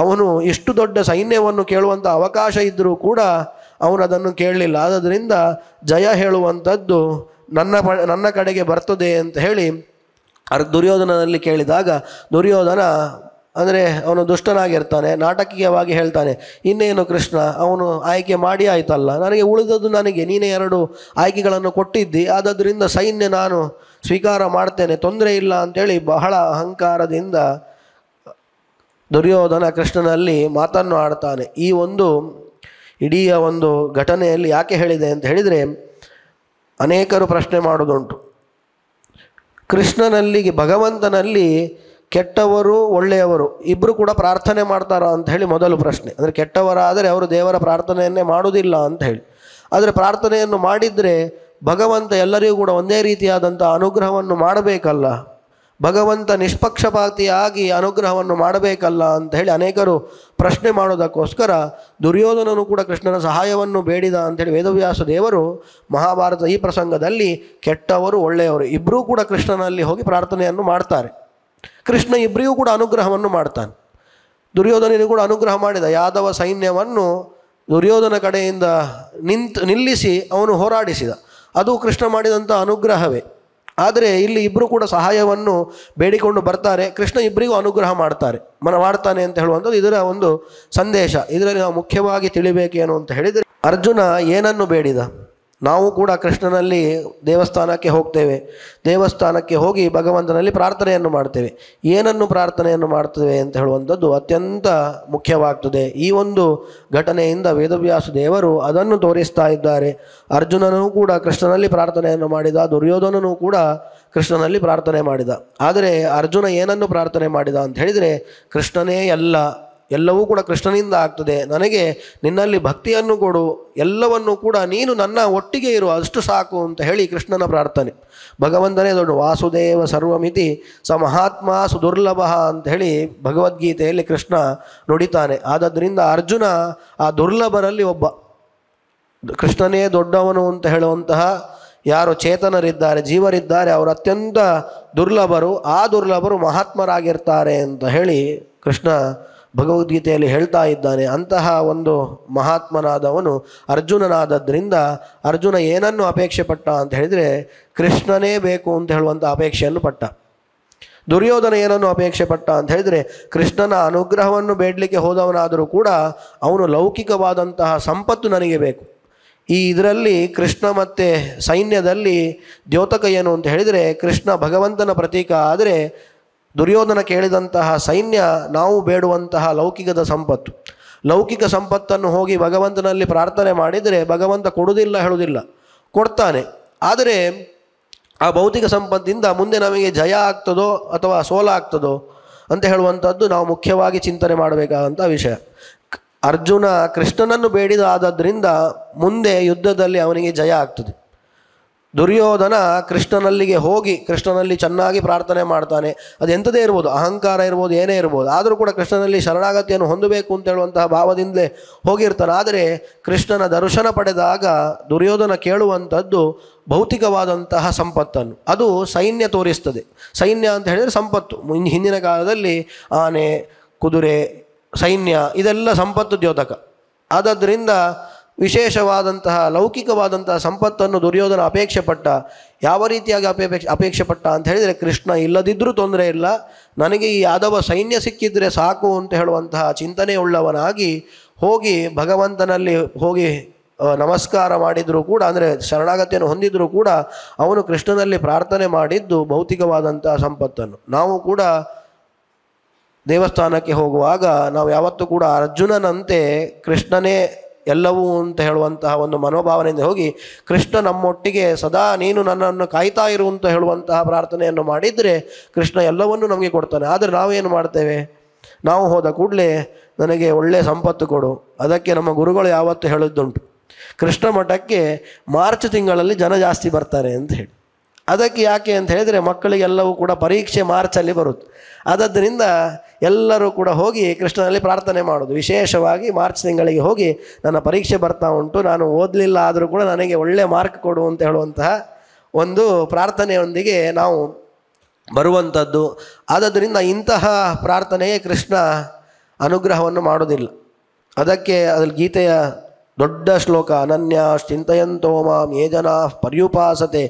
ಅವನು ಇಷ್ಟು ದೊಡ್ಡ ಸೈನ್ಯವನ್ನು ಕೇಳುವಂಥ ಅವಕಾಶ ಇದ್ದರೂ ಕೂಡ ಅವನು ಅದನ್ನು ಕೇಳಲಿಲ್ಲ ಆದ್ದರಿಂದ ಜಯ ಹೇಳುವಂಥದ್ದು ನನ್ನ ಪ ನನ್ನ ಕಡೆಗೆ ಬರ್ತದೆ ಅಂತ ಹೇಳಿ ಅರ್ ದುರ್ಯೋಧನನಲ್ಲಿ ಕೇಳಿದಾಗ ದುರ್ಯೋಧನ ಅಂದರೆ ಅವನು ದುಷ್ಟನಾಗಿರ್ತಾನೆ ನಾಟಕೀಯವಾಗಿ ಹೇಳ್ತಾನೆ ಇನ್ನೇನು ಕೃಷ್ಣ ಅವನು ಆಯ್ಕೆ ಮಾಡಿ ಆಯ್ತಲ್ಲ ನನಗೆ ಉಳಿದದ್ದು ನನಗೆ ನೀನೇ ಎರಡು ಆಯ್ಕೆಗಳನ್ನು ಕೊಟ್ಟಿದ್ದಿ ಆದ್ದರಿಂದ ಸೈನ್ಯ ನಾನು ಸ್ವೀಕಾರ ಮಾಡ್ತೇನೆ ತೊಂದರೆ ಇಲ್ಲ ಅಂಥೇಳಿ ಬಹಳ ಅಹಂಕಾರದಿಂದ ದುರ್ಯೋಧನ ಕೃಷ್ಣನಲ್ಲಿ ಮಾತನ್ನು ಆಡ್ತಾನೆ ಈ ಒಂದು ಇಡೀ ಒಂದು ಘಟನೆಯಲ್ಲಿ ಯಾಕೆ ಹೇಳಿದೆ ಅಂತ ಹೇಳಿದರೆ ಅನೇಕರು ಪ್ರಶ್ನೆ ಮಾಡೋದುಂಟು ಕೃಷ್ಣನಲ್ಲಿ ಭಗವಂತನಲ್ಲಿ ಕೆಟ್ಟವರು ಒಳ್ಳೆಯವರು ಇಬ್ಬರು ಕೂಡ ಪ್ರಾರ್ಥನೆ ಮಾಡ್ತಾರ ಅಂತ ಹೇಳಿ ಮೊದಲು ಪ್ರಶ್ನೆ ಅಂದರೆ ಕೆಟ್ಟವರಾದರೆ ಅವರು ದೇವರ ಪ್ರಾರ್ಥನೆಯನ್ನೇ ಮಾಡುವುದಿಲ್ಲ ಅಂತ ಹೇಳಿ ಆದರೆ ಪ್ರಾರ್ಥನೆಯನ್ನು ಮಾಡಿದರೆ ಭಗವಂತ ಎಲ್ಲರಿಗೂ ಕೂಡ ಒಂದೇ ರೀತಿಯಾದಂಥ ಅನುಗ್ರಹವನ್ನು ಮಾಡಬೇಕಲ್ಲ ಭಗವಂತ ನಿಷ್ಪಕ್ಷಪಾತಿಯಾಗಿ ಅನುಗ್ರಹವನ್ನು ಮಾಡಬೇಕಲ್ಲ ಅಂತ ಹೇಳಿ ಅನೇಕರು ಪ್ರಶ್ನೆ ಮಾಡೋದಕ್ಕೋಸ್ಕರ ದುರ್ಯೋಧನನು ಕೂಡ ಕೃಷ್ಣನ ಸಹಾಯವನ್ನು ಬೇಡಿದ ಅಂಥೇಳಿ ವೇದವ್ಯಾಸ ದೇವರು ಮಹಾಭಾರತ ಈ ಪ್ರಸಂಗದಲ್ಲಿ ಕೆಟ್ಟವರು ಒಳ್ಳೆಯವರು ಇಬ್ಬರೂ ಕೂಡ ಕೃಷ್ಣನಲ್ಲಿ ಹೋಗಿ ಪ್ರಾರ್ಥನೆಯನ್ನು ಮಾಡ್ತಾರೆ ಕೃಷ್ಣ ಇಬ್ಬರಿಗೂ ಕೂಡ ಅನುಗ್ರಹವನ್ನು ಮಾಡ್ತಾನೆ ದುರ್ಯೋಧನನಿಗೂ ಕೂಡ ಅನುಗ್ರಹ ಮಾಡಿದ ಯಾದವ ಸೈನ್ಯವನ್ನು ದುರ್ಯೋಧನ ಕಡೆಯಿಂದ ನಿಂತು ನಿಲ್ಲಿಸಿ ಅವನು ಹೋರಾಡಿಸಿದ ಅದು ಕೃಷ್ಣ ಮಾಡಿದಂಥ ಅನುಗ್ರಹವೇ ಆದರೆ ಇಲ್ಲಿ ಇಬ್ಬರು ಕೂಡ ಸಹಾಯವನ್ನು ಬೇಡಿಕೊಂಡು ಬರ್ತಾರೆ ಕೃಷ್ಣ ಇಬ್ಬರಿಗೂ ಅನುಗ್ರಹ ಮಾಡ್ತಾರೆ ಮನ ಮಾಡ್ತಾನೆ ಅಂತ ಹೇಳುವಂಥದ್ದು ಇದರ ಒಂದು ಸಂದೇಶ ಇದರಲ್ಲಿ ನಾವು ಮುಖ್ಯವಾಗಿ ತಿಳಿಬೇಕೇನು ಅಂತ ಹೇಳಿದರೆ ಅರ್ಜುನ ಏನನ್ನು ಬೇಡಿದ ನಾವು ಕೂಡ ಕೃಷ್ಣನಲ್ಲಿ ದೇವಸ್ಥಾನಕ್ಕೆ ಹೋಗ್ತೇವೆ ದೇವಸ್ಥಾನಕ್ಕೆ ಹೋಗಿ ಭಗವಂತನಲ್ಲಿ ಪ್ರಾರ್ಥನೆಯನ್ನು ಮಾಡ್ತೇವೆ ಏನನ್ನು ಪ್ರಾರ್ಥನೆಯನ್ನು ಮಾಡ್ತೇವೆ ಅಂತ ಹೇಳುವಂಥದ್ದು ಅತ್ಯಂತ ಮುಖ್ಯವಾಗ್ತದೆ ಈ ಒಂದು ಘಟನೆಯಿಂದ ವೇದವ್ಯಾಸ ದೇವರು ಅದನ್ನು ತೋರಿಸ್ತಾ ಇದ್ದಾರೆ ಅರ್ಜುನನೂ ಕೂಡ ಕೃಷ್ಣನಲ್ಲಿ ಪ್ರಾರ್ಥನೆಯನ್ನು ಮಾಡಿದ ದುರ್ಯೋಧನನೂ ಕೂಡ ಕೃಷ್ಣನಲ್ಲಿ ಪ್ರಾರ್ಥನೆ ಮಾಡಿದ ಆದರೆ ಅರ್ಜುನ ಏನನ್ನು ಪ್ರಾರ್ಥನೆ ಮಾಡಿದ ಅಂತ ಹೇಳಿದರೆ ಕೃಷ್ಣನೇ ಅಲ್ಲ ಎಲ್ಲವೂ ಕೂಡ ಕೃಷ್ಣನಿಂದ ಆಗ್ತದೆ ನನಗೆ ನಿನ್ನಲ್ಲಿ ಭಕ್ತಿಯನ್ನು ಕೊಡು ಎಲ್ಲವನ್ನೂ ಕೂಡ ನೀನು ನನ್ನ ಒಟ್ಟಿಗೆ ಇರು ಅಷ್ಟು ಸಾಕು ಅಂತ ಹೇಳಿ ಕೃಷ್ಣನ ಪ್ರಾರ್ಥನೆ ಭಗವಂತನೇ ದೊಡ್ಡ ವಾಸುದೇವ ಸರ್ವಮಿತಿ ಸ ಮಹಾತ್ಮ ಸುದುರ್ಲಭ ಅಂತ ಹೇಳಿ ಭಗವದ್ಗೀತೆಯಲ್ಲಿ ಕೃಷ್ಣ ನುಡಿತಾನೆ ಆದ್ದರಿಂದ ಅರ್ಜುನ ಆ ದುರ್ಲಭರಲ್ಲಿ ಒಬ್ಬ ಕೃಷ್ಣನೇ ದೊಡ್ಡವನು ಅಂತ ಹೇಳುವಂತಹ ಯಾರು ಚೇತನರಿದ್ದಾರೆ ಜೀವರಿದ್ದಾರೆ ಅವರು ಅತ್ಯಂತ ದುರ್ಲಭರು ಆ ದುರ್ಲಭರು ಮಹಾತ್ಮರಾಗಿರ್ತಾರೆ ಅಂತ ಹೇಳಿ ಕೃಷ್ಣ ಭಗವದ್ಗೀತೆಯಲ್ಲಿ ಹೇಳ್ತಾ ಇದ್ದಾನೆ ಅಂತಹ ಒಂದು ಮಹಾತ್ಮನಾದವನು ಅರ್ಜುನನಾದದ್ರಿಂದ ಅರ್ಜುನ ಏನನ್ನು ಅಪೇಕ್ಷೆ ಪಟ್ಟ ಅಂತ ಹೇಳಿದರೆ ಕೃಷ್ಣನೇ ಬೇಕು ಅಂತ ಹೇಳುವಂಥ ಅಪೇಕ್ಷೆಯನ್ನು ಪಟ್ಟ ದುರ್ಯೋಧನ ಏನನ್ನು ಅಪೇಕ್ಷೆ ಪಟ್ಟ ಅಂತ ಹೇಳಿದರೆ ಕೃಷ್ಣನ ಅನುಗ್ರಹವನ್ನು ಬೇಡಲಿಕ್ಕೆ ಹೋದವನಾದರೂ ಕೂಡ ಅವನು ಲೌಕಿಕವಾದಂತಹ ಸಂಪತ್ತು ನನಗೆ ಬೇಕು ಈ ಇದರಲ್ಲಿ ಕೃಷ್ಣ ಮತ್ತು ಸೈನ್ಯದಲ್ಲಿ ದ್ಯೋತಕ ಏನು ಅಂತ ಹೇಳಿದರೆ ಕೃಷ್ಣ ಭಗವಂತನ ಪ್ರತೀಕ ಆದರೆ ದುರ್ಯೋಧನ ಕೇಳಿದಂತಹ ಸೈನ್ಯ ನಾವು ಬೇಡುವಂತಹ ಲೌಕಿಕದ ಸಂಪತ್ತು ಲೌಕಿಕ ಸಂಪತ್ತನ್ನು ಹೋಗಿ ಭಗವಂತನಲ್ಲಿ ಪ್ರಾರ್ಥನೆ ಮಾಡಿದರೆ ಭಗವಂತ ಕೊಡುವುದಿಲ್ಲ ಹೇಳುವುದಿಲ್ಲ ಕೊಡ್ತಾನೆ ಆದರೆ ಆ ಭೌತಿಕ ಸಂಪತ್ತಿಂದ ಮುಂದೆ ನಮಗೆ ಜಯ ಆಗ್ತದೋ ಅಥವಾ ಸೋಲ ಆಗ್ತದೋ ಅಂತ ಹೇಳುವಂಥದ್ದು ನಾವು ಮುಖ್ಯವಾಗಿ ಚಿಂತನೆ ಮಾಡಬೇಕಾದಂಥ ವಿಷಯ ಅರ್ಜುನ ಕೃಷ್ಣನನ್ನು ಬೇಡಿದಾದದ್ರಿಂದ ಮುಂದೆ ಯುದ್ಧದಲ್ಲಿ ಅವನಿಗೆ ಜಯ ಆಗ್ತದೆ ದುರ್ಯೋಧನ ಕೃಷ್ಣನಲ್ಲಿಗೆ ಹೋಗಿ ಕೃಷ್ಣನಲ್ಲಿ ಚೆನ್ನಾಗಿ ಪ್ರಾರ್ಥನೆ ಮಾಡ್ತಾನೆ ಅದು ಎಂಥದೇ ಇರ್ಬೋದು ಅಹಂಕಾರ ಇರ್ಬೋದು ಏನೇ ಇರ್ಬೋದು ಆದರೂ ಕೂಡ ಕೃಷ್ಣನಲ್ಲಿ ಶರಣಾಗತಿಯನ್ನು ಹೊಂದಬೇಕು ಅಂತ ಹೇಳುವಂತಹ ಭಾವದಿಂದಲೇ ಹೋಗಿರ್ತಾನೆ ಆದರೆ ಕೃಷ್ಣನ ದರ್ಶನ ಪಡೆದಾಗ ದುರ್ಯೋಧನ ಕೇಳುವಂಥದ್ದು ಭೌತಿಕವಾದಂತಹ ಸಂಪತ್ತನ್ನು ಅದು ಸೈನ್ಯ ತೋರಿಸ್ತದೆ ಸೈನ್ಯ ಅಂತ ಹೇಳಿದರೆ ಸಂಪತ್ತು ಹಿಂದಿನ ಕಾಲದಲ್ಲಿ ಆನೆ ಕುದುರೆ ಸೈನ್ಯ ಇದೆಲ್ಲ ಸಂಪತ್ತು ದ್ಯೋತಕ ಆದ್ದರಿಂದ ವಿಶೇಷವಾದಂತಹ ಲೌಕಿಕವಾದಂತಹ ಸಂಪತ್ತನ್ನು ದುರ್ಯೋಧನ ಅಪೇಕ್ಷೆ ಪಟ್ಟ ಯಾವ ರೀತಿಯಾಗಿ ಅಪೇಕ್ಷೆ ಅಪೇಕ್ಷೆ ಪಟ್ಟ ಅಂತ ಹೇಳಿದರೆ ಕೃಷ್ಣ ಇಲ್ಲದಿದ್ದರೂ ತೊಂದರೆ ಇಲ್ಲ ನನಗೆ ಈ ಯಾದವ ಸೈನ್ಯ ಸಿಕ್ಕಿದ್ರೆ ಸಾಕು ಅಂತ ಹೇಳುವಂತಹ ಚಿಂತನೆ ಉಳ್ಳವನಾಗಿ ಹೋಗಿ ಭಗವಂತನಲ್ಲಿ ಹೋಗಿ ನಮಸ್ಕಾರ ಮಾಡಿದರೂ ಕೂಡ ಅಂದರೆ ಶರಣಾಗತಿಯನ್ನು ಹೊಂದಿದರೂ ಕೂಡ ಅವನು ಕೃಷ್ಣನಲ್ಲಿ ಪ್ರಾರ್ಥನೆ ಮಾಡಿದ್ದು ಭೌತಿಕವಾದಂತಹ ಸಂಪತ್ತನ್ನು ನಾವು ಕೂಡ ದೇವಸ್ಥಾನಕ್ಕೆ ಹೋಗುವಾಗ ನಾವು ಯಾವತ್ತೂ ಕೂಡ ಅರ್ಜುನನಂತೆ ಕೃಷ್ಣನೇ ಎಲ್ಲವೂ ಅಂತ ಹೇಳುವಂತಹ ಒಂದು ಮನೋಭಾವನೆಯಿಂದ ಹೋಗಿ ಕೃಷ್ಣ ನಮ್ಮೊಟ್ಟಿಗೆ ಸದಾ ನೀನು ನನ್ನನ್ನು ಕಾಯ್ತಾ ಇರು ಅಂತ ಹೇಳುವಂತಹ ಪ್ರಾರ್ಥನೆಯನ್ನು ಮಾಡಿದರೆ ಕೃಷ್ಣ ಎಲ್ಲವನ್ನೂ ನಮಗೆ ಕೊಡ್ತಾನೆ ಆದರೆ ನಾವೇನು ಮಾಡ್ತೇವೆ ನಾವು ಹೋದ ಕೂಡಲೇ ನನಗೆ ಒಳ್ಳೆಯ ಸಂಪತ್ತು ಕೊಡು ಅದಕ್ಕೆ ನಮ್ಮ ಗುರುಗಳು ಯಾವತ್ತೂ ಹೇಳಿದ್ದುಂಟು ಕೃಷ್ಣ ಮಠಕ್ಕೆ ಮಾರ್ಚ್ ತಿಂಗಳಲ್ಲಿ ಜನ ಜಾಸ್ತಿ ಬರ್ತಾರೆ ಅಂತ ಹೇಳಿ ಅದಕ್ಕೆ ಯಾಕೆ ಅಂತ ಹೇಳಿದರೆ ಮಕ್ಕಳಿಗೆಲ್ಲವೂ ಕೂಡ ಪರೀಕ್ಷೆ ಮಾರ್ಚಲ್ಲಿ ಬರುತ್ತೆ ಆದದ್ದರಿಂದ ಎಲ್ಲರೂ ಕೂಡ ಹೋಗಿ ಕೃಷ್ಣನಲ್ಲಿ ಪ್ರಾರ್ಥನೆ ಮಾಡೋದು ವಿಶೇಷವಾಗಿ ಮಾರ್ಚ್ ತಿಂಗಳಿಗೆ ಹೋಗಿ ನನ್ನ ಪರೀಕ್ಷೆ ಬರ್ತಾ ಉಂಟು ನಾನು ಓದಲಿಲ್ಲ ಆದರೂ ಕೂಡ ನನಗೆ ಒಳ್ಳೆಯ ಮಾರ್ಕ್ ಕೊಡು ಅಂತ ಹೇಳುವಂತಹ ಒಂದು ಪ್ರಾರ್ಥನೆಯೊಂದಿಗೆ ನಾವು ಬರುವಂಥದ್ದು ಆದ್ದರಿಂದ ಇಂತಹ ಪ್ರಾರ್ಥನೆಗೆ ಕೃಷ್ಣ ಅನುಗ್ರಹವನ್ನು ಮಾಡೋದಿಲ್ಲ ಅದಕ್ಕೆ ಅದ್ರ ಗೀತೆಯ ದೊಡ್ಡ ಶ್ಲೋಕ ಅನನ್ಯಾಶ್ ಚಿಂತೆಯಂತೋ ಮಾಂ ಯೇ ಜನಾ ಪರ್ಯುಪಾಸತೆ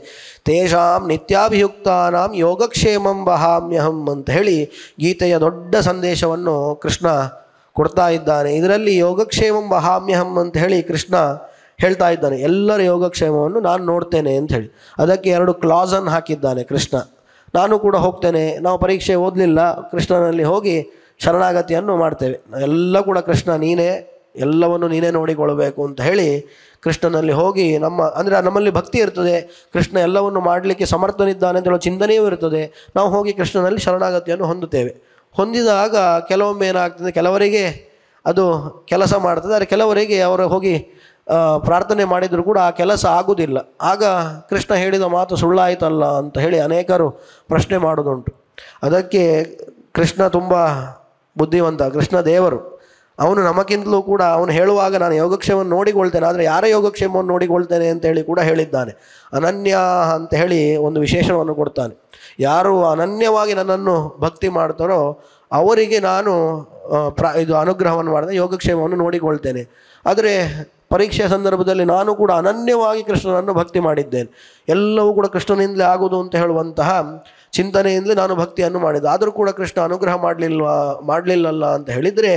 ತೇಷಾಂ ನಿತ್ಯಾಭಿಯುಕ್ತಾನಾಂ ಯೋಗಕ್ಷೇಮಂ ವಹಾಮ್ಯಹಂ ಅಂತ ಹೇಳಿ ಗೀತೆಯ ದೊಡ್ಡ ಸಂದೇಶವನ್ನು ಕೃಷ್ಣ ಕೊಡ್ತಾ ಇದ್ದಾನೆ ಇದರಲ್ಲಿ ಯೋಗಕ್ಷೇಮಂ ವಹಾಮ್ಯಹಂ ಅಂತ ಹೇಳಿ ಕೃಷ್ಣ ಹೇಳ್ತಾ ಇದ್ದಾನೆ ಎಲ್ಲರ ಯೋಗಕ್ಷೇಮವನ್ನು ನಾನು ನೋಡ್ತೇನೆ ಅಂತ ಹೇಳಿ ಅದಕ್ಕೆ ಎರಡು ಕ್ಲಾಸನ್ನು ಹಾಕಿದ್ದಾನೆ ಕೃಷ್ಣ ನಾನು ಕೂಡ ಹೋಗ್ತೇನೆ ನಾವು ಪರೀಕ್ಷೆ ಓದಲಿಲ್ಲ ಕೃಷ್ಣನಲ್ಲಿ ಹೋಗಿ ಶರಣಾಗತಿಯನ್ನು ಮಾಡ್ತೇವೆ ಎಲ್ಲ ಕೂಡ ಕೃಷ್ಣ ನೀನೇ ಎಲ್ಲವನ್ನು ನೀನೇ ನೋಡಿಕೊಳ್ಳಬೇಕು ಅಂತ ಹೇಳಿ ಕೃಷ್ಣನಲ್ಲಿ ಹೋಗಿ ನಮ್ಮ ಅಂದರೆ ನಮ್ಮಲ್ಲಿ ಭಕ್ತಿ ಇರ್ತದೆ ಕೃಷ್ಣ ಎಲ್ಲವನ್ನು ಮಾಡಲಿಕ್ಕೆ ಸಮರ್ಥನಿದ್ದಾನೆ ಹೇಳೋ ಚಿಂತನೆಯೂ ಇರ್ತದೆ ನಾವು ಹೋಗಿ ಕೃಷ್ಣನಲ್ಲಿ ಶರಣಾಗತಿಯನ್ನು ಹೊಂದುತ್ತೇವೆ ಹೊಂದಿದಾಗ ಕೆಲವೊಮ್ಮೆ ಏನಾಗ್ತದೆ ಕೆಲವರಿಗೆ ಅದು ಕೆಲಸ ಮಾಡ್ತದೆ ಆದರೆ ಕೆಲವರಿಗೆ ಅವರು ಹೋಗಿ ಪ್ರಾರ್ಥನೆ ಮಾಡಿದರೂ ಕೂಡ ಆ ಕೆಲಸ ಆಗುವುದಿಲ್ಲ ಆಗ ಕೃಷ್ಣ ಹೇಳಿದ ಮಾತು ಸುಳ್ಳಾಯಿತಲ್ಲ ಅಂತ ಹೇಳಿ ಅನೇಕರು ಪ್ರಶ್ನೆ ಮಾಡೋದುಂಟು ಅದಕ್ಕೆ ಕೃಷ್ಣ ತುಂಬ ಬುದ್ಧಿವಂತ ಕೃಷ್ಣ ದೇವರು ಅವನು ನಮಗಿಂತಲೂ ಕೂಡ ಅವನು ಹೇಳುವಾಗ ನಾನು ಯೋಗಕ್ಷೇಮವನ್ನು ನೋಡಿಕೊಳ್ತೇನೆ ಆದರೆ ಯಾರ ಯೋಗಕ್ಷೇಮವನ್ನು ನೋಡಿಕೊಳ್ತೇನೆ ಅಂತೇಳಿ ಕೂಡ ಹೇಳಿದ್ದಾನೆ ಅನನ್ಯ ಅಂತ ಹೇಳಿ ಒಂದು ವಿಶೇಷವನ್ನು ಕೊಡ್ತಾನೆ ಯಾರು ಅನನ್ಯವಾಗಿ ನನ್ನನ್ನು ಭಕ್ತಿ ಮಾಡ್ತಾರೋ ಅವರಿಗೆ ನಾನು ಪ್ರ ಇದು ಅನುಗ್ರಹವನ್ನು ಮಾಡಿದೆ ಯೋಗಕ್ಷೇಮವನ್ನು ನೋಡಿಕೊಳ್ತೇನೆ ಆದರೆ ಪರೀಕ್ಷೆಯ ಸಂದರ್ಭದಲ್ಲಿ ನಾನು ಕೂಡ ಅನನ್ಯವಾಗಿ ಕೃಷ್ಣನನ್ನು ಭಕ್ತಿ ಮಾಡಿದ್ದೇನೆ ಎಲ್ಲವೂ ಕೂಡ ಕೃಷ್ಣನಿಂದಲೇ ಆಗೋದು ಅಂತ ಹೇಳುವಂತಹ ಚಿಂತನೆಯಿಂದ ನಾನು ಭಕ್ತಿಯನ್ನು ಮಾಡಿದ ಆದರೂ ಕೂಡ ಕೃಷ್ಣ ಅನುಗ್ರಹ ಮಾಡಲಿಲ್ವಾ ಮಾಡಲಿಲ್ಲಲ್ಲ ಅಂತ ಹೇಳಿದರೆ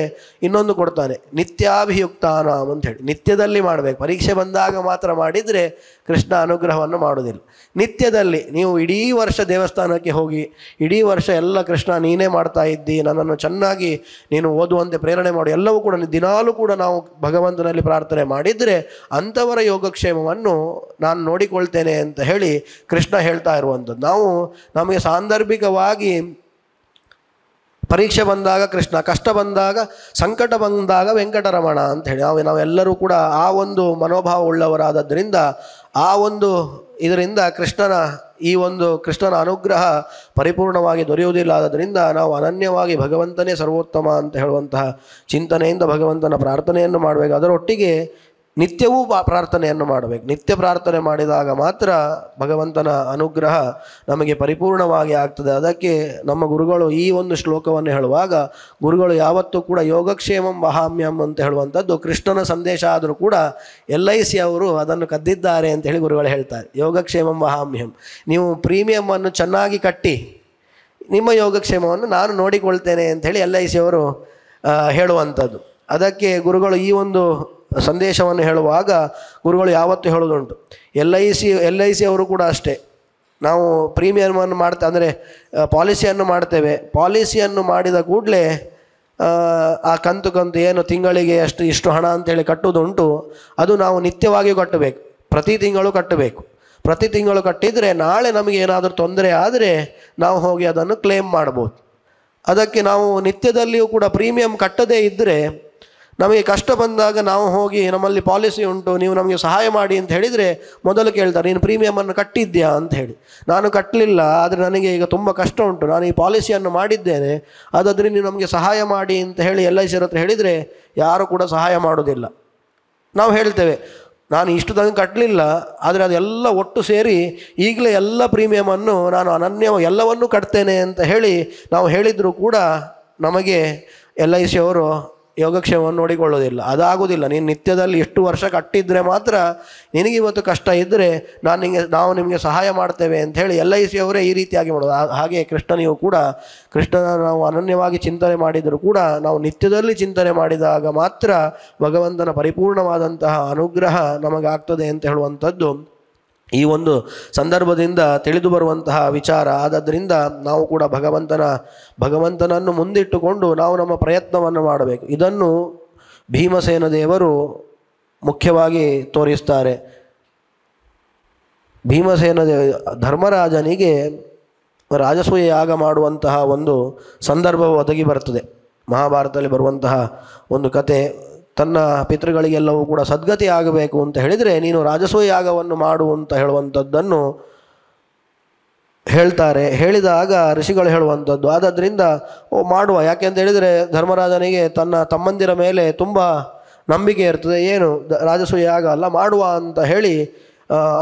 ಇನ್ನೊಂದು ಕೊಡ್ತಾನೆ ನಿತ್ಯಾಭಿಯುಕ್ತಾನ ಅಂತ ಹೇಳಿ ನಿತ್ಯದಲ್ಲಿ ಮಾಡಬೇಕು ಪರೀಕ್ಷೆ ಬಂದಾಗ ಮಾತ್ರ ಮಾಡಿದರೆ ಕೃಷ್ಣ ಅನುಗ್ರಹವನ್ನು ಮಾಡುವುದಿಲ್ಲ ನಿತ್ಯದಲ್ಲಿ ನೀವು ಇಡೀ ವರ್ಷ ದೇವಸ್ಥಾನಕ್ಕೆ ಹೋಗಿ ಇಡೀ ವರ್ಷ ಎಲ್ಲ ಕೃಷ್ಣ ನೀನೇ ಮಾಡ್ತಾ ಇದ್ದಿ ನನ್ನನ್ನು ಚೆನ್ನಾಗಿ ನೀನು ಓದುವಂತೆ ಪ್ರೇರಣೆ ಮಾಡು ಎಲ್ಲವೂ ಕೂಡ ದಿನಾಲೂ ಕೂಡ ನಾವು ಭಗವಂತನಲ್ಲಿ ಪ್ರಾರ್ಥನೆ ಮಾಡಿದರೆ ಅಂಥವರ ಯೋಗಕ್ಷೇಮವನ್ನು ನಾನು ನೋಡಿಕೊಳ್ತೇನೆ ಅಂತ ಹೇಳಿ ಕೃಷ್ಣ ಹೇಳ್ತಾ ಇರುವಂಥದ್ದು ನಾವು ನಮಗೆ ಸಾಂದರ್ಭಿಕವಾಗಿ ಪರೀಕ್ಷೆ ಬಂದಾಗ ಕೃಷ್ಣ ಕಷ್ಟ ಬಂದಾಗ ಸಂಕಟ ಬಂದಾಗ ವೆಂಕಟರಮಣ ಅಂತ ಹೇಳಿ ನಾವು ನಾವೆಲ್ಲರೂ ಕೂಡ ಆ ಒಂದು ಮನೋಭಾವ ಉಳ್ಳವರಾದದ್ದರಿಂದ ಆ ಒಂದು ಇದರಿಂದ ಕೃಷ್ಣನ ಈ ಒಂದು ಕೃಷ್ಣನ ಅನುಗ್ರಹ ಪರಿಪೂರ್ಣವಾಗಿ ದೊರೆಯುವುದಿಲ್ಲ ಆದ್ದರಿಂದ ನಾವು ಅನನ್ಯವಾಗಿ ಭಗವಂತನೇ ಸರ್ವೋತ್ತಮ ಅಂತ ಹೇಳುವಂತಹ ಚಿಂತನೆಯಿಂದ ಭಗವಂತನ ಪ್ರಾರ್ಥನೆಯನ್ನು ಅದರೊಟ್ಟಿಗೆ ನಿತ್ಯವೂ ಪ್ರಾರ್ಥನೆಯನ್ನು ಮಾಡಬೇಕು ನಿತ್ಯ ಪ್ರಾರ್ಥನೆ ಮಾಡಿದಾಗ ಮಾತ್ರ ಭಗವಂತನ ಅನುಗ್ರಹ ನಮಗೆ ಪರಿಪೂರ್ಣವಾಗಿ ಆಗ್ತದೆ ಅದಕ್ಕೆ ನಮ್ಮ ಗುರುಗಳು ಈ ಒಂದು ಶ್ಲೋಕವನ್ನು ಹೇಳುವಾಗ ಗುರುಗಳು ಯಾವತ್ತೂ ಕೂಡ ಯೋಗಕ್ಷೇಮಂ ವಹಾಮ್ಯಂ ಅಂತ ಹೇಳುವಂಥದ್ದು ಕೃಷ್ಣನ ಸಂದೇಶ ಆದರೂ ಕೂಡ ಎಲ್ ಐ ಸಿ ಅವರು ಅದನ್ನು ಕದ್ದಿದ್ದಾರೆ ಅಂತ ಹೇಳಿ ಗುರುಗಳು ಹೇಳ್ತಾರೆ ಯೋಗಕ್ಷೇಮಂ ವಹಾಮ್ಯಂ ನೀವು ಪ್ರೀಮಿಯಮನ್ನು ಚೆನ್ನಾಗಿ ಕಟ್ಟಿ ನಿಮ್ಮ ಯೋಗಕ್ಷೇಮವನ್ನು ನಾನು ನೋಡಿಕೊಳ್ತೇನೆ ಅಂತ ಹೇಳಿ ಎಲ್ ಐ ಸಿ ಅವರು ಹೇಳುವಂಥದ್ದು ಅದಕ್ಕೆ ಗುರುಗಳು ಈ ಒಂದು ಸಂದೇಶವನ್ನು ಹೇಳುವಾಗ ಗುರುಗಳು ಯಾವತ್ತೂ ಹೇಳೋದುಂಟು L I C L I C ಅವರು ಕೂಡ ಅಷ್ಟೇ ನಾವು ಪ್ರೀಮಿಯಮನ್ನು ಮಾಡ್ತಾ ಅಂದರೆ ಪಾಲಿಸಿಯನ್ನು ಮಾಡ್ತೇವೆ ಪಾಲಿಸಿಯನ್ನು ಮಾಡಿದ ಕೂಡಲೇ ಆ ಕಂತು ಕಂತು ಏನು ತಿಂಗಳಿಗೆ ಅಷ್ಟು ಇಷ್ಟು ಹಣ ಅಂತೇಳಿ ಕಟ್ಟುವುದುಂಟು ಅದು ನಾವು ನಿತ್ಯವಾಗಿಯೂ ಕಟ್ಟಬೇಕು ಪ್ರತಿ ತಿಂಗಳು ಕಟ್ಟಬೇಕು ಪ್ರತಿ ತಿಂಗಳು ಕಟ್ಟಿದರೆ ನಾಳೆ ನಮಗೆ ಏನಾದರೂ ತೊಂದರೆ ಆದರೆ ನಾವು ಹೋಗಿ ಅದನ್ನು ಕ್ಲೇಮ್ ಮಾಡ್ಬೋದು ಅದಕ್ಕೆ ನಾವು ನಿತ್ಯದಲ್ಲಿಯೂ ಕೂಡ ಪ್ರೀಮಿಯಂ ಕಟ್ಟದೇ ಇದ್ದರೆ ನಮಗೆ ಕಷ್ಟ ಬಂದಾಗ ನಾವು ಹೋಗಿ ನಮ್ಮಲ್ಲಿ ಪಾಲಿಸಿ ಉಂಟು ನೀವು ನಮಗೆ ಸಹಾಯ ಮಾಡಿ ಅಂತ ಹೇಳಿದರೆ ಮೊದಲು ಕೇಳ್ತಾರೆ ನೀನು ಪ್ರೀಮಿಯಮನ್ನು ಕಟ್ಟಿದ್ಯಾ ಅಂತ ಹೇಳಿ ನಾನು ಕಟ್ಟಲಿಲ್ಲ ಆದರೆ ನನಗೆ ಈಗ ತುಂಬ ಕಷ್ಟ ಉಂಟು ನಾನು ಈ ಪಾಲಿಸಿಯನ್ನು ಮಾಡಿದ್ದೇನೆ ಅದಾದರೆ ನೀವು ನಮಗೆ ಸಹಾಯ ಮಾಡಿ ಅಂತ ಹೇಳಿ ಎಲ್ ಐ ಸಿರ ಹತ್ರ ಹೇಳಿದರೆ ಯಾರೂ ಕೂಡ ಸಹಾಯ ಮಾಡೋದಿಲ್ಲ ನಾವು ಹೇಳ್ತೇವೆ ನಾನು ಇಷ್ಟು ತನಕ ಕಟ್ಟಲಿಲ್ಲ ಆದರೆ ಅದೆಲ್ಲ ಒಟ್ಟು ಸೇರಿ ಈಗಲೇ ಎಲ್ಲ ಪ್ರೀಮಿಯಮನ್ನು ನಾನು ಅನನ್ಯ ಎಲ್ಲವನ್ನೂ ಕಟ್ತೇನೆ ಅಂತ ಹೇಳಿ ನಾವು ಹೇಳಿದರೂ ಕೂಡ ನಮಗೆ ಎಲ್ ಐ ಸಿ ಅವರು ಯೋಗಕ್ಷೇಮವನ್ನು ನೋಡಿಕೊಳ್ಳೋದಿಲ್ಲ ಅದಾಗೋದಿಲ್ಲ ನೀನು ನಿತ್ಯದಲ್ಲಿ ಎಷ್ಟು ವರ್ಷ ಕಟ್ಟಿದ್ರೆ ಮಾತ್ರ ನಿನಗಿವತ್ತು ಕಷ್ಟ ಇದ್ದರೆ ನಾನು ನಿಮಗೆ ನಾವು ನಿಮಗೆ ಸಹಾಯ ಮಾಡ್ತೇವೆ ಹೇಳಿ ಎಲ್ ಐ ಸಿ ಅವರೇ ಈ ರೀತಿಯಾಗಿ ಮಾಡೋದು ಹಾಗೆ ಕೃಷ್ಣನಿಯು ಕೂಡ ಕೃಷ್ಣನ ನಾವು ಅನನ್ಯವಾಗಿ ಚಿಂತನೆ ಮಾಡಿದರೂ ಕೂಡ ನಾವು ನಿತ್ಯದಲ್ಲಿ ಚಿಂತನೆ ಮಾಡಿದಾಗ ಮಾತ್ರ ಭಗವಂತನ ಪರಿಪೂರ್ಣವಾದಂತಹ ಅನುಗ್ರಹ ನಮಗಾಗ್ತದೆ ಅಂತ ಹೇಳುವಂಥದ್ದು ಈ ಒಂದು ಸಂದರ್ಭದಿಂದ ತಿಳಿದು ಬರುವಂತಹ ವಿಚಾರ ಆದ್ದರಿಂದ ನಾವು ಕೂಡ ಭಗವಂತನ ಭಗವಂತನನ್ನು ಮುಂದಿಟ್ಟುಕೊಂಡು ನಾವು ನಮ್ಮ ಪ್ರಯತ್ನವನ್ನು ಮಾಡಬೇಕು ಇದನ್ನು ಭೀಮಸೇನ ದೇವರು ಮುಖ್ಯವಾಗಿ ತೋರಿಸ್ತಾರೆ ಭೀಮಸೇನ ಧರ್ಮರಾಜನಿಗೆ ರಾಜಸೂಯ ಯಾಗ ಮಾಡುವಂತಹ ಒಂದು ಸಂದರ್ಭ ಒದಗಿ ಬರ್ತದೆ ಮಹಾಭಾರತದಲ್ಲಿ ಬರುವಂತಹ ಒಂದು ಕತೆ ತನ್ನ ಪಿತೃಗಳಿಗೆಲ್ಲವೂ ಕೂಡ ಸದ್ಗತಿ ಆಗಬೇಕು ಅಂತ ಹೇಳಿದರೆ ನೀನು ರಾಜಸೂಯಾಗವನ್ನು ಮಾಡು ಅಂತ ಹೇಳುವಂಥದ್ದನ್ನು ಹೇಳ್ತಾರೆ ಹೇಳಿದಾಗ ಋಷಿಗಳು ಹೇಳುವಂಥದ್ದು ಆದ್ದರಿಂದ ಓ ಮಾಡುವ ಯಾಕೆ ಅಂತ ಹೇಳಿದರೆ ಧರ್ಮರಾಜನಿಗೆ ತನ್ನ ತಮ್ಮಂದಿರ ಮೇಲೆ ತುಂಬ ನಂಬಿಕೆ ಇರ್ತದೆ ಏನು ರಾಜಸೂಯಾಗ ಅಲ್ಲ ಮಾಡುವ ಅಂತ ಹೇಳಿ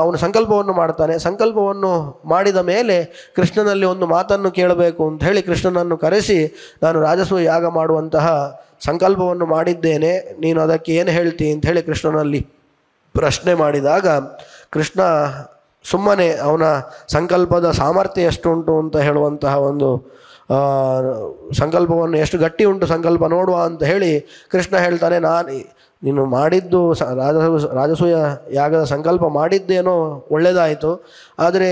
ಅವನು ಸಂಕಲ್ಪವನ್ನು ಮಾಡ್ತಾನೆ ಸಂಕಲ್ಪವನ್ನು ಮಾಡಿದ ಮೇಲೆ ಕೃಷ್ಣನಲ್ಲಿ ಒಂದು ಮಾತನ್ನು ಕೇಳಬೇಕು ಅಂತ ಹೇಳಿ ಕೃಷ್ಣನನ್ನು ಕರೆಸಿ ನಾನು ರಾಜಸೂಯಾಗ ಮಾಡುವಂತಹ ಸಂಕಲ್ಪವನ್ನು ಮಾಡಿದ್ದೇನೆ ನೀನು ಅದಕ್ಕೆ ಏನು ಹೇಳ್ತಿ ಅಂತ ಹೇಳಿ ಕೃಷ್ಣನಲ್ಲಿ ಪ್ರಶ್ನೆ ಮಾಡಿದಾಗ ಕೃಷ್ಣ ಸುಮ್ಮನೆ ಅವನ ಸಂಕಲ್ಪದ ಸಾಮರ್ಥ್ಯ ಎಷ್ಟು ಉಂಟು ಅಂತ ಹೇಳುವಂತಹ ಒಂದು ಸಂಕಲ್ಪವನ್ನು ಎಷ್ಟು ಗಟ್ಟಿ ಉಂಟು ಸಂಕಲ್ಪ ನೋಡುವ ಅಂತ ಹೇಳಿ ಕೃಷ್ಣ ಹೇಳ್ತಾನೆ ನಾನು ನೀನು ಮಾಡಿದ್ದು ರಾಜಸೂ ರಾಜಸೂಯ ಯಾಗದ ಸಂಕಲ್ಪ ಮಾಡಿದ್ದೇನೋ ಒಳ್ಳೆಯದಾಯಿತು ಆದರೆ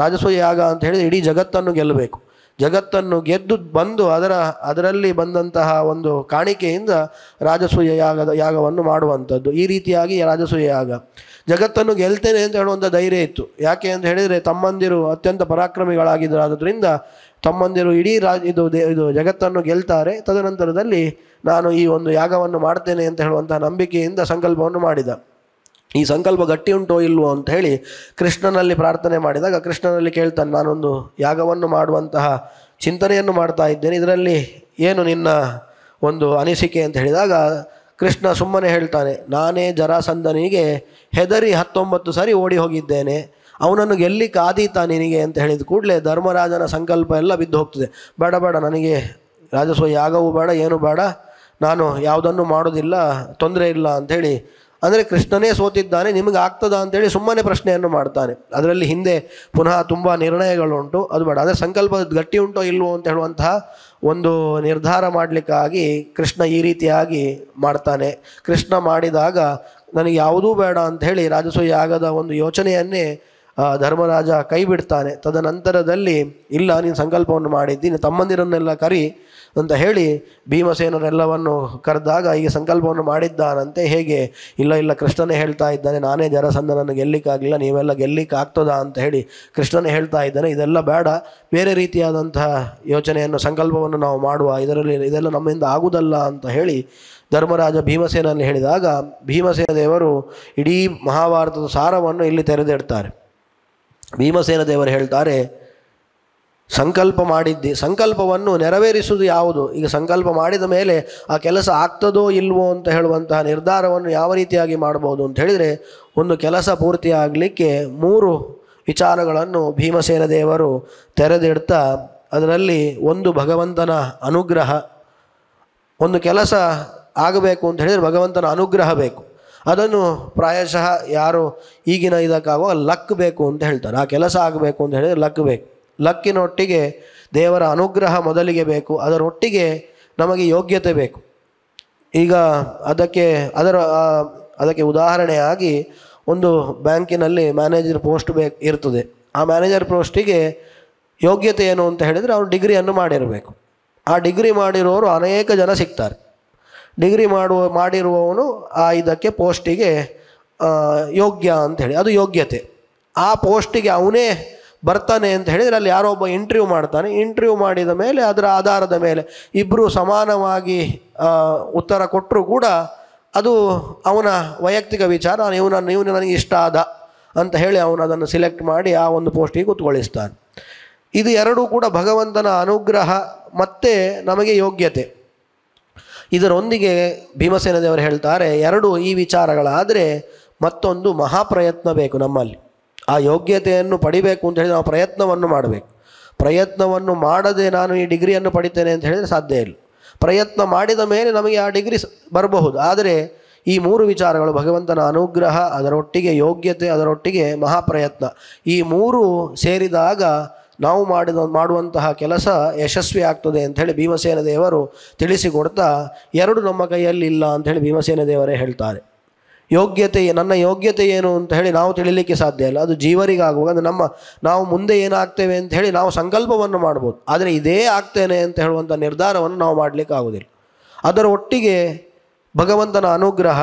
ರಾಜಸೂಯ ಯಾಗ ಅಂತ ಹೇಳಿದ್ರೆ ಇಡೀ ಜಗತ್ತನ್ನು ಗೆಲ್ಲಬೇಕು ಜಗತ್ತನ್ನು ಗೆದ್ದು ಬಂದು ಅದರ ಅದರಲ್ಲಿ ಬಂದಂತಹ ಒಂದು ಕಾಣಿಕೆಯಿಂದ ರಾಜಸೂಯ ಯಾಗದ ಯಾಗವನ್ನು ಮಾಡುವಂಥದ್ದು ಈ ರೀತಿಯಾಗಿ ರಾಜಸೂಯ ಯಾಗ ಜಗತ್ತನ್ನು ಗೆಲ್ತೇನೆ ಅಂತ ಹೇಳುವಂಥ ಧೈರ್ಯ ಇತ್ತು ಯಾಕೆ ಅಂತ ಹೇಳಿದರೆ ತಮ್ಮಂದಿರು ಅತ್ಯಂತ ಪರಾಕ್ರಮಿಗಳಾಗಿದ್ದರಾದ್ದರಿಂದ ತಮ್ಮಂದಿರು ಇಡೀ ರಾಜ ಇದು ಇದು ಜಗತ್ತನ್ನು ಗೆಲ್ತಾರೆ ತದನಂತರದಲ್ಲಿ ನಾನು ಈ ಒಂದು ಯಾಗವನ್ನು ಮಾಡ್ತೇನೆ ಅಂತ ಹೇಳುವಂತಹ ನಂಬಿಕೆಯಿಂದ ಸಂಕಲ್ಪವನ್ನು ಮಾಡಿದ ಈ ಸಂಕಲ್ಪ ಗಟ್ಟಿ ಉಂಟೋ ಇಲ್ವೋ ಅಂತ ಹೇಳಿ ಕೃಷ್ಣನಲ್ಲಿ ಪ್ರಾರ್ಥನೆ ಮಾಡಿದಾಗ ಕೃಷ್ಣನಲ್ಲಿ ಕೇಳ್ತಾನೆ ನಾನೊಂದು ಯಾಗವನ್ನು ಮಾಡುವಂತಹ ಚಿಂತನೆಯನ್ನು ಮಾಡ್ತಾ ಇದ್ದೇನೆ ಇದರಲ್ಲಿ ಏನು ನಿನ್ನ ಒಂದು ಅನಿಸಿಕೆ ಅಂತ ಹೇಳಿದಾಗ ಕೃಷ್ಣ ಸುಮ್ಮನೆ ಹೇಳ್ತಾನೆ ನಾನೇ ಜರಾಸಂದನಿಗೆ ಹೆದರಿ ಹತ್ತೊಂಬತ್ತು ಸಾರಿ ಓಡಿ ಹೋಗಿದ್ದೇನೆ ಅವನನ್ನು ಗೆಲ್ಲಿ ಕಾದೀತ ನಿನಗೆ ಅಂತ ಹೇಳಿದ ಕೂಡಲೇ ಧರ್ಮರಾಜನ ಸಂಕಲ್ಪ ಎಲ್ಲ ಬಿದ್ದು ಹೋಗ್ತದೆ ಬೇಡ ಬೇಡ ನನಗೆ ರಾಜಸ್ವ ಯಾಗವೂ ಬೇಡ ಏನು ಬೇಡ ನಾನು ಯಾವುದನ್ನು ಮಾಡೋದಿಲ್ಲ ತೊಂದರೆ ಇಲ್ಲ ಅಂಥೇಳಿ ಅಂದರೆ ಕೃಷ್ಣನೇ ಸೋತಿದ್ದಾನೆ ನಿಮಗೆ ಆಗ್ತದ ಅಂತೇಳಿ ಸುಮ್ಮನೆ ಪ್ರಶ್ನೆಯನ್ನು ಮಾಡ್ತಾನೆ ಅದರಲ್ಲಿ ಹಿಂದೆ ಪುನಃ ತುಂಬ ನಿರ್ಣಯಗಳುಂಟು ಅದು ಬೇಡ ಅಂದರೆ ಸಂಕಲ್ಪ ಗಟ್ಟಿ ಉಂಟೋ ಇಲ್ವೋ ಅಂತ ಹೇಳುವಂತಹ ಒಂದು ನಿರ್ಧಾರ ಮಾಡಲಿಕ್ಕಾಗಿ ಕೃಷ್ಣ ಈ ರೀತಿಯಾಗಿ ಮಾಡ್ತಾನೆ ಕೃಷ್ಣ ಮಾಡಿದಾಗ ನನಗೆ ಯಾವುದೂ ಬೇಡ ಅಂತ ಹೇಳಿ ಆಗದ ಒಂದು ಯೋಚನೆಯನ್ನೇ ಧರ್ಮರಾಜ ಕೈ ಬಿಡ್ತಾನೆ ತದನಂತರದಲ್ಲಿ ಇಲ್ಲ ನೀನು ಸಂಕಲ್ಪವನ್ನು ಮಾಡಿದ್ದೀನಿ ತಮ್ಮಂದಿರನ್ನೆಲ್ಲ ಕರಿ ಅಂತ ಹೇಳಿ ಭೀಮಸೇನರೆಲ್ಲವನ್ನು ಕರೆದಾಗ ಈ ಸಂಕಲ್ಪವನ್ನು ಮಾಡಿದ್ದಾನಂತೆ ಹೇಗೆ ಇಲ್ಲ ಇಲ್ಲ ಕೃಷ್ಣನೇ ಹೇಳ್ತಾ ಇದ್ದಾನೆ ನಾನೇ ಜರಸಂಧನನ್ನು ಗೆಲ್ಲಿಕ್ಕಾಗಲಿಲ್ಲ ನೀವೆಲ್ಲ ಗೆಲ್ಲಿಕ್ಕಾಗ್ತದಾ ಅಂತ ಹೇಳಿ ಕೃಷ್ಣನೇ ಹೇಳ್ತಾ ಇದ್ದಾನೆ ಇದೆಲ್ಲ ಬೇಡ ಬೇರೆ ರೀತಿಯಾದಂತಹ ಯೋಚನೆಯನ್ನು ಸಂಕಲ್ಪವನ್ನು ನಾವು ಮಾಡುವ ಇದರಲ್ಲಿ ಇದೆಲ್ಲ ನಮ್ಮಿಂದ ಆಗುವುದಲ್ಲ ಅಂತ ಹೇಳಿ ಧರ್ಮರಾಜ ಭೀಮಸೇನನ್ನು ಹೇಳಿದಾಗ ಭೀಮಸೇನ ದೇವರು ಇಡೀ ಮಹಾಭಾರತದ ಸಾರವನ್ನು ಇಲ್ಲಿ ತೆರೆದಿಡ್ತಾರೆ ಭೀಮಸೇನ ದೇವರು ಹೇಳ್ತಾರೆ ಸಂಕಲ್ಪ ಮಾಡಿದ್ದಿ ಸಂಕಲ್ಪವನ್ನು ನೆರವೇರಿಸುವುದು ಯಾವುದು ಈಗ ಸಂಕಲ್ಪ ಮಾಡಿದ ಮೇಲೆ ಆ ಕೆಲಸ ಆಗ್ತದೋ ಇಲ್ವೋ ಅಂತ ಹೇಳುವಂತಹ ನಿರ್ಧಾರವನ್ನು ಯಾವ ರೀತಿಯಾಗಿ ಮಾಡ್ಬೋದು ಅಂತ ಹೇಳಿದರೆ ಒಂದು ಕೆಲಸ ಪೂರ್ತಿಯಾಗಲಿಕ್ಕೆ ಮೂರು ವಿಚಾರಗಳನ್ನು ಭೀಮಸೇನ ದೇವರು ತೆರೆದಿಡ್ತಾ ಅದರಲ್ಲಿ ಒಂದು ಭಗವಂತನ ಅನುಗ್ರಹ ಒಂದು ಕೆಲಸ ಆಗಬೇಕು ಅಂತ ಹೇಳಿದರೆ ಭಗವಂತನ ಅನುಗ್ರಹ ಬೇಕು ಅದನ್ನು ಪ್ರಾಯಶಃ ಯಾರು ಈಗಿನ ಇದಕ್ಕಾಗುವ ಲಕ್ ಬೇಕು ಅಂತ ಹೇಳ್ತಾರೆ ಆ ಕೆಲಸ ಆಗಬೇಕು ಅಂತ ಹೇಳಿದರೆ ಲಕ್ ಬೇಕು ಲಕ್ಕಿನೊಟ್ಟಿಗೆ ದೇವರ ಅನುಗ್ರಹ ಮೊದಲಿಗೆ ಬೇಕು ಅದರೊಟ್ಟಿಗೆ ನಮಗೆ ಯೋಗ್ಯತೆ ಬೇಕು ಈಗ ಅದಕ್ಕೆ ಅದರ ಅದಕ್ಕೆ ಉದಾಹರಣೆಯಾಗಿ ಒಂದು ಬ್ಯಾಂಕಿನಲ್ಲಿ ಮ್ಯಾನೇಜರ್ ಪೋಸ್ಟ್ ಬೇಕು ಇರ್ತದೆ ಆ ಮ್ಯಾನೇಜರ್ ಪೋಸ್ಟಿಗೆ ಯೋಗ್ಯತೆ ಏನು ಅಂತ ಹೇಳಿದರೆ ಅವನು ಡಿಗ್ರಿಯನ್ನು ಮಾಡಿರಬೇಕು ಆ ಡಿಗ್ರಿ ಮಾಡಿರೋರು ಅನೇಕ ಜನ ಸಿಗ್ತಾರೆ ಡಿಗ್ರಿ ಮಾಡುವ ಮಾಡಿರುವವನು ಆ ಇದಕ್ಕೆ ಪೋಸ್ಟಿಗೆ ಯೋಗ್ಯ ಅಂತ ಹೇಳಿ ಅದು ಯೋಗ್ಯತೆ ಆ ಪೋಸ್ಟಿಗೆ ಅವನೇ ಬರ್ತಾನೆ ಅಂತ ಹೇಳಿದರೆ ಅಲ್ಲಿ ಯಾರೋ ಒಬ್ಬ ಇಂಟರ್ವ್ಯೂ ಮಾಡ್ತಾನೆ ಇಂಟರ್ವ್ಯೂ ಮಾಡಿದ ಮೇಲೆ ಅದರ ಆಧಾರದ ಮೇಲೆ ಇಬ್ಬರು ಸಮಾನವಾಗಿ ಉತ್ತರ ಕೊಟ್ಟರೂ ಕೂಡ ಅದು ಅವನ ವೈಯಕ್ತಿಕ ವಿಚಾರ ನೀವು ನನ್ನ ನೀವು ನನಗೆ ಇಷ್ಟ ಆದ ಅಂತ ಹೇಳಿ ಅವನು ಅದನ್ನು ಸಿಲೆಕ್ಟ್ ಮಾಡಿ ಆ ಒಂದು ಪೋಸ್ಟಿಗೆ ಕೂತ್ಕೊಳ್ಳಿಸ್ತಾನೆ ಇದು ಎರಡೂ ಕೂಡ ಭಗವಂತನ ಅನುಗ್ರಹ ಮತ್ತು ನಮಗೆ ಯೋಗ್ಯತೆ ಇದರೊಂದಿಗೆ ಭೀಮಸೇನದೇವರು ಹೇಳ್ತಾರೆ ಎರಡು ಈ ವಿಚಾರಗಳಾದರೆ ಮತ್ತೊಂದು ಮಹಾಪ್ರಯತ್ನ ಬೇಕು ನಮ್ಮಲ್ಲಿ ಆ ಯೋಗ್ಯತೆಯನ್ನು ಪಡಿಬೇಕು ಅಂತ ಹೇಳಿದರೆ ನಾವು ಪ್ರಯತ್ನವನ್ನು ಮಾಡಬೇಕು ಪ್ರಯತ್ನವನ್ನು ಮಾಡದೆ ನಾನು ಈ ಡಿಗ್ರಿಯನ್ನು ಪಡಿತೇನೆ ಅಂತ ಹೇಳಿದರೆ ಸಾಧ್ಯ ಇಲ್ಲ ಪ್ರಯತ್ನ ಮಾಡಿದ ಮೇಲೆ ನಮಗೆ ಆ ಡಿಗ್ರಿ ಬರಬಹುದು ಆದರೆ ಈ ಮೂರು ವಿಚಾರಗಳು ಭಗವಂತನ ಅನುಗ್ರಹ ಅದರೊಟ್ಟಿಗೆ ಯೋಗ್ಯತೆ ಅದರೊಟ್ಟಿಗೆ ಮಹಾಪ್ರಯತ್ನ ಈ ಮೂರು ಸೇರಿದಾಗ ನಾವು ಮಾಡಿದ ಮಾಡುವಂತಹ ಕೆಲಸ ಯಶಸ್ವಿ ಆಗ್ತದೆ ಅಂಥೇಳಿ ಭೀಮಸೇನ ದೇವರು ತಿಳಿಸಿಕೊಡ್ತಾ ಎರಡು ನಮ್ಮ ಕೈಯಲ್ಲಿ ಇಲ್ಲ ಅಂಥೇಳಿ ಭೀಮಸೇನ ದೇವರೇ ಹೇಳ್ತಾರೆ ಯೋಗ್ಯತೆ ನನ್ನ ಯೋಗ್ಯತೆ ಏನು ಅಂತ ಹೇಳಿ ನಾವು ತಿಳಿಲಿಕ್ಕೆ ಸಾಧ್ಯ ಇಲ್ಲ ಅದು ಜೀವರಿಗಾಗುವಾಗ ಅಂದರೆ ನಮ್ಮ ನಾವು ಮುಂದೆ ಏನಾಗ್ತೇವೆ ಅಂತ ಹೇಳಿ ನಾವು ಸಂಕಲ್ಪವನ್ನು ಮಾಡ್ಬೋದು ಆದರೆ ಇದೇ ಆಗ್ತೇನೆ ಅಂತ ಹೇಳುವಂಥ ನಿರ್ಧಾರವನ್ನು ನಾವು ಮಾಡಲಿಕ್ಕೆ ಆಗೋದಿಲ್ಲ ಅದರ ಒಟ್ಟಿಗೆ ಭಗವಂತನ ಅನುಗ್ರಹ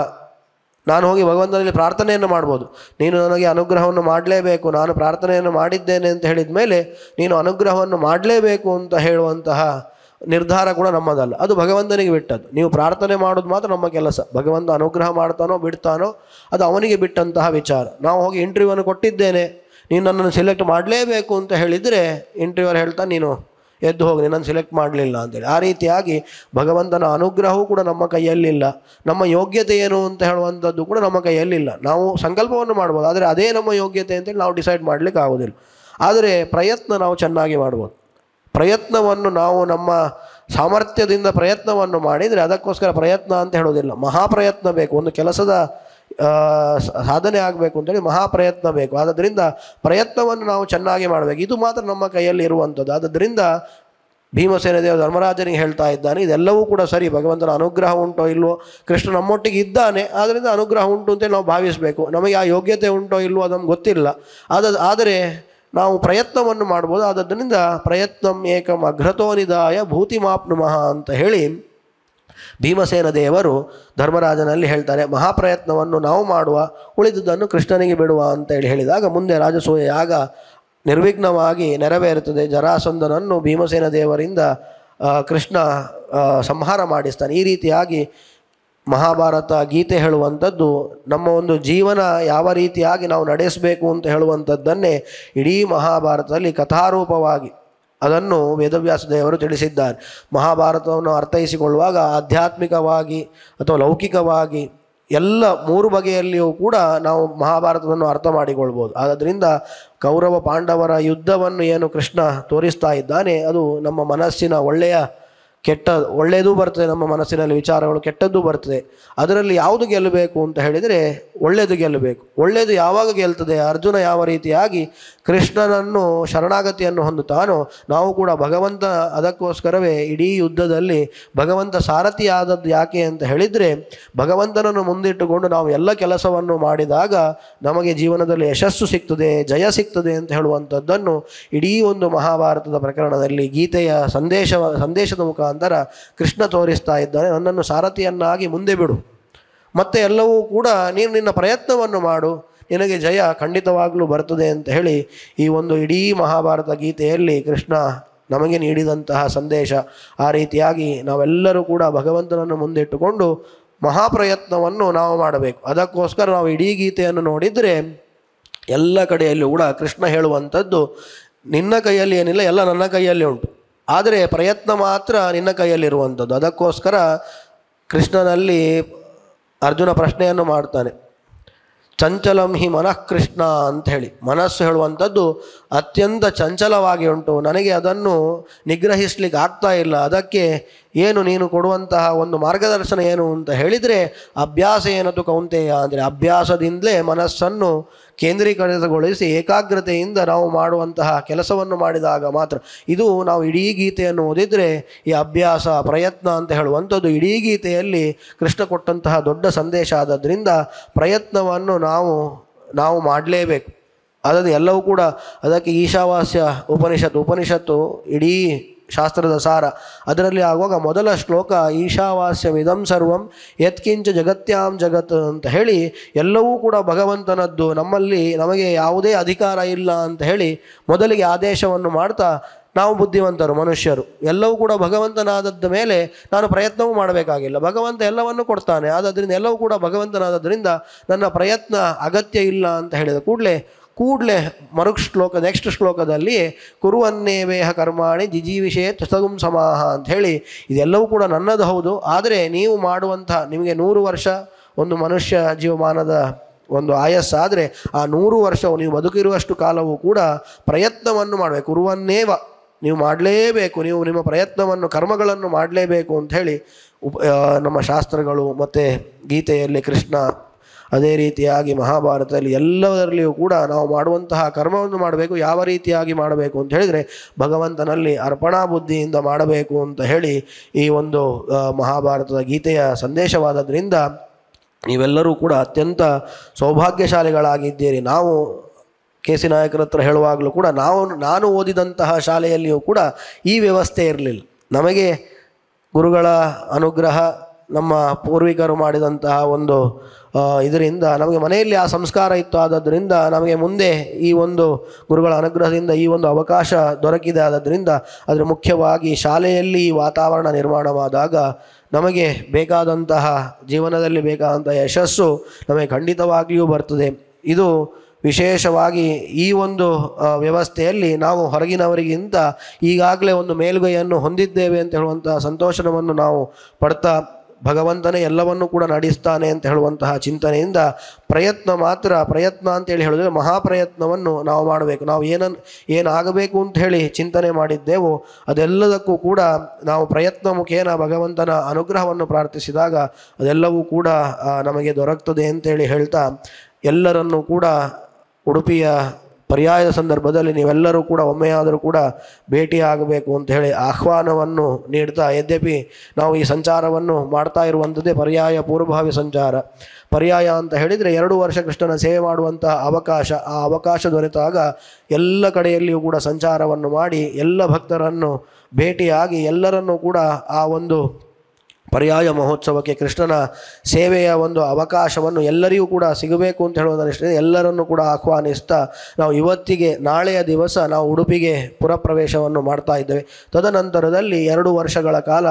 ನಾನು ಹೋಗಿ ಭಗವಂತನಲ್ಲಿ ಪ್ರಾರ್ಥನೆಯನ್ನು ಮಾಡ್ಬೋದು ನೀನು ನನಗೆ ಅನುಗ್ರಹವನ್ನು ಮಾಡಲೇಬೇಕು ನಾನು ಪ್ರಾರ್ಥನೆಯನ್ನು ಮಾಡಿದ್ದೇನೆ ಅಂತ ಹೇಳಿದ ಮೇಲೆ ನೀನು ಅನುಗ್ರಹವನ್ನು ಮಾಡಲೇಬೇಕು ಅಂತ ಹೇಳುವಂತಹ ನಿರ್ಧಾರ ಕೂಡ ನಮ್ಮದಲ್ಲ ಅದು ಭಗವಂತನಿಗೆ ಬಿಟ್ಟದ್ದು ನೀವು ಪ್ರಾರ್ಥನೆ ಮಾಡೋದು ಮಾತ್ರ ನಮ್ಮ ಕೆಲಸ ಭಗವಂತ ಅನುಗ್ರಹ ಮಾಡ್ತಾನೋ ಬಿಡ್ತಾನೋ ಅದು ಅವನಿಗೆ ಬಿಟ್ಟಂತಹ ವಿಚಾರ ನಾವು ಹೋಗಿ ಇಂಟರ್ವ್ಯೂವನ್ನು ಕೊಟ್ಟಿದ್ದೇನೆ ನೀನು ನನ್ನನ್ನು ಸೆಲೆಕ್ಟ್ ಮಾಡಲೇಬೇಕು ಅಂತ ಹೇಳಿದರೆ ಇಂಟರ್ವ್ಯೂವರ್ ಹೇಳ್ತಾ ನೀನು ಎದ್ದು ಹೋಗಿ ನಿನ್ನನ್ನು ಸೆಲೆಕ್ಟ್ ಮಾಡಲಿಲ್ಲ ಅಂತೇಳಿ ಆ ರೀತಿಯಾಗಿ ಭಗವಂತನ ಅನುಗ್ರಹವೂ ಕೂಡ ನಮ್ಮ ಕೈಯಲ್ಲಿಲ್ಲ ನಮ್ಮ ಯೋಗ್ಯತೆ ಏನು ಅಂತ ಹೇಳುವಂಥದ್ದು ಕೂಡ ನಮ್ಮ ಕೈಯಲ್ಲಿಲ್ಲ ನಾವು ಸಂಕಲ್ಪವನ್ನು ಮಾಡ್ಬೋದು ಆದರೆ ಅದೇ ನಮ್ಮ ಯೋಗ್ಯತೆ ಅಂತೇಳಿ ನಾವು ಡಿಸೈಡ್ ಮಾಡಲಿಕ್ಕೆ ಆಗೋದಿಲ್ಲ ಆದರೆ ಪ್ರಯತ್ನ ನಾವು ಚೆನ್ನಾಗಿ ಮಾಡ್ಬೋದು ಪ್ರಯತ್ನವನ್ನು ನಾವು ನಮ್ಮ ಸಾಮರ್ಥ್ಯದಿಂದ ಪ್ರಯತ್ನವನ್ನು ಮಾಡಿದರೆ ಅದಕ್ಕೋಸ್ಕರ ಪ್ರಯತ್ನ ಅಂತ ಹೇಳೋದಿಲ್ಲ ಮಹಾಪ್ರಯತ್ನ ಬೇಕು ಒಂದು ಕೆಲಸದ ಸಾಧನೆ ಆಗಬೇಕು ಅಂತೇಳಿ ಮಹಾಪ್ರಯತ್ನ ಬೇಕು ಆದ್ದರಿಂದ ಪ್ರಯತ್ನವನ್ನು ನಾವು ಚೆನ್ನಾಗಿ ಮಾಡಬೇಕು ಇದು ಮಾತ್ರ ನಮ್ಮ ಕೈಯಲ್ಲಿ ಇರುವಂಥದ್ದು ಆದ್ದರಿಂದ ಭೀಮಸೇನ ದೇವ ಧರ್ಮರಾಜನಿಗೆ ಹೇಳ್ತಾ ಇದ್ದಾನೆ ಇದೆಲ್ಲವೂ ಕೂಡ ಸರಿ ಭಗವಂತನ ಅನುಗ್ರಹ ಉಂಟೋ ಇಲ್ವೋ ಕೃಷ್ಣ ನಮ್ಮೊಟ್ಟಿಗೆ ಇದ್ದಾನೆ ಆದ್ದರಿಂದ ಅನುಗ್ರಹ ಉಂಟು ಅಂತೇಳಿ ನಾವು ಭಾವಿಸಬೇಕು ನಮಗೆ ಆ ಯೋಗ್ಯತೆ ಉಂಟೋ ಇಲ್ವೋ ಅದು ಗೊತ್ತಿಲ್ಲ ಅದ ಆದರೆ ನಾವು ಪ್ರಯತ್ನವನ್ನು ಮಾಡ್ಬೋದು ಆದ್ದರಿಂದ ಪ್ರಯತ್ನಂ ಏಕಂ ಭೂತಿಮಾಪ್ನು ಭೂತಿಮಾಪ್ನುಮಃ ಅಂತ ಹೇಳಿ ಭೀಮಸೇನ ದೇವರು ಧರ್ಮರಾಜನಲ್ಲಿ ಹೇಳ್ತಾರೆ ಮಹಾಪ್ರಯತ್ನವನ್ನು ನಾವು ಮಾಡುವ ಉಳಿದುದನ್ನು ಕೃಷ್ಣನಿಗೆ ಬಿಡುವ ಅಂತೇಳಿ ಹೇಳಿದಾಗ ಮುಂದೆ ರಾಜಸೂಯ ಯಾಗ ನಿರ್ವಿಘ್ನವಾಗಿ ನೆರವೇರುತ್ತದೆ ಜರಾಸಂದನನ್ನು ಭೀಮಸೇನ ದೇವರಿಂದ ಕೃಷ್ಣ ಸಂಹಾರ ಮಾಡಿಸ್ತಾನೆ ಈ ರೀತಿಯಾಗಿ ಮಹಾಭಾರತ ಗೀತೆ ಹೇಳುವಂಥದ್ದು ನಮ್ಮ ಒಂದು ಜೀವನ ಯಾವ ರೀತಿಯಾಗಿ ನಾವು ನಡೆಸಬೇಕು ಅಂತ ಹೇಳುವಂಥದ್ದನ್ನೇ ಇಡೀ ಮಹಾಭಾರತದಲ್ಲಿ ಕಥಾರೂಪವಾಗಿ ಅದನ್ನು ವೇದವ್ಯಾಸ ದೇವರು ತಿಳಿಸಿದ್ದಾರೆ ಮಹಾಭಾರತವನ್ನು ಅರ್ಥೈಸಿಕೊಳ್ಳುವಾಗ ಆಧ್ಯಾತ್ಮಿಕವಾಗಿ ಅಥವಾ ಲೌಕಿಕವಾಗಿ ಎಲ್ಲ ಮೂರು ಬಗೆಯಲ್ಲಿಯೂ ಕೂಡ ನಾವು ಮಹಾಭಾರತವನ್ನು ಅರ್ಥ ಮಾಡಿಕೊಳ್ಬೋದು ಆದ್ದರಿಂದ ಕೌರವ ಪಾಂಡವರ ಯುದ್ಧವನ್ನು ಏನು ಕೃಷ್ಣ ತೋರಿಸ್ತಾ ಇದ್ದಾನೆ ಅದು ನಮ್ಮ ಮನಸ್ಸಿನ ಒಳ್ಳೆಯ ಕೆಟ್ಟ ಒಳ್ಳೆಯದೂ ಬರ್ತದೆ ನಮ್ಮ ಮನಸ್ಸಿನಲ್ಲಿ ವಿಚಾರಗಳು ಕೆಟ್ಟದ್ದು ಬರ್ತದೆ ಅದರಲ್ಲಿ ಯಾವುದು ಗೆಲ್ಲಬೇಕು ಅಂತ ಹೇಳಿದರೆ ಒಳ್ಳೆಯದು ಗೆಲ್ಲಬೇಕು ಒಳ್ಳೆಯದು ಯಾವಾಗ ಗೆಲ್ತದೆ ಅರ್ಜುನ ಯಾವ ರೀತಿಯಾಗಿ ಕೃಷ್ಣನನ್ನು ಶರಣಾಗತಿಯನ್ನು ಹೊಂದುತ್ತಾನೋ ನಾವು ಕೂಡ ಭಗವಂತ ಅದಕ್ಕೋಸ್ಕರವೇ ಇಡೀ ಯುದ್ಧದಲ್ಲಿ ಭಗವಂತ ಸಾರಥಿಯಾದದ್ದು ಯಾಕೆ ಅಂತ ಹೇಳಿದರೆ ಭಗವಂತನನ್ನು ಮುಂದಿಟ್ಟುಕೊಂಡು ನಾವು ಎಲ್ಲ ಕೆಲಸವನ್ನು ಮಾಡಿದಾಗ ನಮಗೆ ಜೀವನದಲ್ಲಿ ಯಶಸ್ಸು ಸಿಗ್ತದೆ ಜಯ ಸಿಗ್ತದೆ ಅಂತ ಹೇಳುವಂಥದ್ದನ್ನು ಇಡೀ ಒಂದು ಮಹಾಭಾರತದ ಪ್ರಕರಣದಲ್ಲಿ ಗೀತೆಯ ಸಂದೇಶ ಸಂದೇಶದ ಮುಖಾಂತರ ಕೃಷ್ಣ ತೋರಿಸ್ತಾ ಇದ್ದಾನೆ ನನ್ನನ್ನು ಸಾರಥಿಯನ್ನಾಗಿ ಮುಂದೆ ಬಿಡು ಮತ್ತೆ ಎಲ್ಲವೂ ಕೂಡ ನೀನು ನಿನ್ನ ಪ್ರಯತ್ನವನ್ನು ಮಾಡು ನಿನಗೆ ಜಯ ಖಂಡಿತವಾಗಲೂ ಬರ್ತದೆ ಅಂತ ಹೇಳಿ ಈ ಒಂದು ಇಡೀ ಮಹಾಭಾರತ ಗೀತೆಯಲ್ಲಿ ಕೃಷ್ಣ ನಮಗೆ ನೀಡಿದಂತಹ ಸಂದೇಶ ಆ ರೀತಿಯಾಗಿ ನಾವೆಲ್ಲರೂ ಕೂಡ ಭಗವಂತನನ್ನು ಮುಂದಿಟ್ಟುಕೊಂಡು ಮಹಾಪ್ರಯತ್ನವನ್ನು ನಾವು ಮಾಡಬೇಕು ಅದಕ್ಕೋಸ್ಕರ ನಾವು ಇಡೀ ಗೀತೆಯನ್ನು ನೋಡಿದರೆ ಎಲ್ಲ ಕಡೆಯಲ್ಲೂ ಕೂಡ ಕೃಷ್ಣ ಹೇಳುವಂಥದ್ದು ನಿನ್ನ ಕೈಯಲ್ಲಿ ಏನಿಲ್ಲ ಎಲ್ಲ ನನ್ನ ಕೈಯಲ್ಲಿ ಉಂಟು ಆದರೆ ಪ್ರಯತ್ನ ಮಾತ್ರ ನಿನ್ನ ಕೈಯಲ್ಲಿರುವಂಥದ್ದು ಅದಕ್ಕೋಸ್ಕರ ಕೃಷ್ಣನಲ್ಲಿ ಅರ್ಜುನ ಪ್ರಶ್ನೆಯನ್ನು ಮಾಡ್ತಾನೆ ಚಂಚಲಂ ಹಿ ಮನಃಕೃಷ್ಣ ಅಂತ ಹೇಳಿ ಮನಸ್ಸು ಹೇಳುವಂಥದ್ದು ಅತ್ಯಂತ ಚಂಚಲವಾಗಿ ಉಂಟು ನನಗೆ ಅದನ್ನು ನಿಗ್ರಹಿಸ್ಲಿಕ್ಕೆ ಆಗ್ತಾ ಇಲ್ಲ ಅದಕ್ಕೆ ಏನು ನೀನು ಕೊಡುವಂತಹ ಒಂದು ಮಾರ್ಗದರ್ಶನ ಏನು ಅಂತ ಹೇಳಿದರೆ ಅಭ್ಯಾಸ ಏನದು ಕೌಂತೆಯ ಅಂದರೆ ಅಭ್ಯಾಸದಿಂದಲೇ ಮನಸ್ಸನ್ನು ಕೇಂದ್ರೀಕರಣಗೊಳಿಸಿ ಏಕಾಗ್ರತೆಯಿಂದ ನಾವು ಮಾಡುವಂತಹ ಕೆಲಸವನ್ನು ಮಾಡಿದಾಗ ಮಾತ್ರ ಇದು ನಾವು ಇಡೀ ಗೀತೆಯನ್ನು ಓದಿದರೆ ಈ ಅಭ್ಯಾಸ ಪ್ರಯತ್ನ ಅಂತ ಹೇಳುವಂಥದ್ದು ಇಡೀ ಗೀತೆಯಲ್ಲಿ ಕೃಷ್ಣ ಕೊಟ್ಟಂತಹ ದೊಡ್ಡ ಸಂದೇಶ ಆದ್ದರಿಂದ ಪ್ರಯತ್ನವನ್ನು ನಾವು ನಾವು ಮಾಡಲೇಬೇಕು ಅದನ್ನು ಎಲ್ಲವೂ ಕೂಡ ಅದಕ್ಕೆ ಈಶಾವಾಸ್ಯ ಉಪನಿಷತ್ತು ಉಪನಿಷತ್ತು ಇಡೀ ಶಾಸ್ತ್ರದ ಸಾರ ಅದರಲ್ಲಿ ಆಗುವಾಗ ಮೊದಲ ಶ್ಲೋಕ ಈಶಾವಾಸ್ಯಮಿದಂ ಸರ್ವಂ ಯತ್ಕಿಂಚ ಜಗತ್ಯಾಂ ಜಗತ್ ಅಂತ ಹೇಳಿ ಎಲ್ಲವೂ ಕೂಡ ಭಗವಂತನದ್ದು ನಮ್ಮಲ್ಲಿ ನಮಗೆ ಯಾವುದೇ ಅಧಿಕಾರ ಇಲ್ಲ ಅಂತ ಹೇಳಿ ಮೊದಲಿಗೆ ಆದೇಶವನ್ನು ಮಾಡ್ತಾ ನಾವು ಬುದ್ಧಿವಂತರು ಮನುಷ್ಯರು ಎಲ್ಲವೂ ಕೂಡ ಭಗವಂತನಾದದ್ದ ಮೇಲೆ ನಾನು ಪ್ರಯತ್ನವೂ ಮಾಡಬೇಕಾಗಿಲ್ಲ ಭಗವಂತ ಎಲ್ಲವನ್ನು ಕೊಡ್ತಾನೆ ಆದ್ದರಿಂದ ಎಲ್ಲವೂ ಕೂಡ ಭಗವಂತನಾದದ್ದರಿಂದ ನನ್ನ ಪ್ರಯತ್ನ ಅಗತ್ಯ ಇಲ್ಲ ಅಂತ ಹೇಳಿದ ಕೂಡಲೇ ಕೂಡಲೇ ಮರುಕ್ ಶ್ಲೋಕ ನೆಕ್ಸ್ಟ್ ಶ್ಲೋಕದಲ್ಲಿ ಕುರುವನ್ನೇವೇಹ ಕರ್ಮಾಣಿ ಜಿಜೀವಿಷೇ ತಸಗುಂ ಸಮಾಹ ಅಂತ ಹೇಳಿ ಇದೆಲ್ಲವೂ ಕೂಡ ನನ್ನದು ಹೌದು ಆದರೆ ನೀವು ಮಾಡುವಂಥ ನಿಮಗೆ ನೂರು ವರ್ಷ ಒಂದು ಮನುಷ್ಯ ಜೀವಮಾನದ ಒಂದು ಆಯಸ್ಸಾದರೆ ಆ ನೂರು ವರ್ಷವು ನೀವು ಬದುಕಿರುವಷ್ಟು ಕಾಲವೂ ಕೂಡ ಪ್ರಯತ್ನವನ್ನು ಮಾಡಬೇಕು ಕುರುವನ್ನೇವ ನೀವು ಮಾಡಲೇಬೇಕು ನೀವು ನಿಮ್ಮ ಪ್ರಯತ್ನವನ್ನು ಕರ್ಮಗಳನ್ನು ಮಾಡಲೇಬೇಕು ಅಂಥೇಳಿ ಉಪ ನಮ್ಮ ಶಾಸ್ತ್ರಗಳು ಮತ್ತು ಗೀತೆಯಲ್ಲಿ ಕೃಷ್ಣ ಅದೇ ರೀತಿಯಾಗಿ ಮಹಾಭಾರತದಲ್ಲಿ ಎಲ್ಲದರಲ್ಲಿಯೂ ಕೂಡ ನಾವು ಮಾಡುವಂತಹ ಕರ್ಮವನ್ನು ಮಾಡಬೇಕು ಯಾವ ರೀತಿಯಾಗಿ ಮಾಡಬೇಕು ಅಂತ ಹೇಳಿದರೆ ಭಗವಂತನಲ್ಲಿ ಅರ್ಪಣಾ ಬುದ್ಧಿಯಿಂದ ಮಾಡಬೇಕು ಅಂತ ಹೇಳಿ ಈ ಒಂದು ಮಹಾಭಾರತದ ಗೀತೆಯ ಸಂದೇಶವಾದದ್ರಿಂದ ನೀವೆಲ್ಲರೂ ಕೂಡ ಅತ್ಯಂತ ಸೌಭಾಗ್ಯಶಾಲಿಗಳಾಗಿದ್ದೀರಿ ನಾವು ಕೆ ಸಿ ನಾಯಕರ ಹತ್ರ ಹೇಳುವಾಗಲೂ ಕೂಡ ನಾವು ನಾನು ಓದಿದಂತಹ ಶಾಲೆಯಲ್ಲಿಯೂ ಕೂಡ ಈ ವ್ಯವಸ್ಥೆ ಇರಲಿಲ್ಲ ನಮಗೆ ಗುರುಗಳ ಅನುಗ್ರಹ ನಮ್ಮ ಪೂರ್ವಿಕರು ಮಾಡಿದಂತಹ ಒಂದು ಇದರಿಂದ ನಮಗೆ ಮನೆಯಲ್ಲಿ ಆ ಸಂಸ್ಕಾರ ಇತ್ತು ಆದ್ದರಿಂದ ನಮಗೆ ಮುಂದೆ ಈ ಒಂದು ಗುರುಗಳ ಅನುಗ್ರಹದಿಂದ ಈ ಒಂದು ಅವಕಾಶ ದೊರಕಿದೆ ಆದ್ದರಿಂದ ಅದರ ಮುಖ್ಯವಾಗಿ ಶಾಲೆಯಲ್ಲಿ ಈ ವಾತಾವರಣ ನಿರ್ಮಾಣವಾದಾಗ ನಮಗೆ ಬೇಕಾದಂತಹ ಜೀವನದಲ್ಲಿ ಬೇಕಾದಂತಹ ಯಶಸ್ಸು ನಮಗೆ ಖಂಡಿತವಾಗಿಯೂ ಬರ್ತದೆ ಇದು ವಿಶೇಷವಾಗಿ ಈ ಒಂದು ವ್ಯವಸ್ಥೆಯಲ್ಲಿ ನಾವು ಹೊರಗಿನವರಿಗಿಂತ ಈಗಾಗಲೇ ಒಂದು ಮೇಲುಗೈಯನ್ನು ಹೊಂದಿದ್ದೇವೆ ಅಂತ ಹೇಳುವಂಥ ಸಂತೋಷವನ್ನು ನಾವು ಪಡ್ತಾ ಭಗವಂತನೇ ಎಲ್ಲವನ್ನೂ ಕೂಡ ನಡೆಸ್ತಾನೆ ಅಂತ ಹೇಳುವಂತಹ ಚಿಂತನೆಯಿಂದ ಪ್ರಯತ್ನ ಮಾತ್ರ ಪ್ರಯತ್ನ ಅಂತೇಳಿ ಹೇಳಿದ್ರೆ ಮಹಾಪ್ರಯತ್ನವನ್ನು ನಾವು ಮಾಡಬೇಕು ನಾವು ಏನನ್ನು ಏನಾಗಬೇಕು ಅಂತ ಹೇಳಿ ಚಿಂತನೆ ಮಾಡಿದ್ದೆವು ಅದೆಲ್ಲದಕ್ಕೂ ಕೂಡ ನಾವು ಪ್ರಯತ್ನ ಮುಖೇನ ಭಗವಂತನ ಅನುಗ್ರಹವನ್ನು ಪ್ರಾರ್ಥಿಸಿದಾಗ ಅದೆಲ್ಲವೂ ಕೂಡ ನಮಗೆ ದೊರಕ್ತದೆ ಅಂತೇಳಿ ಹೇಳ್ತಾ ಎಲ್ಲರನ್ನೂ ಕೂಡ ಉಡುಪಿಯ ಪರ್ಯಾಯದ ಸಂದರ್ಭದಲ್ಲಿ ನೀವೆಲ್ಲರೂ ಕೂಡ ಒಮ್ಮೆಯಾದರೂ ಕೂಡ ಭೇಟಿಯಾಗಬೇಕು ಅಂತ ಹೇಳಿ ಆಹ್ವಾನವನ್ನು ನೀಡ್ತಾ ಯದ್ಯಪಿ ನಾವು ಈ ಸಂಚಾರವನ್ನು ಮಾಡ್ತಾ ಇರುವಂಥದ್ದೇ ಪರ್ಯಾಯ ಪೂರ್ವಭಾವಿ ಸಂಚಾರ ಪರ್ಯಾಯ ಅಂತ ಹೇಳಿದರೆ ಎರಡು ವರ್ಷ ಕೃಷ್ಣನ ಸೇವೆ ಮಾಡುವಂತಹ ಅವಕಾಶ ಆ ಅವಕಾಶ ದೊರೆತಾಗ ಎಲ್ಲ ಕಡೆಯಲ್ಲಿಯೂ ಕೂಡ ಸಂಚಾರವನ್ನು ಮಾಡಿ ಎಲ್ಲ ಭಕ್ತರನ್ನು ಭೇಟಿಯಾಗಿ ಎಲ್ಲರನ್ನೂ ಕೂಡ ಆ ಒಂದು ಪರ್ಯಾಯ ಮಹೋತ್ಸವಕ್ಕೆ ಕೃಷ್ಣನ ಸೇವೆಯ ಒಂದು ಅವಕಾಶವನ್ನು ಎಲ್ಲರಿಗೂ ಕೂಡ ಸಿಗಬೇಕು ಅಂತ ಹೇಳೋದರಷ್ಟೇ ಎಲ್ಲರನ್ನು ಕೂಡ ಆಹ್ವಾನಿಸ್ತಾ ನಾವು ಇವತ್ತಿಗೆ ನಾಳೆಯ ದಿವಸ ನಾವು ಉಡುಪಿಗೆ ಪುರಪ್ರವೇಶವನ್ನು ಮಾಡ್ತಾ ಇದ್ದೇವೆ ತದನಂತರದಲ್ಲಿ ಎರಡು ವರ್ಷಗಳ ಕಾಲ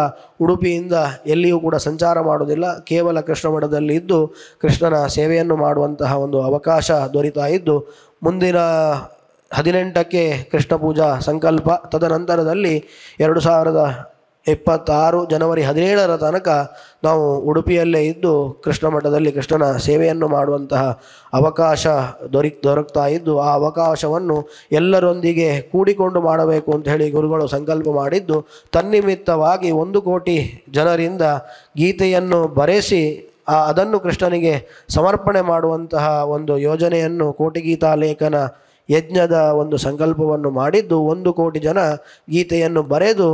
ಉಡುಪಿಯಿಂದ ಎಲ್ಲಿಯೂ ಕೂಡ ಸಂಚಾರ ಮಾಡುವುದಿಲ್ಲ ಕೇವಲ ಕೃಷ್ಣ ಮಠದಲ್ಲಿ ಇದ್ದು ಕೃಷ್ಣನ ಸೇವೆಯನ್ನು ಮಾಡುವಂತಹ ಒಂದು ಅವಕಾಶ ದೊರೀತಾ ಇದ್ದು ಮುಂದಿನ ಹದಿನೆಂಟಕ್ಕೆ ಕೃಷ್ಣ ಪೂಜಾ ಸಂಕಲ್ಪ ತದನಂತರದಲ್ಲಿ ಎರಡು ಸಾವಿರದ ಇಪ್ಪತ್ತಾರು ಜನವರಿ ಹದಿನೇಳರ ತನಕ ನಾವು ಉಡುಪಿಯಲ್ಲೇ ಇದ್ದು ಕೃಷ್ಣ ಮಠದಲ್ಲಿ ಕೃಷ್ಣನ ಸೇವೆಯನ್ನು ಮಾಡುವಂತಹ ಅವಕಾಶ ದೊರಿ ದೊರಕ್ತಾ ಇದ್ದು ಆ ಅವಕಾಶವನ್ನು ಎಲ್ಲರೊಂದಿಗೆ ಕೂಡಿಕೊಂಡು ಮಾಡಬೇಕು ಅಂತ ಹೇಳಿ ಗುರುಗಳು ಸಂಕಲ್ಪ ಮಾಡಿದ್ದು ತನ್ನಿಮಿತ್ತವಾಗಿ ಒಂದು ಕೋಟಿ ಜನರಿಂದ ಗೀತೆಯನ್ನು ಬರೆಸಿ ಅದನ್ನು ಕೃಷ್ಣನಿಗೆ ಸಮರ್ಪಣೆ ಮಾಡುವಂತಹ ಒಂದು ಯೋಜನೆಯನ್ನು ಗೀತಾ ಲೇಖನ ಯಜ್ಞದ ಒಂದು ಸಂಕಲ್ಪವನ್ನು ಮಾಡಿದ್ದು ಒಂದು ಕೋಟಿ ಜನ ಗೀತೆಯನ್ನು ಬರೆದು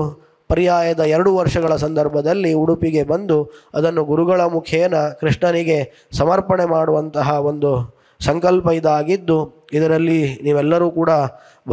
ಪರ್ಯಾಯದ ಎರಡು ವರ್ಷಗಳ ಸಂದರ್ಭದಲ್ಲಿ ಉಡುಪಿಗೆ ಬಂದು ಅದನ್ನು ಗುರುಗಳ ಮುಖೇನ ಕೃಷ್ಣನಿಗೆ ಸಮರ್ಪಣೆ ಮಾಡುವಂತಹ ಒಂದು ಸಂಕಲ್ಪ ಇದಾಗಿದ್ದು ಇದರಲ್ಲಿ ನೀವೆಲ್ಲರೂ ಕೂಡ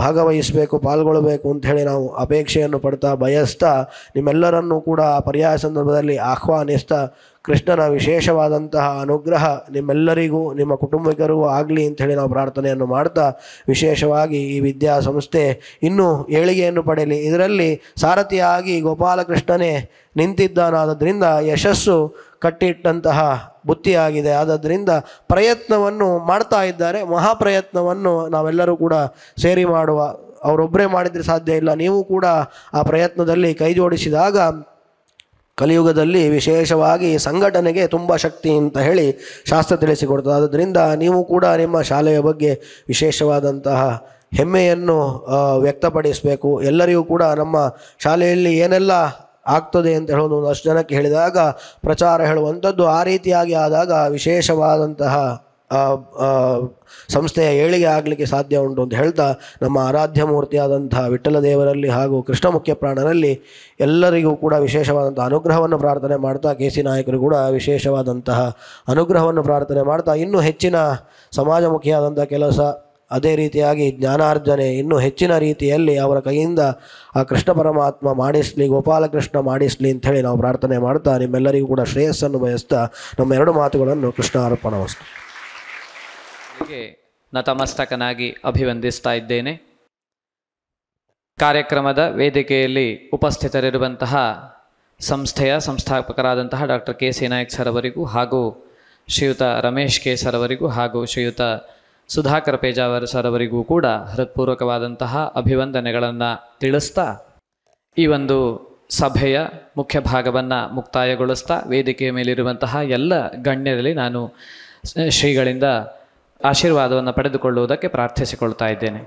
ಭಾಗವಹಿಸಬೇಕು ಪಾಲ್ಗೊಳ್ಳಬೇಕು ಅಂಥೇಳಿ ನಾವು ಅಪೇಕ್ಷೆಯನ್ನು ಪಡ್ತಾ ಬಯಸ್ತಾ ನಿಮ್ಮೆಲ್ಲರನ್ನೂ ಕೂಡ ಪರ್ಯಾಯ ಸಂದರ್ಭದಲ್ಲಿ ಆಹ್ವಾನಿಸ್ತಾ ಕೃಷ್ಣನ ವಿಶೇಷವಾದಂತಹ ಅನುಗ್ರಹ ನಿಮ್ಮೆಲ್ಲರಿಗೂ ನಿಮ್ಮ ಕುಟುಂಬಿಕರಿಗೂ ಆಗಲಿ ಅಂಥೇಳಿ ನಾವು ಪ್ರಾರ್ಥನೆಯನ್ನು ಮಾಡ್ತಾ ವಿಶೇಷವಾಗಿ ಈ ವಿದ್ಯಾಸಂಸ್ಥೆ ಇನ್ನೂ ಏಳಿಗೆಯನ್ನು ಪಡೆಯಲಿ ಇದರಲ್ಲಿ ಸಾರಥಿಯಾಗಿ ಗೋಪಾಲಕೃಷ್ಣನೇ ನಿಂತಿದ್ದಾನಾದ್ದರಿಂದ ಯಶಸ್ಸು ಕಟ್ಟಿಟ್ಟಂತಹ ಬುತ್ತಿಯಾಗಿದೆ ಆದ್ದರಿಂದ ಪ್ರಯತ್ನವನ್ನು ಮಾಡ್ತಾ ಇದ್ದಾರೆ ಮಹಾಪ್ರಯತ್ನವನ್ನು ನಾವೆಲ್ಲರೂ ಕೂಡ ಸೇರಿ ಮಾಡುವ ಅವರೊಬ್ಬರೇ ಮಾಡಿದರೆ ಸಾಧ್ಯ ಇಲ್ಲ ನೀವು ಕೂಡ ಆ ಪ್ರಯತ್ನದಲ್ಲಿ ಕೈಜೋಡಿಸಿದಾಗ ಕಲಿಯುಗದಲ್ಲಿ ವಿಶೇಷವಾಗಿ ಸಂಘಟನೆಗೆ ತುಂಬ ಶಕ್ತಿ ಅಂತ ಹೇಳಿ ಶಾಸ್ತ್ರ ತಿಳಿಸಿಕೊಡ್ತದೆ ಆದ್ದರಿಂದ ನೀವು ಕೂಡ ನಿಮ್ಮ ಶಾಲೆಯ ಬಗ್ಗೆ ವಿಶೇಷವಾದಂತಹ ಹೆಮ್ಮೆಯನ್ನು ವ್ಯಕ್ತಪಡಿಸಬೇಕು ಎಲ್ಲರಿಗೂ ಕೂಡ ನಮ್ಮ ಶಾಲೆಯಲ್ಲಿ ಏನೆಲ್ಲ ಆಗ್ತದೆ ಅಂತ ಹೇಳೋದು ಅಷ್ಟು ಜನಕ್ಕೆ ಹೇಳಿದಾಗ ಪ್ರಚಾರ ಹೇಳುವಂಥದ್ದು ಆ ರೀತಿಯಾಗಿ ಆದಾಗ ವಿಶೇಷವಾದಂತಹ ಸಂಸ್ಥೆಯ ಏಳಿಗೆ ಆಗಲಿಕ್ಕೆ ಸಾಧ್ಯ ಉಂಟು ಅಂತ ಹೇಳ್ತಾ ನಮ್ಮ ಆರಾಧ್ಯ ಮೂರ್ತಿಯಾದಂತಹ ವಿಠಲ ದೇವರಲ್ಲಿ ಹಾಗೂ ಮುಖ್ಯ ಪ್ರಾಣರಲ್ಲಿ ಎಲ್ಲರಿಗೂ ಕೂಡ ವಿಶೇಷವಾದಂಥ ಅನುಗ್ರಹವನ್ನು ಪ್ರಾರ್ಥನೆ ಮಾಡ್ತಾ ಕೆ ಸಿ ನಾಯಕರು ಕೂಡ ವಿಶೇಷವಾದಂತಹ ಅನುಗ್ರಹವನ್ನು ಪ್ರಾರ್ಥನೆ ಮಾಡ್ತಾ ಇನ್ನೂ ಹೆಚ್ಚಿನ ಸಮಾಜಮುಖಿಯಾದಂಥ ಕೆಲಸ ಅದೇ ರೀತಿಯಾಗಿ ಜ್ಞಾನಾರ್ಜನೆ ಇನ್ನೂ ಹೆಚ್ಚಿನ ರೀತಿಯಲ್ಲಿ ಅವರ ಕೈಯಿಂದ ಆ ಕೃಷ್ಣ ಪರಮಾತ್ಮ ಮಾಡಿಸಲಿ ಗೋಪಾಲಕೃಷ್ಣ ಮಾಡಿಸಲಿ ಹೇಳಿ ನಾವು ಪ್ರಾರ್ಥನೆ ಮಾಡ್ತಾ ನಿಮ್ಮೆಲ್ಲರಿಗೂ ಕೂಡ ಶ್ರೇಯಸ್ಸನ್ನು ಬಯಸ್ತಾ ನಮ್ಮ ಎರಡು ಮಾತುಗಳನ್ನು ಅರ್ಪಣ ವಸ್ತು ನತಮಸ್ತಕನಾಗಿ ಅಭಿವಂದಿಸ್ತಾ ಇದ್ದೇನೆ ಕಾರ್ಯಕ್ರಮದ ವೇದಿಕೆಯಲ್ಲಿ ಉಪಸ್ಥಿತರಿರುವಂತಹ ಸಂಸ್ಥೆಯ ಸಂಸ್ಥಾಪಕರಾದಂತಹ doctor K C Nayak sir ಅವರಿಗೂ ಹಾಗೂ ಶ್ರೀಯುತ ರಮೇಶ್ ಕೆ ಸರ್ ಅವರಿಗೂ ಹಾಗೂ ಶ್ರೀಯುತ ಸುಧಾಕರ್ ಪೇಜಾವರ ಸರ್ ಅವರಿಗೂ ಕೂಡ ಹೃತ್ಪೂರ್ವಕವಾದಂತಹ ಅಭಿವಂದನೆಗಳನ್ನು ತಿಳಿಸ್ತಾ ಈ ಒಂದು ಸಭೆಯ ಮುಖ್ಯ ಭಾಗವನ್ನು ಮುಕ್ತಾಯಗೊಳಿಸ್ತಾ ವೇದಿಕೆಯ ಮೇಲಿರುವಂತಹ ಎಲ್ಲ ಗಣ್ಯರಲ್ಲಿ ನಾನು ಶ್ರೀಗಳಿಂದ ಆಶೀರ್ವಾದವನ್ನು ಪಡೆದುಕೊಳ್ಳುವುದಕ್ಕೆ ಪ್ರಾರ್ಥಿಸಿಕೊಳ್ತಾ ಇದ್ದೇನೆ